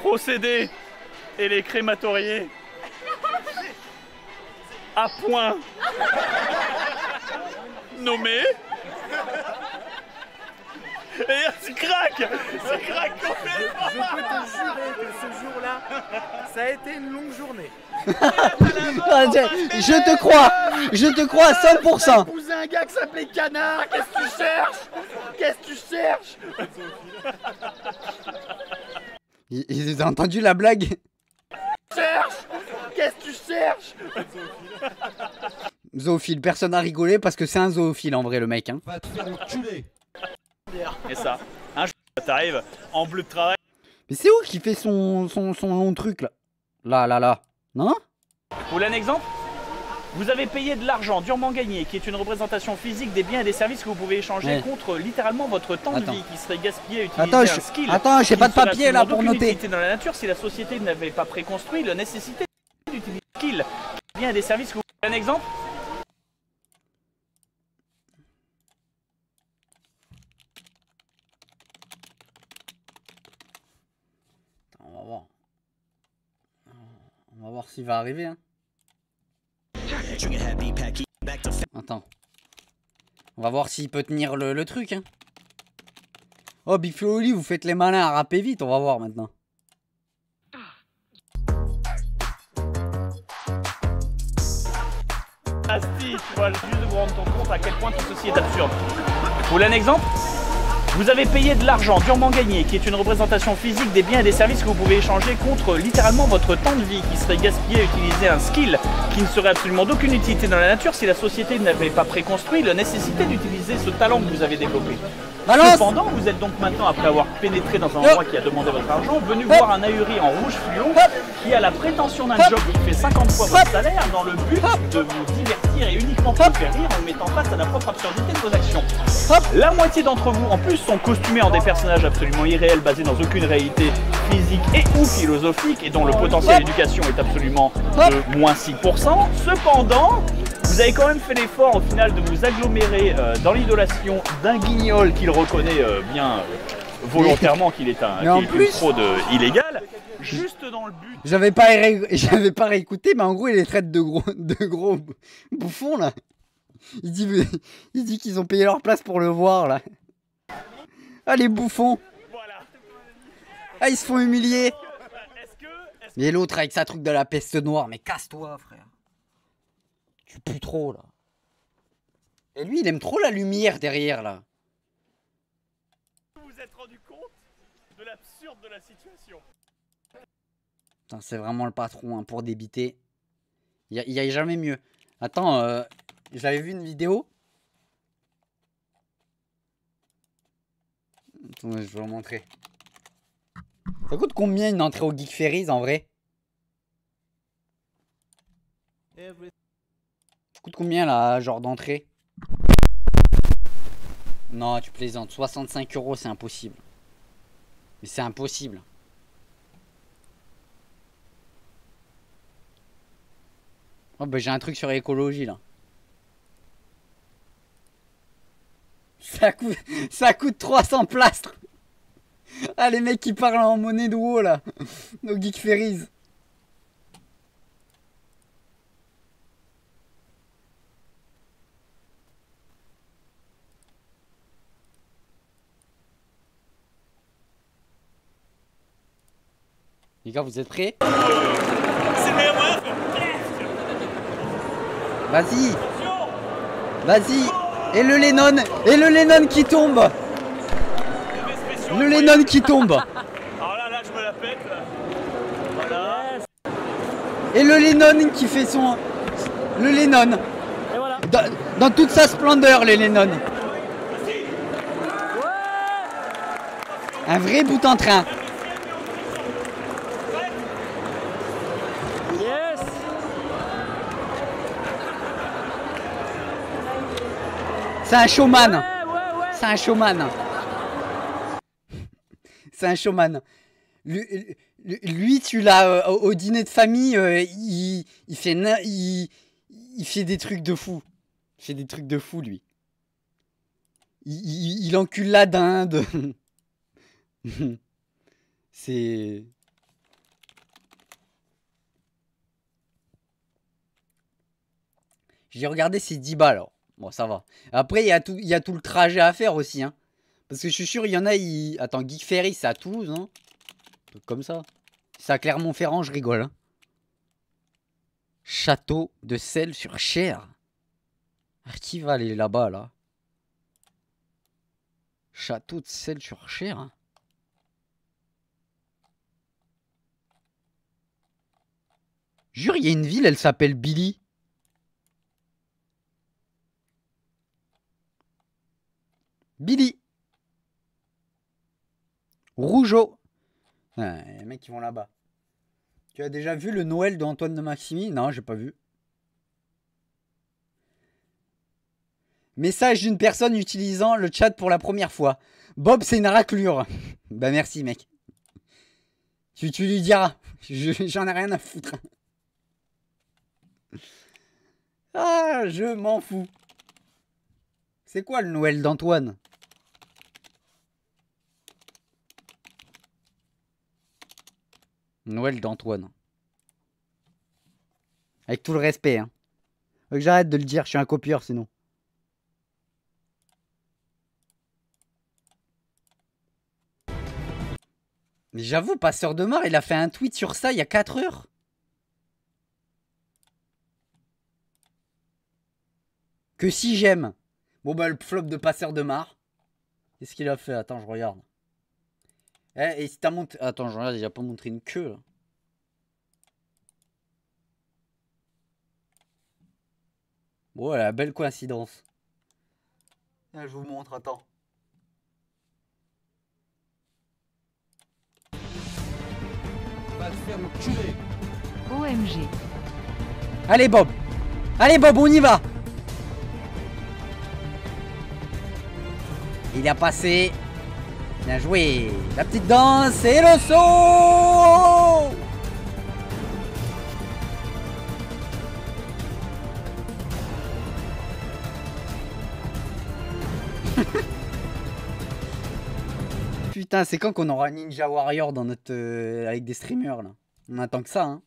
Speaker 5: procéder et les crématoriés à point nommé. Et c'est craque C'est craque
Speaker 4: complètement Je peux te jurer que ce jour-là, ça a été une longue journée. Ah,
Speaker 3: je te crois Je te crois à 100% T'as épousé
Speaker 4: un gars qui s'appelait Canard Qu'est-ce que tu cherches Qu'est-ce que tu cherches
Speaker 1: Ils ont entendu la blague
Speaker 5: cherches
Speaker 2: Qu'est-ce que tu cherches
Speaker 1: Zoophile, personne n'a rigolé parce que c'est un zoophile en vrai le mec. Hein.
Speaker 2: Et ça,
Speaker 5: hein, t'arrives en bleu de travail.
Speaker 1: Mais c'est où qui fait son, son, son long truc là Là, là, là. Non
Speaker 5: Vous voulez exemple vous avez payé de l'argent durement gagné, qui est une représentation physique des biens et des services que vous pouvez échanger contre littéralement votre temps de vie qui serait gaspillé à utiliser Attends, skill. Attends, j'ai pas de papier là pour noter. dans la nature si la société n'avait pas préconstruit la nécessité d'utiliser skill, biens et des services que vous Un exemple
Speaker 1: On va voir. On va voir s'il va arriver. Hein. Attends. On va voir s'il peut tenir le, truc. Hein. Oh, Big Oli, vous faites les malins à rapper vite, on va voir maintenant.
Speaker 5: Asti, ah tu vois le juste de vous rendre compte à quel point tout ceci est absurde. Vous voulez un exemple vous avez payé de l'argent durement gagné, qui est une représentation physique des biens et des services que vous pouvez échanger contre littéralement votre temps de vie qui serait gaspillé à utiliser un skill qui ne serait absolument d'aucune utilité dans la nature si la société n'avait pas préconstruit la nécessité d'utiliser ce talent que vous avez développé. Cependant, vous êtes donc maintenant, après avoir pénétré dans un endroit qui a demandé votre argent, venu voir un ahuri en rouge fluo qui a la prétention d'un job qui fait 50 fois votre salaire dans le but de vous divertir et uniquement pour faire rire en mettant face à la propre absurdité de vos actions. La moitié d'entre vous, en plus, sont costumés en des personnages absolument irréels basés dans aucune réalité physique et ou philosophique et dont le potentiel d'éducation est absolument de moins 6%. Cependant, vous avez quand même fait l'effort au final de vous agglomérer euh, dans l'idolation d'un guignol qu'il reconnaît euh, bien euh, volontairement qu'il est
Speaker 1: un, qu'il une fraude juste dans le but. J'avais pas, j'avais pas réécouté, mais en gros, il les traite de gros, de gros bouffons, là. Il dit qu'ils ont payé leur place pour le voir, là. Ah, les bouffons Ah, ils se font humilier Mais l'autre avec sa truc de la peste noire, mais casse-toi, frère. Tu pues trop, là. Et lui, il aime trop la lumière derrière, là. c'est vraiment le patron hein, pour débiter. Il n'y a, jamais mieux. Attends, euh, j'avais vu une vidéo. Attends, je vais vous montrer. Ça coûte combien une entrée au Geek Ferries en vrai
Speaker 3: Ça
Speaker 1: coûte combien là, genre d'entrée Non, tu plaisantes. 65 euros, c'est impossible. Mais c'est impossible. Oh bah j'ai un truc sur l'écologie là. Ça coûte, ça coûte 300 plastres. Ah les mecs qui parlent en monnaie de là. Nos geek ferries. Les gars, vous êtes prêts Vas-y Vas-y Et le Lennon Et le Lennon qui tombe Le Lennon qui tombe Et le Lennon qui fait son... Le Lennon dans, dans, toute sa splendeur, le Lennon Un vrai bout en train C'est un showman. C'est un showman. C'est un showman. Lui, tu l'as euh, au, dîner de famille, euh, il, fait il, fait des trucs de fou. Il fait des trucs de fou, lui. Il, encule la dinde. C'est... J'ai regardé, ces 10 balles. Alors. Bon, ça va. Après, il y, a tout, y a tout le trajet à faire aussi. Hein. Parce que je suis sûr, il y en a. Attends, Geek Ferry, c'est à Toulouse. Hein comme ça. C'est à Clermont-Ferrand, je rigole. Hein. Château de sel sur Cher. Ah, qui va aller là-bas, là, Château de sel sur Cher. Hein. Jure, il y a une ville, elle s'appelle Billy. Billy. Rougeau. les mecs qui vont là-bas. Tu as déjà vu le Noël d'Antoine de Maximi Non, j'ai pas vu. Message d'une personne utilisant le chat pour la première fois. Bob, c'est une raclure. Ben merci, mec. Tu, lui diras. J'en ai rien à foutre. Ah, je m'en fous. C'est quoi le Noël d'Antoine Noël d'Antoine. Avec tout le respect. Hein. que J'arrête de le dire, je suis un copieur sinon. Mais j'avoue, Passeur de mar, il a fait un tweet sur ça il y a 4 heures. Que si j'aime. Bon bah le flop de Passeur de Mars. Qu'est-ce qu'il a fait Attends, je regarde. Eh, et si t'as monté... Attends, j'en ai déjà pas montré une queue, là. Bon, la belle coïncidence. Eh, je vous montre, attends. OMG. Allez, Bob Allez, Bob, on y va Il a passé Bien jouer, La petite danse et le saut Putain, c'est quand qu'on aura Ninja Warrior dans notre euh, avec des streamers là On attend que ça hein.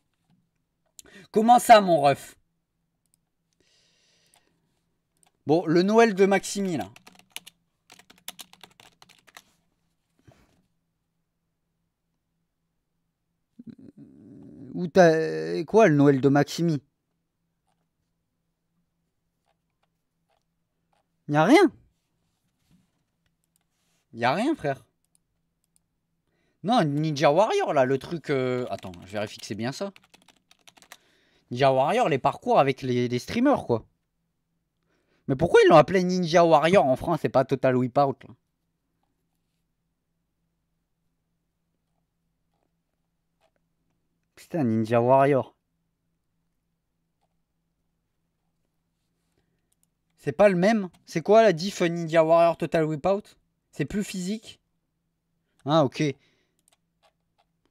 Speaker 1: Comment ça mon ref Bon, le Noël de Maximi là. Ou t'as. Euh, quoi, le Noël de Maximi Y a rien. Y a rien, frère. Non, Ninja Warrior, là, le truc... Euh, attends, je vérifie que c'est bien ça. Ninja Warrior, les parcours avec les, streamers, quoi. Mais pourquoi ils l'ont appelé Ninja Warrior en France et pas Total Whip Out là c'était un Ninja Warrior. C'est pas le même C'est quoi la diff Ninja Warrior Total Out C'est plus physique Ah, ok.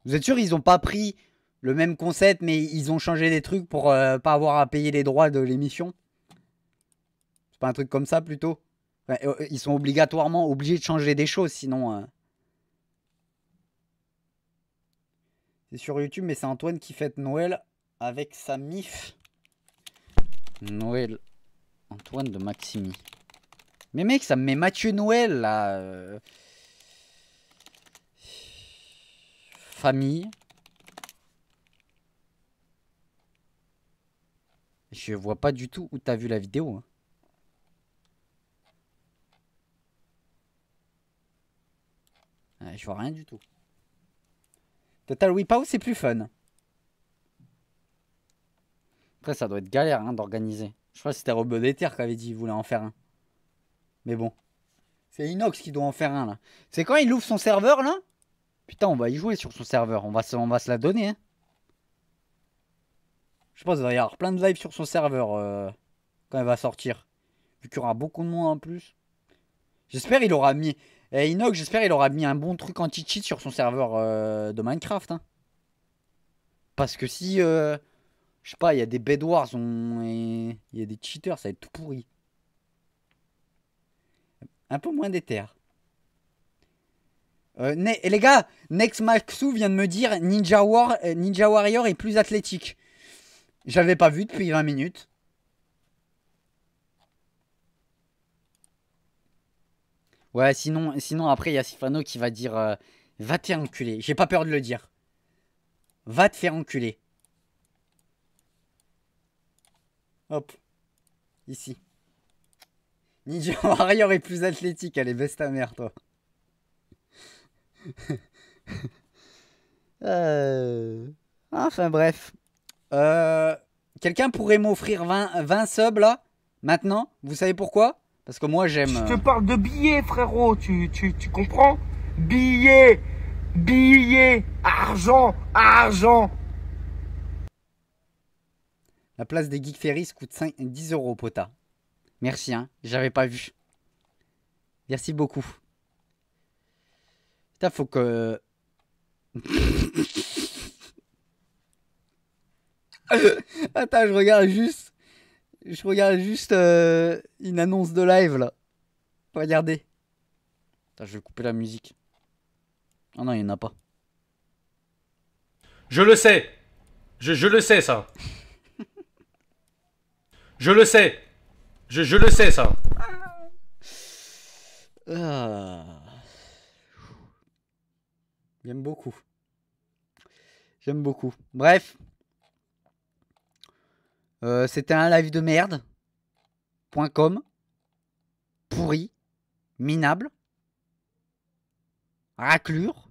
Speaker 1: Vous êtes sûr ils ont pas pris le même concept, mais ils ont changé des trucs pour euh, pas avoir à payer les droits de l'émission C'est pas un truc comme ça, plutôt euh, Ils sont obligatoirement obligés de changer des choses, sinon... Euh, C'est sur YouTube, mais c'est Antoine qui fête Noël avec sa mif. Noël. Antoine de Maximi. Mais mec, ça me met Mathieu Noël, là. Euh. Famille. Je vois pas du tout où t'as vu la vidéo. Hein. je vois rien du tout. Total Wipeout, c'est plus fun. Après, ça doit être galère hein, d'organiser. Je crois que c'était Rob qui avait dit qu'il voulait en faire un. Mais bon. C'est Inox qui doit en faire un, là. C'est quand il ouvre son serveur, là Putain, on va y jouer sur son serveur. On va se, on va la donner. Hein. Je pense qu'il va y avoir plein de vibes sur son serveur euh, quand il va sortir. Vu qu'il y aura beaucoup de monde en plus. J'espère qu'il aura mis... Et eh, Inox, j'espère il aura mis un bon truc anti-cheat sur son serveur euh, de Minecraft. Hein. Parce que si, euh, je sais pas, il y a des Bedwars, il y a des cheaters, ça va être tout pourri. Un peu moins d'éther. Euh, eh, les gars, Next vient de me dire Ninja, War, Ninja Warrior est plus athlétique. J'avais pas vu depuis 20 minutes. Ouais, sinon, sinon après, il y a Sifano qui va dire euh, Va te faire enculer. J'ai pas peur de le dire. Va te faire enculer. Hop. Ici. Ninja Warrior est plus athlétique. Allez, baisse ta mère, toi. Euh, enfin, bref. Euh... Quelqu'un pourrait m'offrir 20, 20 subs, là Maintenant Vous savez pourquoi parce que moi, j'aime. Je euh, te parle de billets, frérot. Tu, comprends Billets Billets Argent Argent La place des Geek Ferris coûte 5, 10 euros, pota. Merci, hein. J'avais pas vu. Merci beaucoup. Putain, faut que. Attends, je regarde juste je regarde juste euh, une annonce de live là. Regardez. je vais couper la musique. Ah non, il n'y en a pas. Je le sais. Je, le sais ça.
Speaker 4: je le sais. Je, le sais ça.
Speaker 1: Ah. J'aime beaucoup. J'aime beaucoup. Bref, euh, c'était un live de merde. .com. Pourri. Minable. Raclure.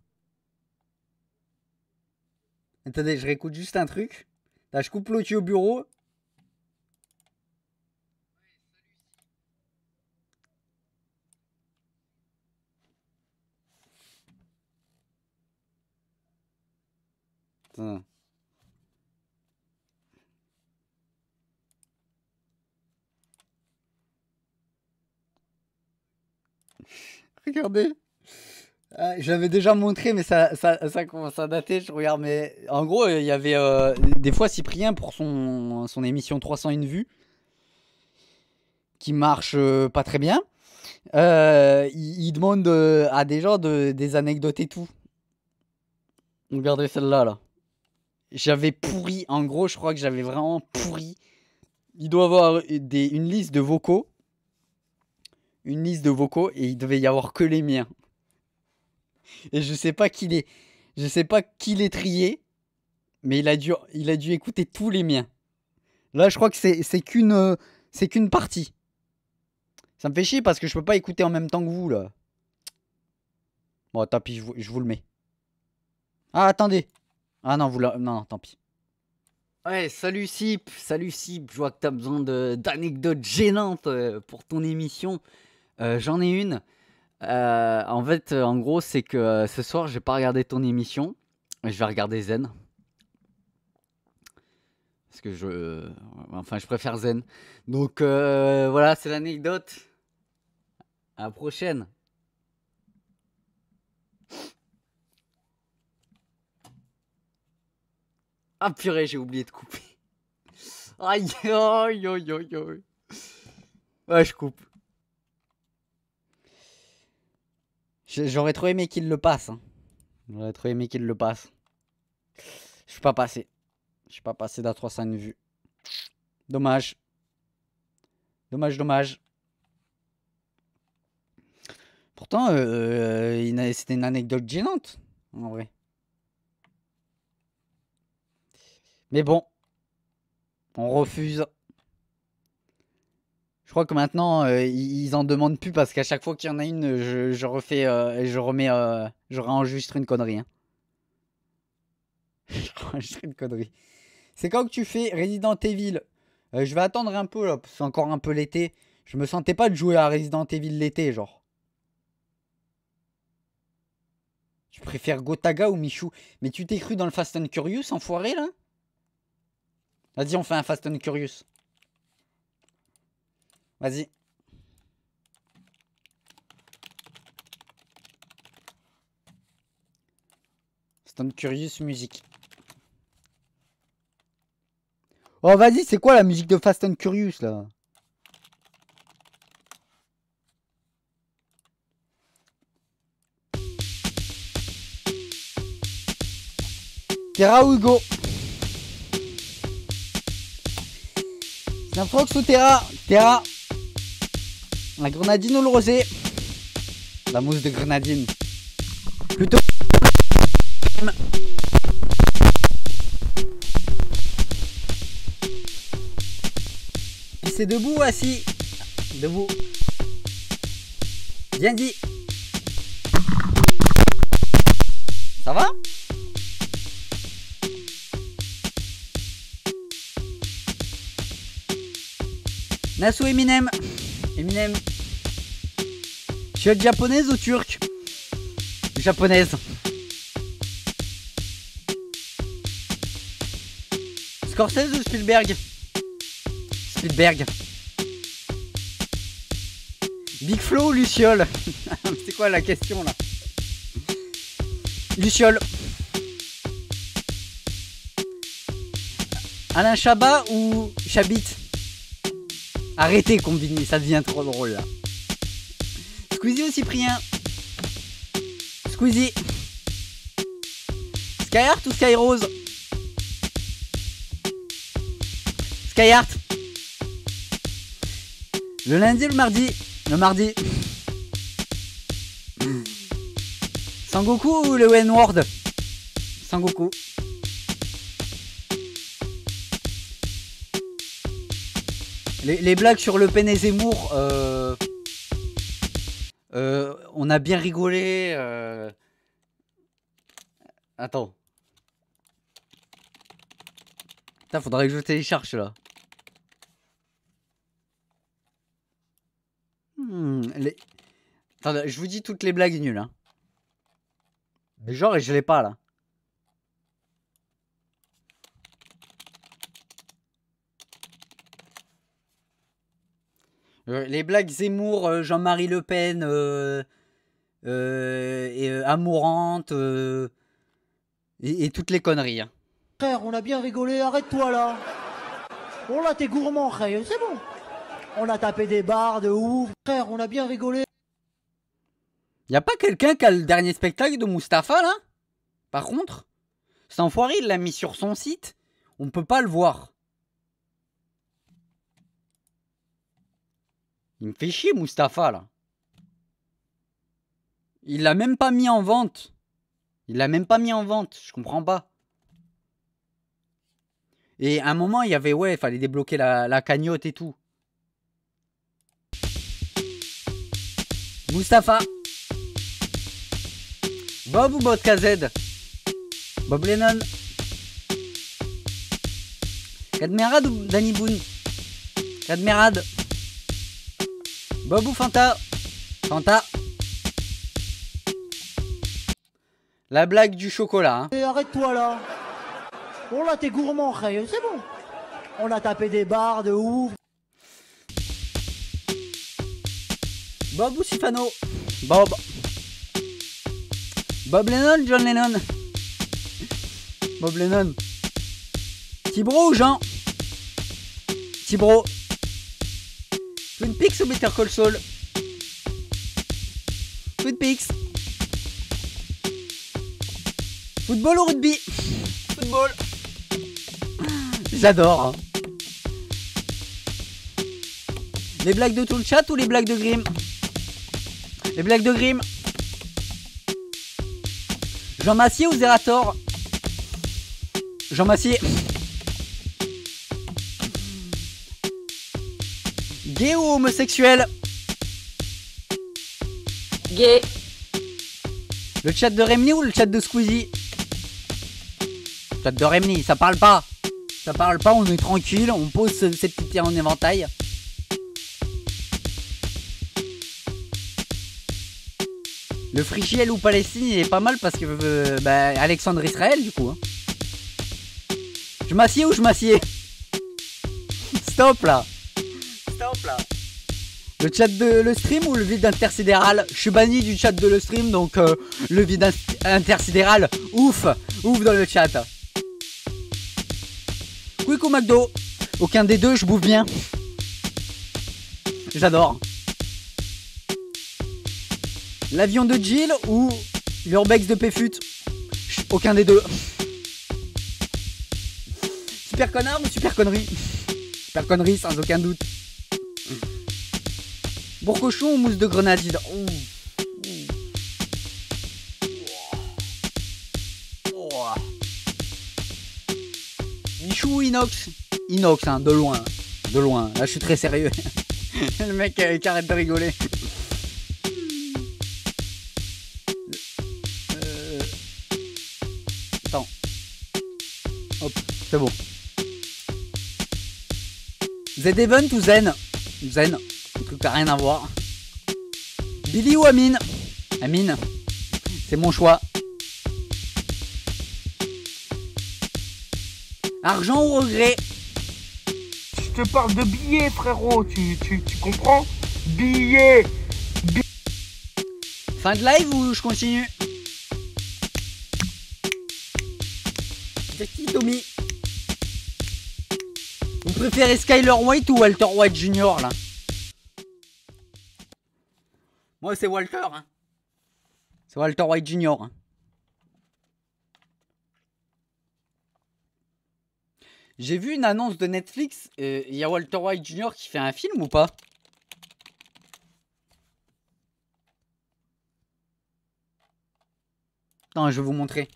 Speaker 1: Attendez, je réécoute juste un truc. Là, je coupe l'audio au bureau. Attends. Regardez. Euh, déjà montré, mais ça, ça, ça, commence à dater. Je regarde, mais en gros, il y avait euh, des fois Cyprien pour son, son émission 301 vues, qui marche euh, pas très bien. Il, demande à des gens de, des anecdotes et tout. Regardez celle-là, là. là. J'avais pourri, en gros, je crois que j'avais vraiment pourri. Il doit avoir des, une liste de vocaux une liste de vocaux et il devait y avoir que les miens. Et je sais pas qui les, je sais pas qui les trié. mais il a dû, il a dû écouter tous les miens. Là, je crois que c'est qu'une, c'est qu'une partie. Ça me fait chier parce que je peux pas écouter en même temps que vous là. Bon, tant pis, je vous, le mets. Ah, attendez. Ah non, vous non, non, tant pis. Ouais, salut Sip, salut Sip, je vois que t'as besoin d'anecdotes gênantes euh, pour ton émission. Euh, j'en ai une. Euh, en fait, euh, en gros, c'est que ce soir, j'ai pas regardé ton émission. Je vais regarder Zen. Parce que je. Enfin, je préfère Zen. Donc, voilà, c'est l'anecdote. À la prochaine. Ah purée, j'ai oublié de couper. Aïe, aïe, aïe, aïe, aïe. Ouais, je coupe. J'aurais trop aimé qu'il le passe. Hein. J'aurais trop aimé qu'il le passe. Je suis pas passé. Je suis pas passé da 300 une vue. Dommage. Dommage, dommage. Pourtant, euh, euh, c'était une anecdote gênante, en vrai. Mais bon, on refuse. Je crois que maintenant, euh, ils en demandent plus parce qu'à chaque fois qu'il y en a une, je, refais, et euh, je remets, euh, je réenregistre une connerie. Hein. je réenregistre une connerie. C'est quand que tu fais Resident Evil Je vais attendre un peu là, c'est encore un peu l'été. Je me sentais pas de jouer à Resident Evil l'été, genre. Tu préfères Gotaga ou Michou Mais tu t'es cru dans le Fast and Curious, enfoiré là Vas-y, on fait un Fast and Curious. Vas-y. and Curious musique Oh, vas-y, c'est quoi la musique de Fast and Curious, là Terra Hugo. C'est un ou Terra. Terra. La grenadine ou le rosé La mousse de grenadine. Plutôt... c'est debout ou assis Debout. Bien dit. Ça va Nassou Eminem Eminem. Chiotte japonaise ou turque Japonaise. Scorsese ou Spielberg Spielberg. Big Flo ou Luciole C'est quoi la question là Luciole. Alain Chabat ou Chabit Arrêtez Combini, ça devient trop drôle là. Squeezie ou Cyprien Squeezie Skyheart ou Skyrose Skyheart Le lundi ou le mardi Le mardi Sangoku ou le N-Word Sangoku Les, blagues sur Le Pen et Zemmour, euh, euh, on a bien rigolé. Euh. Attends. Putain, faudrait que je télécharge là. Hmm, je vous dis toutes les blagues nulles. Hein. genre, et je l'ai pas là. Euh, les blagues Zemmour, euh, Jean-Marie Le Pen euh, et Amourante et, toutes les conneries. Hein.
Speaker 4: Frère, on a bien rigolé, arrête-toi là. On là, t'es gourmand, frère, c'est bon. On a tapé des barres de ouf. Frère, on a bien rigolé.
Speaker 1: Y a pas quelqu'un qui a le dernier spectacle de Mustapha là Par contre, cet enfoiré, il l'a mis sur son site. On peut pas le voir. Il me fait chier, Mustapha, là. Il l'a même pas mis en vente. Il l'a même pas mis en vente. Je comprends pas. Et à un moment, il y avait, ouais, il fallait débloquer la, cagnotte et tout. Mustapha. Bob ou Bot KZ Bob Lennon. Cadmerade ou Danny Boone Bob ou Fanta Fanta La blague du chocolat.
Speaker 4: Hein. arrête-toi là. Oh là t'es gourmand, c'est bon. On a
Speaker 1: tapé des barres de ouf. Bob ou Sifano Bob. Bob Lennon, John Lennon. Bob Lennon. Tibro ou Jean Tibro. Twin ou Better Call Saul Footpix. Football ou rugby Football. J'adore. Hein. Les blagues de tout le chat ou les blagues de Grimm Les blagues de Grimm. Jean Massier ou Zerator Jean Massier. Gay ou homosexuel Gay. Le chat de Remni ou le chat de Squeezie chat de Remni, ça parle pas. Ça parle pas, on est tranquille, on pose cette petite en éventail. Le Frigiel ou Palestine, il est pas mal parce que euh, bah, Alexandre Israël du coup. Hein. Je m'assieds ou je m'assieds Stop là le chat de le stream ou le vide intersidéral Je suis banni du chat de le stream, donc euh, le vide intersidéral, ouf, ouf dans le chat. Quick ou McDo Aucun des deux, je bouffe bien. J'adore. L'avion de Jill ou l'urbex de Péfut Aucun des deux. Super connard ou super connerie Super connerie sans aucun doute. Pour cochon ou mousse de grenadine Michou ou inox Inox, hein, de loin. De loin. Là, je suis très sérieux. Le mec qui euh, arrête de rigoler.
Speaker 3: Euh. Attends.
Speaker 1: Hop, c'est bon. Vous ou zen Zen plus que rien à voir. Billy ou Amine Amine, c'est mon choix. Argent ou regret Je te parle de billets, frérot, tu, tu, comprends Billets Fin de live ou je continue C'est qui, Tommy Vous préférez Skyler White ou Walter White Junior, là moi, c'est Walter. Hein. C'est Walter White Jr. Hein. J'ai vu une annonce de Netflix. Euh, il y a Walter White Jr. qui fait un film ou pas Attends, je vais vous montrer.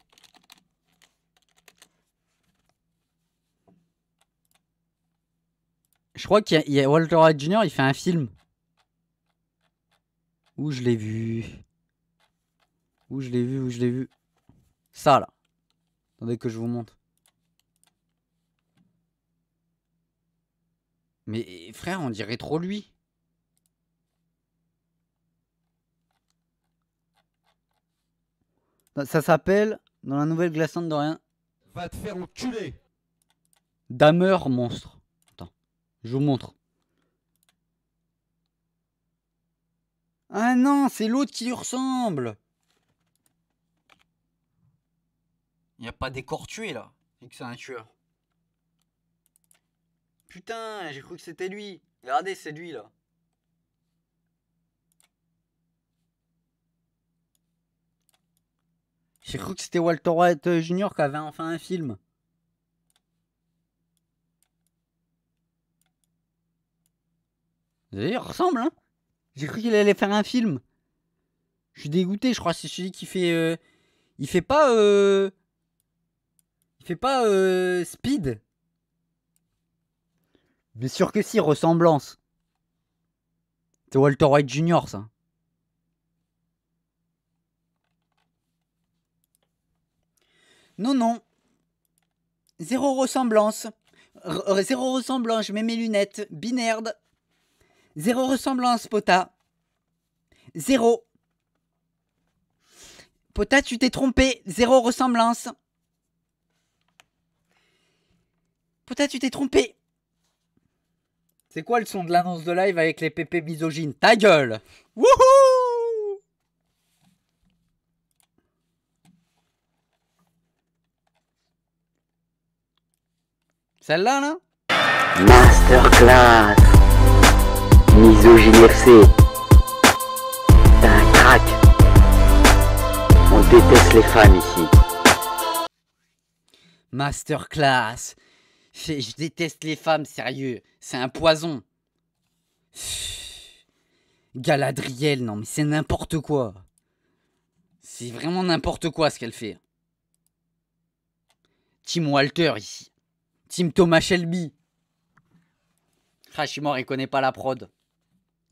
Speaker 1: Je crois qu'il y, y, a Walter White Jr. Il fait un film. Où je l'ai vu Où je l'ai vu Où je l'ai vu Ça là. Attendez que je vous montre. Mais frère, on dirait trop lui. Ça s'appelle, dans la nouvelle glaçante de rien.
Speaker 2: Va te faire enculer
Speaker 1: Damer monstre. Attends, je vous montre. Ah non, c'est l'autre qui lui ressemble. Il n'y a pas des tué, là. Et que c'est un tueur. Putain, j'ai cru que c'était lui. Regardez, c'est lui là. J'ai cru que c'était Walter White euh, Jr. qui avait enfin un film. Vous voyez, il ressemble, hein j'ai cru qu'il allait faire un film. Je suis dégoûté, je crois. C'est celui qui fait. Euh, il fait pas. Euh... Il fait pas euh, Speed. Mais sûr que si, ressemblance. C'est Walter White Jr., ça. Non, non. Zéro ressemblance. zéro ressemblance, je mets mes lunettes. Binerde. Zéro ressemblance, Pota. Zéro. Pota, tu t'es trompé. Zéro ressemblance. Pota, tu t'es trompé. C'est quoi le son de l'annonce de live avec les pépés misogynes Ta gueule Wouhou Celle-là, là Masterclass le un crack. On déteste les femmes ici. Masterclass. Je déteste les femmes, sérieux. C'est un poison. Galadriel, non mais c'est n'importe quoi. C'est vraiment n'importe quoi ce qu'elle fait. Tim Walter ici. Tim Thomas Shelby. Ah, je il connaît pas la prod.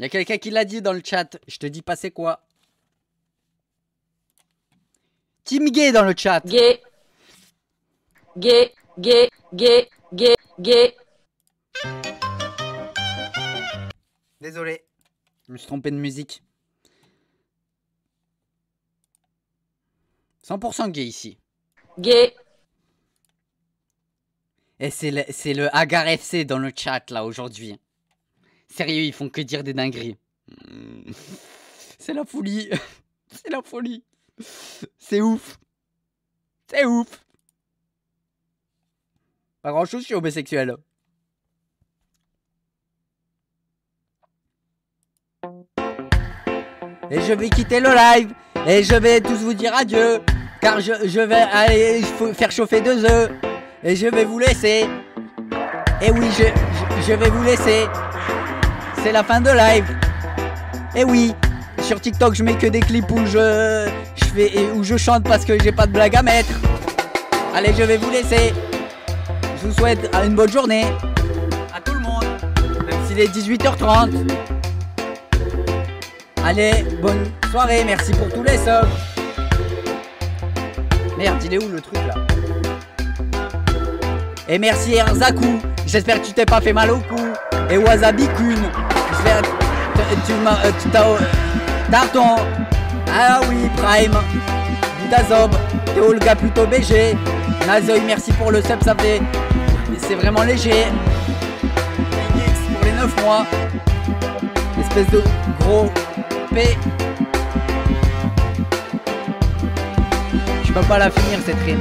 Speaker 1: Il y a quelqu'un qui l'a dit dans le chat. Je te dis pas c'est quoi. Team Gay dans le chat. Gay. Gay, gay, gay, gay, gay. Désolé. Je me suis trompé de musique. 100% gay ici. Gay. Et c'est le, le Agar FC dans le chat là aujourd'hui. Sérieux, ils font que dire des dingueries. Hmm. C'est la folie. C'est la folie. C'est ouf. C'est ouf. Pas grand chose, je suis homosexuel. Et je vais quitter le live. Et je vais tous vous dire adieu. Car je, vais aller faire chauffer deux œufs. Et je vais vous laisser. Et oui, je vais vous laisser c'est la fin de live. Et eh oui, sur TikTok, je mets que des clips où je, je fais, où je chante parce que j'ai pas de blague à mettre. Allez, je vais vous laisser. Je vous souhaite euh, une bonne journée. À tout le monde. Même s'il est 18h30. Allez, bonne soirée. Merci pour tous les subs. Merde, il est où le truc là Et merci Erzaku. J'espère que tu t'es pas fait mal au cou. Et Wasabi Kun faire. Euh, tu euh, Tarton. Euh, ah oui, Prime. d'azobe, Théo, le gars plutôt BG. Nazoï, merci pour le sub, ça fait. C'est vraiment léger. X pour les 9 mois. Espèce de gros P. Je peux pas la finir cette rime.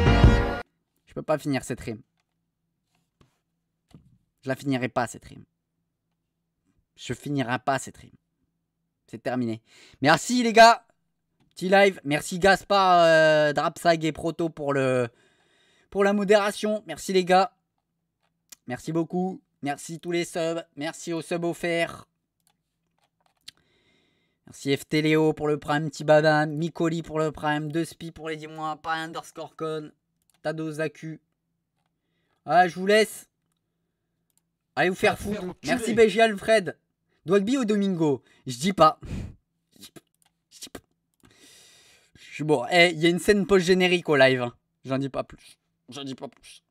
Speaker 1: Je peux pas finir cette rime. Je la finirai pas cette rime. Je finirai pas cette rime. C'est terminé. Merci les gars. Petit live. Merci Gaspard, euh, Drapsag et Proto pour le pour la modération. Merci les gars. Merci beaucoup. Merci tous les subs. Merci aux subs offerts. Merci FT pour le prime, petit mikoli Micoli pour le prime, De spi pour les 10 mois, pas underscore con, Tadozaku. Voilà, ah, je vous laisse. Allez vous faire foutre. Merci BG Alfred. Dwagby ou Domingo Je dis pas. Je dis pas. Je suis bon. Eh, il y a une scène post-générique au live. Hein. J'en dis pas plus. J'en dis pas plus.